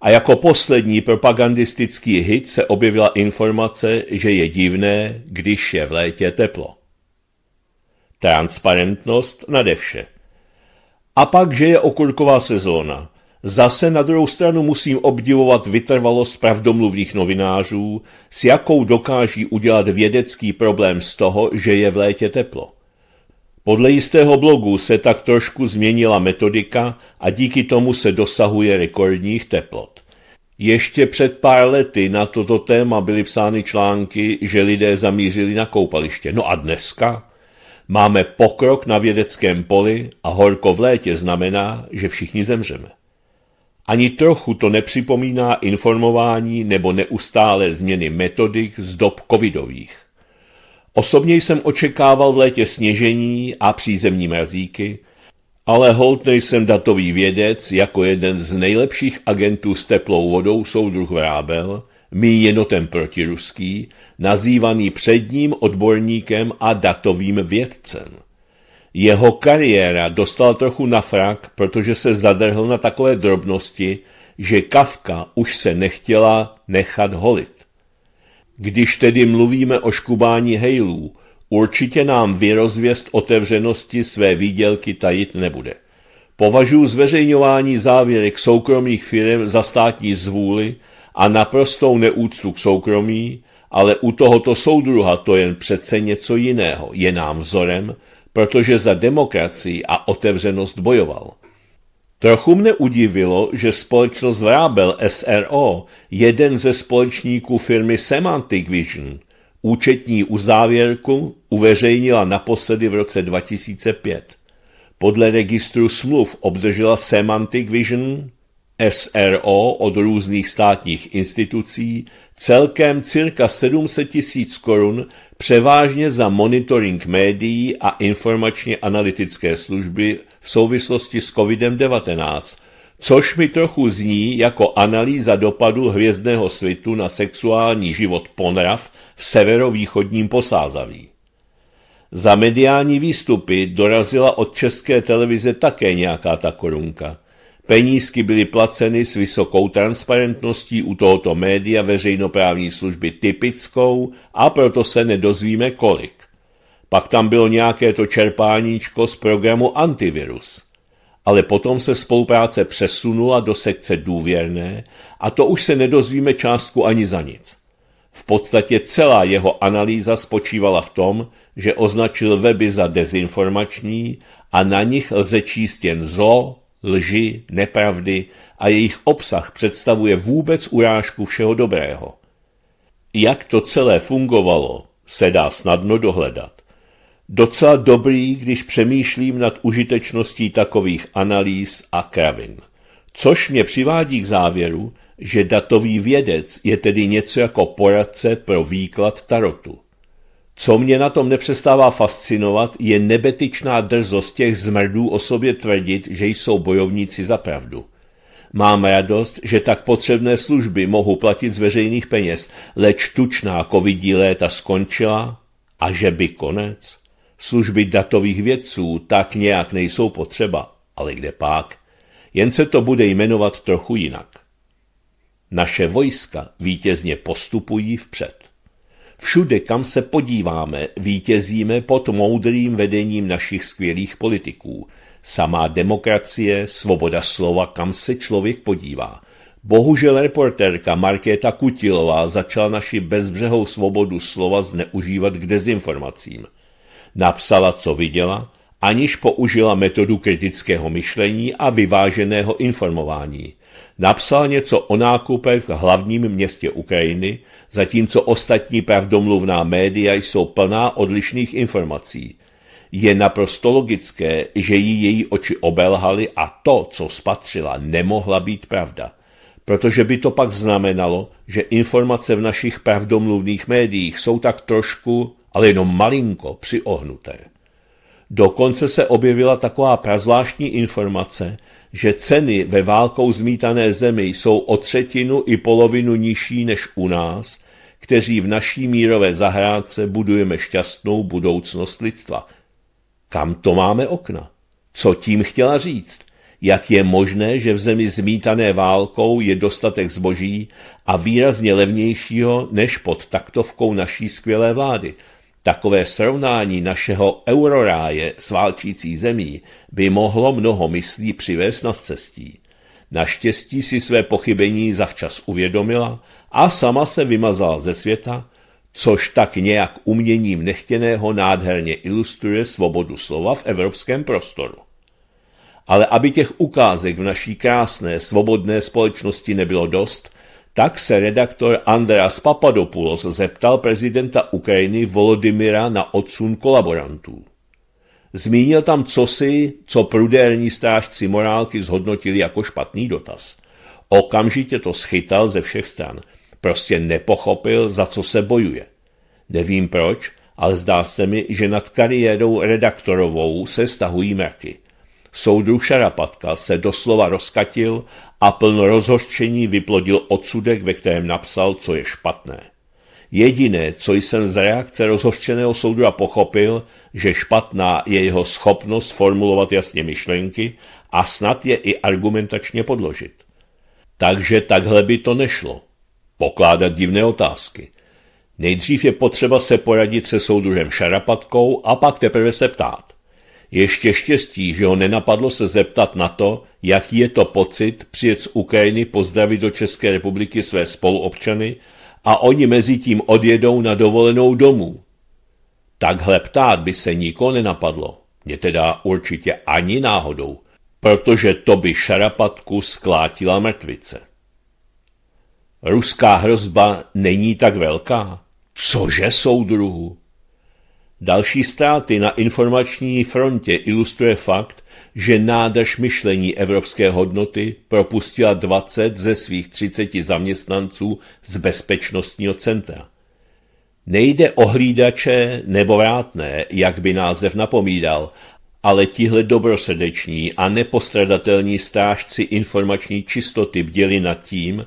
A: A jako poslední propagandistický hit se objevila informace, že je divné, když je v létě teplo. Transparentnost nade vše. A pak, že je okurková sezóna. Zase na druhou stranu musím obdivovat vytrvalost pravdomluvných novinářů, s jakou dokáží udělat vědecký problém z toho, že je v létě teplo. Podle jistého blogu se tak trošku změnila metodika a díky tomu se dosahuje rekordních teplot. Ještě před pár lety na toto téma byly psány články, že lidé zamířili na koupaliště. No a dneska? Máme pokrok na vědeckém poli a horko v létě znamená, že všichni zemřeme. Ani trochu to nepřipomíná informování nebo neustálé změny metodik z dob covidových. Osobně jsem očekával v létě sněžení a přízemní mrazíky, ale hold nejsem datový vědec jako jeden z nejlepších agentů s teplou vodou soudruh Vrábel – míněno jenotem protiruský, nazývaný předním odborníkem a datovým vědcem. Jeho kariéra dostal trochu na frak, protože se zadrhl na takové drobnosti, že Kafka už se nechtěla nechat holit. Když tedy mluvíme o škubání hejlů, určitě nám vyrozvěst otevřenosti své výdělky tajit nebude. Považuji zveřejňování závěrek soukromých firm za státní zvůli a naprostou neúctu k soukromí, ale u tohoto soudruha to jen přece něco jiného. Je nám vzorem, protože za demokracii a otevřenost bojoval. Trochu mne udivilo, že společnost Vrábel SRO, jeden ze společníků firmy Semantic Vision, účetní uzávěrku uveřejnila naposledy v roce 2005. Podle registru smluv obdržela Semantic Vision SRO od různých státních institucí celkem cirka 700 tisíc korun převážně za monitoring médií a informačně analytické služby v souvislosti s COVID-19, což mi trochu zní jako analýza dopadu hvězdného svitu na sexuální život ponrav v severovýchodním posázaví. Za mediální výstupy dorazila od české televize také nějaká ta korunka – Penízky byly placeny s vysokou transparentností u tohoto média veřejnoprávní služby typickou a proto se nedozvíme kolik. Pak tam bylo nějaké to čerpáníčko z programu Antivirus. Ale potom se spolupráce přesunula do sekce důvěrné a to už se nedozvíme částku ani za nic. V podstatě celá jeho analýza spočívala v tom, že označil weby za dezinformační a na nich lze číst jen zlo, lži, nepravdy a jejich obsah představuje vůbec urážku všeho dobrého. Jak to celé fungovalo, se dá snadno dohledat. Docela dobrý, když přemýšlím nad užitečností takových analýz a kravin. Což mě přivádí k závěru, že datový vědec je tedy něco jako poradce pro výklad tarotu. Co mě na tom nepřestává fascinovat, je nebetyčná drzost těch zmrdů o sobě tvrdit, že jsou bojovníci za pravdu. Mám radost, že tak potřebné služby mohu platit z veřejných peněz, leč tučná covidí léta skončila a že by konec. Služby datových vědců tak nějak nejsou potřeba, ale kde pak? Jen se to bude jmenovat trochu jinak. Naše vojska vítězně postupují vpřed. Všude, kam se podíváme, vítězíme pod moudrým vedením našich skvělých politiků. Samá demokracie, svoboda slova, kam se člověk podívá. Bohužel reportérka Markéta Kutilová začala naši bezbřehou svobodu slova zneužívat k dezinformacím. Napsala, co viděla, aniž použila metodu kritického myšlení a vyváženého informování. Napsal něco o nákupech v hlavním městě Ukrajiny, zatímco ostatní pravdomluvná média jsou plná odlišných informací. Je naprosto logické, že jí její oči obelhaly a to, co spatřila, nemohla být pravda protože by to pak znamenalo, že informace v našich pravdomluvných médiích jsou tak trošku, ale jenom malinko, přiohnuté. Dokonce se objevila taková prazvláštní informace, že ceny ve válkou zmítané zemi jsou o třetinu i polovinu nižší než u nás, kteří v naší mírové zahrádce budujeme šťastnou budoucnost lidstva. Kam to máme okna? Co tím chtěla říct? Jak je možné, že v zemi zmítané válkou je dostatek zboží a výrazně levnějšího než pod taktovkou naší skvělé vlády – Takové srovnání našeho euroráje s válčící zemí by mohlo mnoho myslí přivést na cestí. Naštěstí si své pochybení zavčas uvědomila a sama se vymazala ze světa, což tak nějak uměním nechtěného nádherně ilustruje svobodu slova v evropském prostoru. Ale aby těch ukázek v naší krásné, svobodné společnosti nebylo dost, tak se redaktor Andreas Papadopoulos zeptal prezidenta Ukrajiny Volodymyra na odsun kolaborantů. Zmínil tam cosi, co prudérní strážci morálky zhodnotili jako špatný dotaz. Okamžitě to schytal ze všech stran. Prostě nepochopil, za co se bojuje. Nevím proč, ale zdá se mi, že nad kariérou redaktorovou se stahují mraky. Soudruh Šarapatka se doslova rozkatil a plno rozhořčení vyplodil odsudek, ve kterém napsal, co je špatné. Jediné, co jsem z reakce rozhořčeného soudra pochopil, že špatná je jeho schopnost formulovat jasně myšlenky a snad je i argumentačně podložit. Takže takhle by to nešlo. Pokládat divné otázky. Nejdřív je potřeba se poradit se soudruhem Šarapatkou a pak teprve se ptát. Ještě štěstí, že ho nenapadlo se zeptat na to, jaký je to pocit přijet z Ukrajiny pozdravit do České republiky své spoluobčany a oni mezi tím odjedou na dovolenou domů. Takhle ptát by se nikoho nenapadlo. Mě teda určitě ani náhodou, protože to by šarapatku sklátila mrtvice. Ruská hrozba není tak velká. Cože soudruhu? Další ztráty na informační frontě ilustruje fakt, že nádrž myšlení evropské hodnoty propustila 20 ze svých 30 zaměstnanců z bezpečnostního centra. Nejde o hlídače nebo vrátné, jak by název napomídal, ale tihle dobrosrdeční a nepostradatelní strážci informační čistoty bděli nad tím,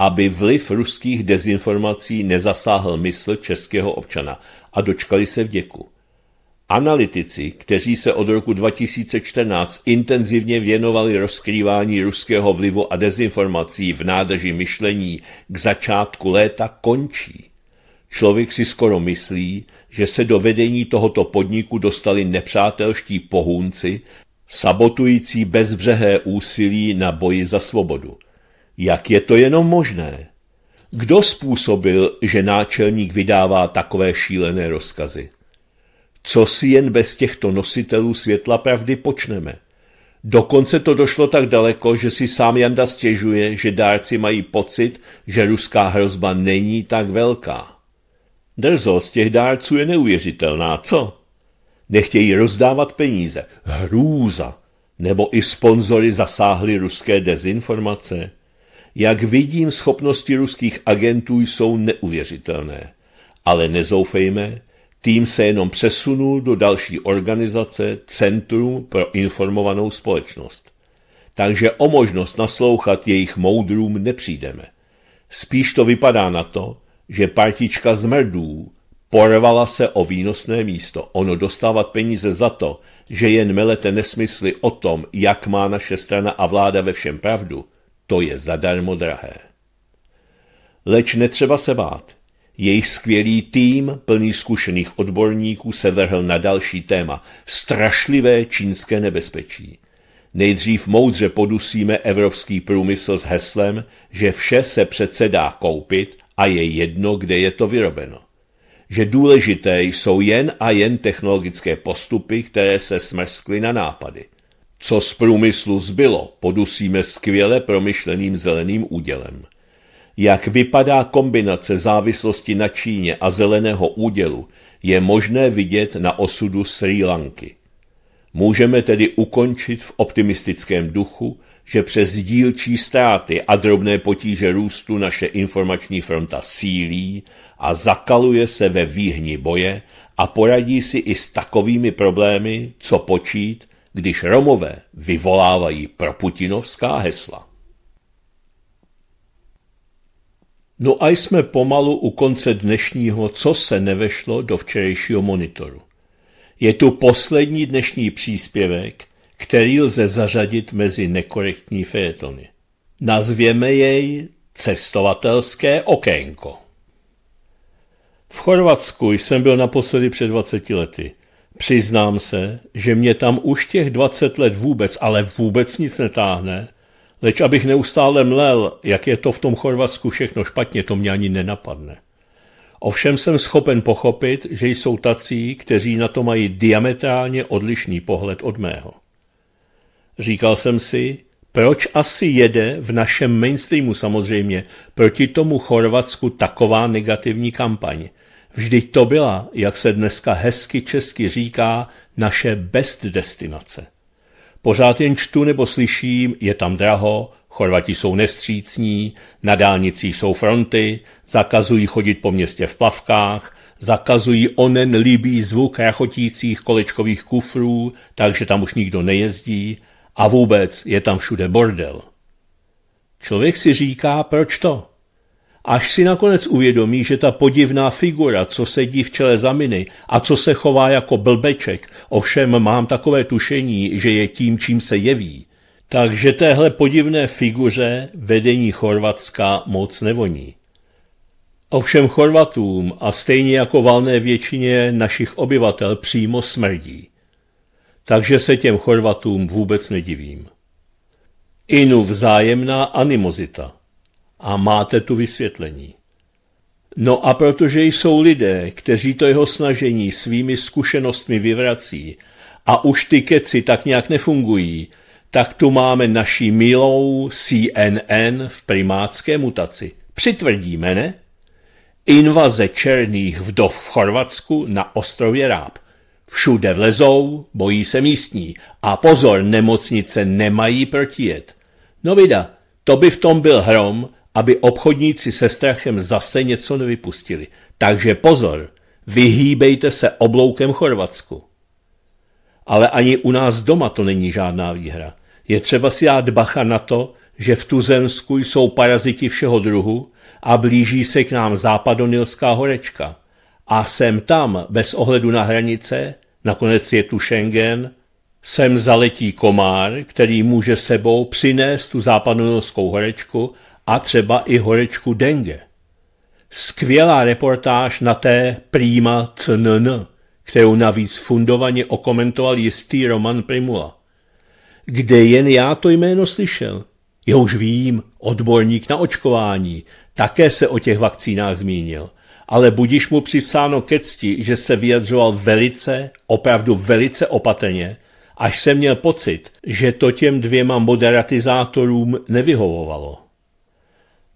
A: aby vliv ruských dezinformací nezasáhl mysl českého občana a dočkali se vděku. Analytici, kteří se od roku 2014 intenzivně věnovali rozkrývání ruského vlivu a dezinformací v nádrži myšlení k začátku léta, končí. Člověk si skoro myslí, že se do vedení tohoto podniku dostali nepřátelští pohůnci, sabotující bezbřehé úsilí na boji za svobodu – jak je to jenom možné? Kdo způsobil, že náčelník vydává takové šílené rozkazy? Co si jen bez těchto nositelů světla pravdy počneme? Dokonce to došlo tak daleko, že si sám Janda stěžuje, že dárci mají pocit, že ruská hrozba není tak velká. Drzost těch dárců je neuvěřitelná, co? Nechtějí rozdávat peníze. Hrůza! Nebo i sponzory zasáhly ruské dezinformace? Jak vidím, schopnosti ruských agentů jsou neuvěřitelné. Ale nezoufejme, tým se jenom přesunul do další organizace Centrum pro informovanou společnost. Takže o možnost naslouchat jejich moudrům nepřijdeme. Spíš to vypadá na to, že partička zmrdů porvala se o výnosné místo. Ono dostávat peníze za to, že jen melete nesmysly o tom, jak má naše strana a vláda ve všem pravdu – to je zadarmo drahé. Leč netřeba se bát. Jejich skvělý tým, plný zkušených odborníků, se vrhl na další téma – strašlivé čínské nebezpečí. Nejdřív moudře podusíme evropský průmysl s heslem, že vše se přece dá koupit a je jedno, kde je to vyrobeno. Že důležité jsou jen a jen technologické postupy, které se smrskly na nápady – co z průmyslu zbylo, podusíme skvěle promyšleným zeleným údělem. Jak vypadá kombinace závislosti na Číně a zeleného údělu, je možné vidět na osudu Sri Lanky. Můžeme tedy ukončit v optimistickém duchu, že přes dílčí ztráty a drobné potíže růstu naše informační fronta sílí a zakaluje se ve výhni boje a poradí si i s takovými problémy, co počít když Romové vyvolávají proputinovská hesla. No a jsme pomalu u konce dnešního, co se nevešlo do včerejšího monitoru. Je tu poslední dnešní příspěvek, který lze zařadit mezi nekorektní fejetony. Nazvěme jej cestovatelské okénko. V Chorvatsku jsem byl naposledy před 20 lety. Přiznám se, že mě tam už těch 20 let vůbec, ale vůbec nic netáhne, leč abych neustále mlel, jak je to v tom Chorvatsku všechno špatně, to mě ani nenapadne. Ovšem jsem schopen pochopit, že jsou tací, kteří na to mají diametrálně odlišný pohled od mého. Říkal jsem si, proč asi jede v našem mainstreamu samozřejmě proti tomu Chorvatsku taková negativní kampaň? Vždyť to byla, jak se dneska hezky česky říká, naše best destinace. Pořád jen čtu nebo slyším, je tam draho, Chorvati jsou nestřícní, na dálnicích jsou fronty, zakazují chodit po městě v plavkách, zakazují onen líbý zvuk rachotících kolečkových kufrů, takže tam už nikdo nejezdí a vůbec je tam všude bordel. Člověk si říká, proč to? Až si nakonec uvědomí, že ta podivná figura, co sedí v čele zaminy a co se chová jako blbeček, ovšem mám takové tušení, že je tím, čím se jeví, takže téhle podivné figuře vedení Chorvatska moc nevoní. Ovšem Chorvatům a stejně jako valné většině našich obyvatel přímo smrdí. Takže se těm Chorvatům vůbec nedivím. Inu vzájemná animozita – a máte tu vysvětlení. No a protože jsou lidé, kteří to jeho snažení svými zkušenostmi vyvrací a už ty keci tak nějak nefungují, tak tu máme naší milou CNN v primátské mutaci. Přitvrdíme, ne? Invaze černých vdov v Chorvatsku na ostrově Ráb. Všude vlezou, bojí se místní. A pozor, nemocnice nemají protijet. No vida, to by v tom byl hrom, aby obchodníci se strachem zase něco nevypustili. Takže pozor, vyhýbejte se obloukem Chorvatsku. Ale ani u nás doma to není žádná výhra. Je třeba si dát bacha na to, že v Tuzemsku jsou paraziti všeho druhu a blíží se k nám západonilská horečka. A sem tam, bez ohledu na hranice, nakonec je tu Schengen, sem zaletí komár, který může sebou přinést tu západonilskou horečku a třeba i horečku denge. Skvělá reportáž na té Prima CNN, kterou navíc fundovaně okomentoval jistý Roman Primula. Kde jen já to jméno slyšel? Já už vím, odborník na očkování, také se o těch vakcínách zmínil. Ale budiš mu připsáno ke cti, že se vyjadřoval velice, opravdu velice opatrně, až se měl pocit, že to těm dvěma moderatizátorům nevyhovovalo.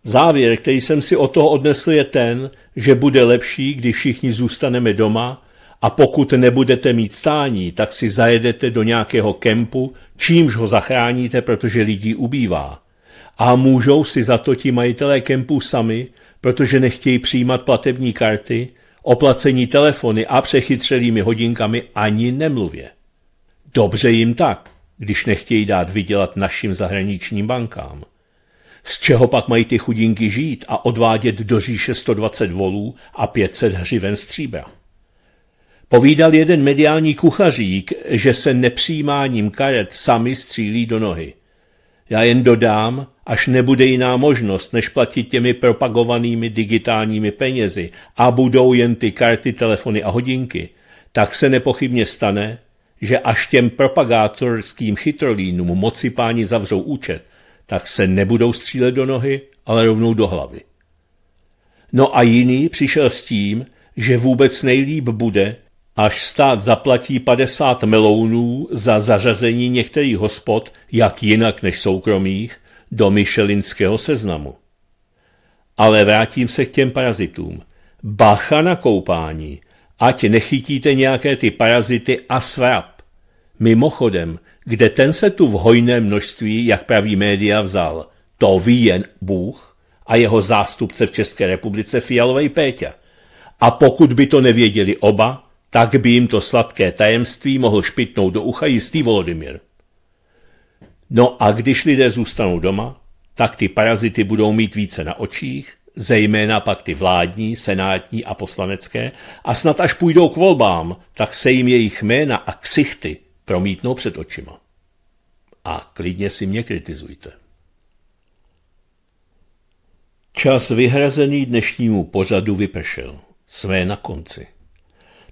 A: Závěr, který jsem si o toho odnesl, je ten, že bude lepší, když všichni zůstaneme doma a pokud nebudete mít stání, tak si zajedete do nějakého kempu, čímž ho zachráníte, protože lidí ubývá. A můžou si za to ti majitelé kempů sami, protože nechtějí přijímat platební karty, oplacení telefony a přechytřelými hodinkami ani nemluvě. Dobře jim tak, když nechtějí dát vydělat našim zahraničním bankám. Z čeho pak mají ty chudinky žít a odvádět do říše 120 volů a 500 hřiven stříbra? Povídal jeden mediální kuchařík, že se nepřijímáním karet sami střílí do nohy. Já jen dodám, až nebude jiná možnost, než platit těmi propagovanými digitálními penězi a budou jen ty karty, telefony a hodinky, tak se nepochybně stane, že až těm propagátorským chytrolínům moci páni zavřou účet tak se nebudou střílet do nohy, ale rovnou do hlavy. No a jiný přišel s tím, že vůbec nejlíp bude, až stát zaplatí 50 melounů za zařazení některých hospod, jak jinak než soukromých, do myšelinského seznamu. Ale vrátím se k těm parazitům. Bacha na koupání, ať nechytíte nějaké ty parazity a svrap. Mimochodem, kde ten se tu v hojné množství, jak praví média, vzal. To ví jen Bůh a jeho zástupce v České republice Fialovej Péťa. A pokud by to nevěděli oba, tak by jim to sladké tajemství mohl špitnout do ucha jistý Volodymyr. No a když lidé zůstanou doma, tak ty parazity budou mít více na očích, zejména pak ty vládní, senátní a poslanecké, a snad až půjdou k volbám, tak se jim jejich jména a ksichty promítnou před očima. A klidně si mě kritizujte. Čas vyhrazený dnešnímu pořadu vypršel. Své na konci.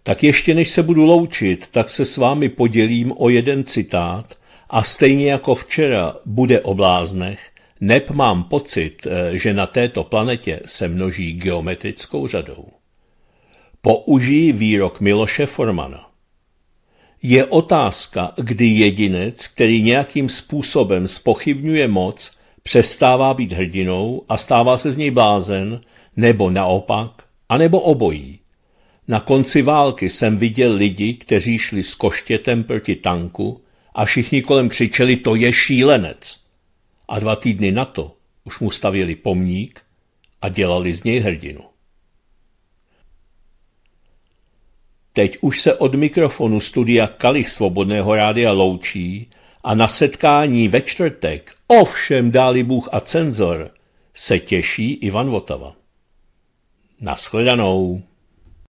A: Tak ještě než se budu loučit, tak se s vámi podělím o jeden citát a stejně jako včera bude o bláznech, neb mám pocit, eh, že na této planetě se množí geometrickou řadou. Použij výrok Miloše Formana je otázka, kdy jedinec, který nějakým způsobem spochybňuje moc, přestává být hrdinou a stává se z něj blázen, nebo naopak, anebo obojí. Na konci války jsem viděl lidi, kteří šli s koštětem proti tanku a všichni kolem křičeli, to je šílenec. A dva týdny na to už mu stavěli pomník a dělali z něj hrdinu. Teď už se od mikrofonu studia Kalich Svobodného rádia loučí a na setkání ve čtvrtek, ovšem dáli Bůh a cenzor, se těší Ivan Votava. Naschledanou.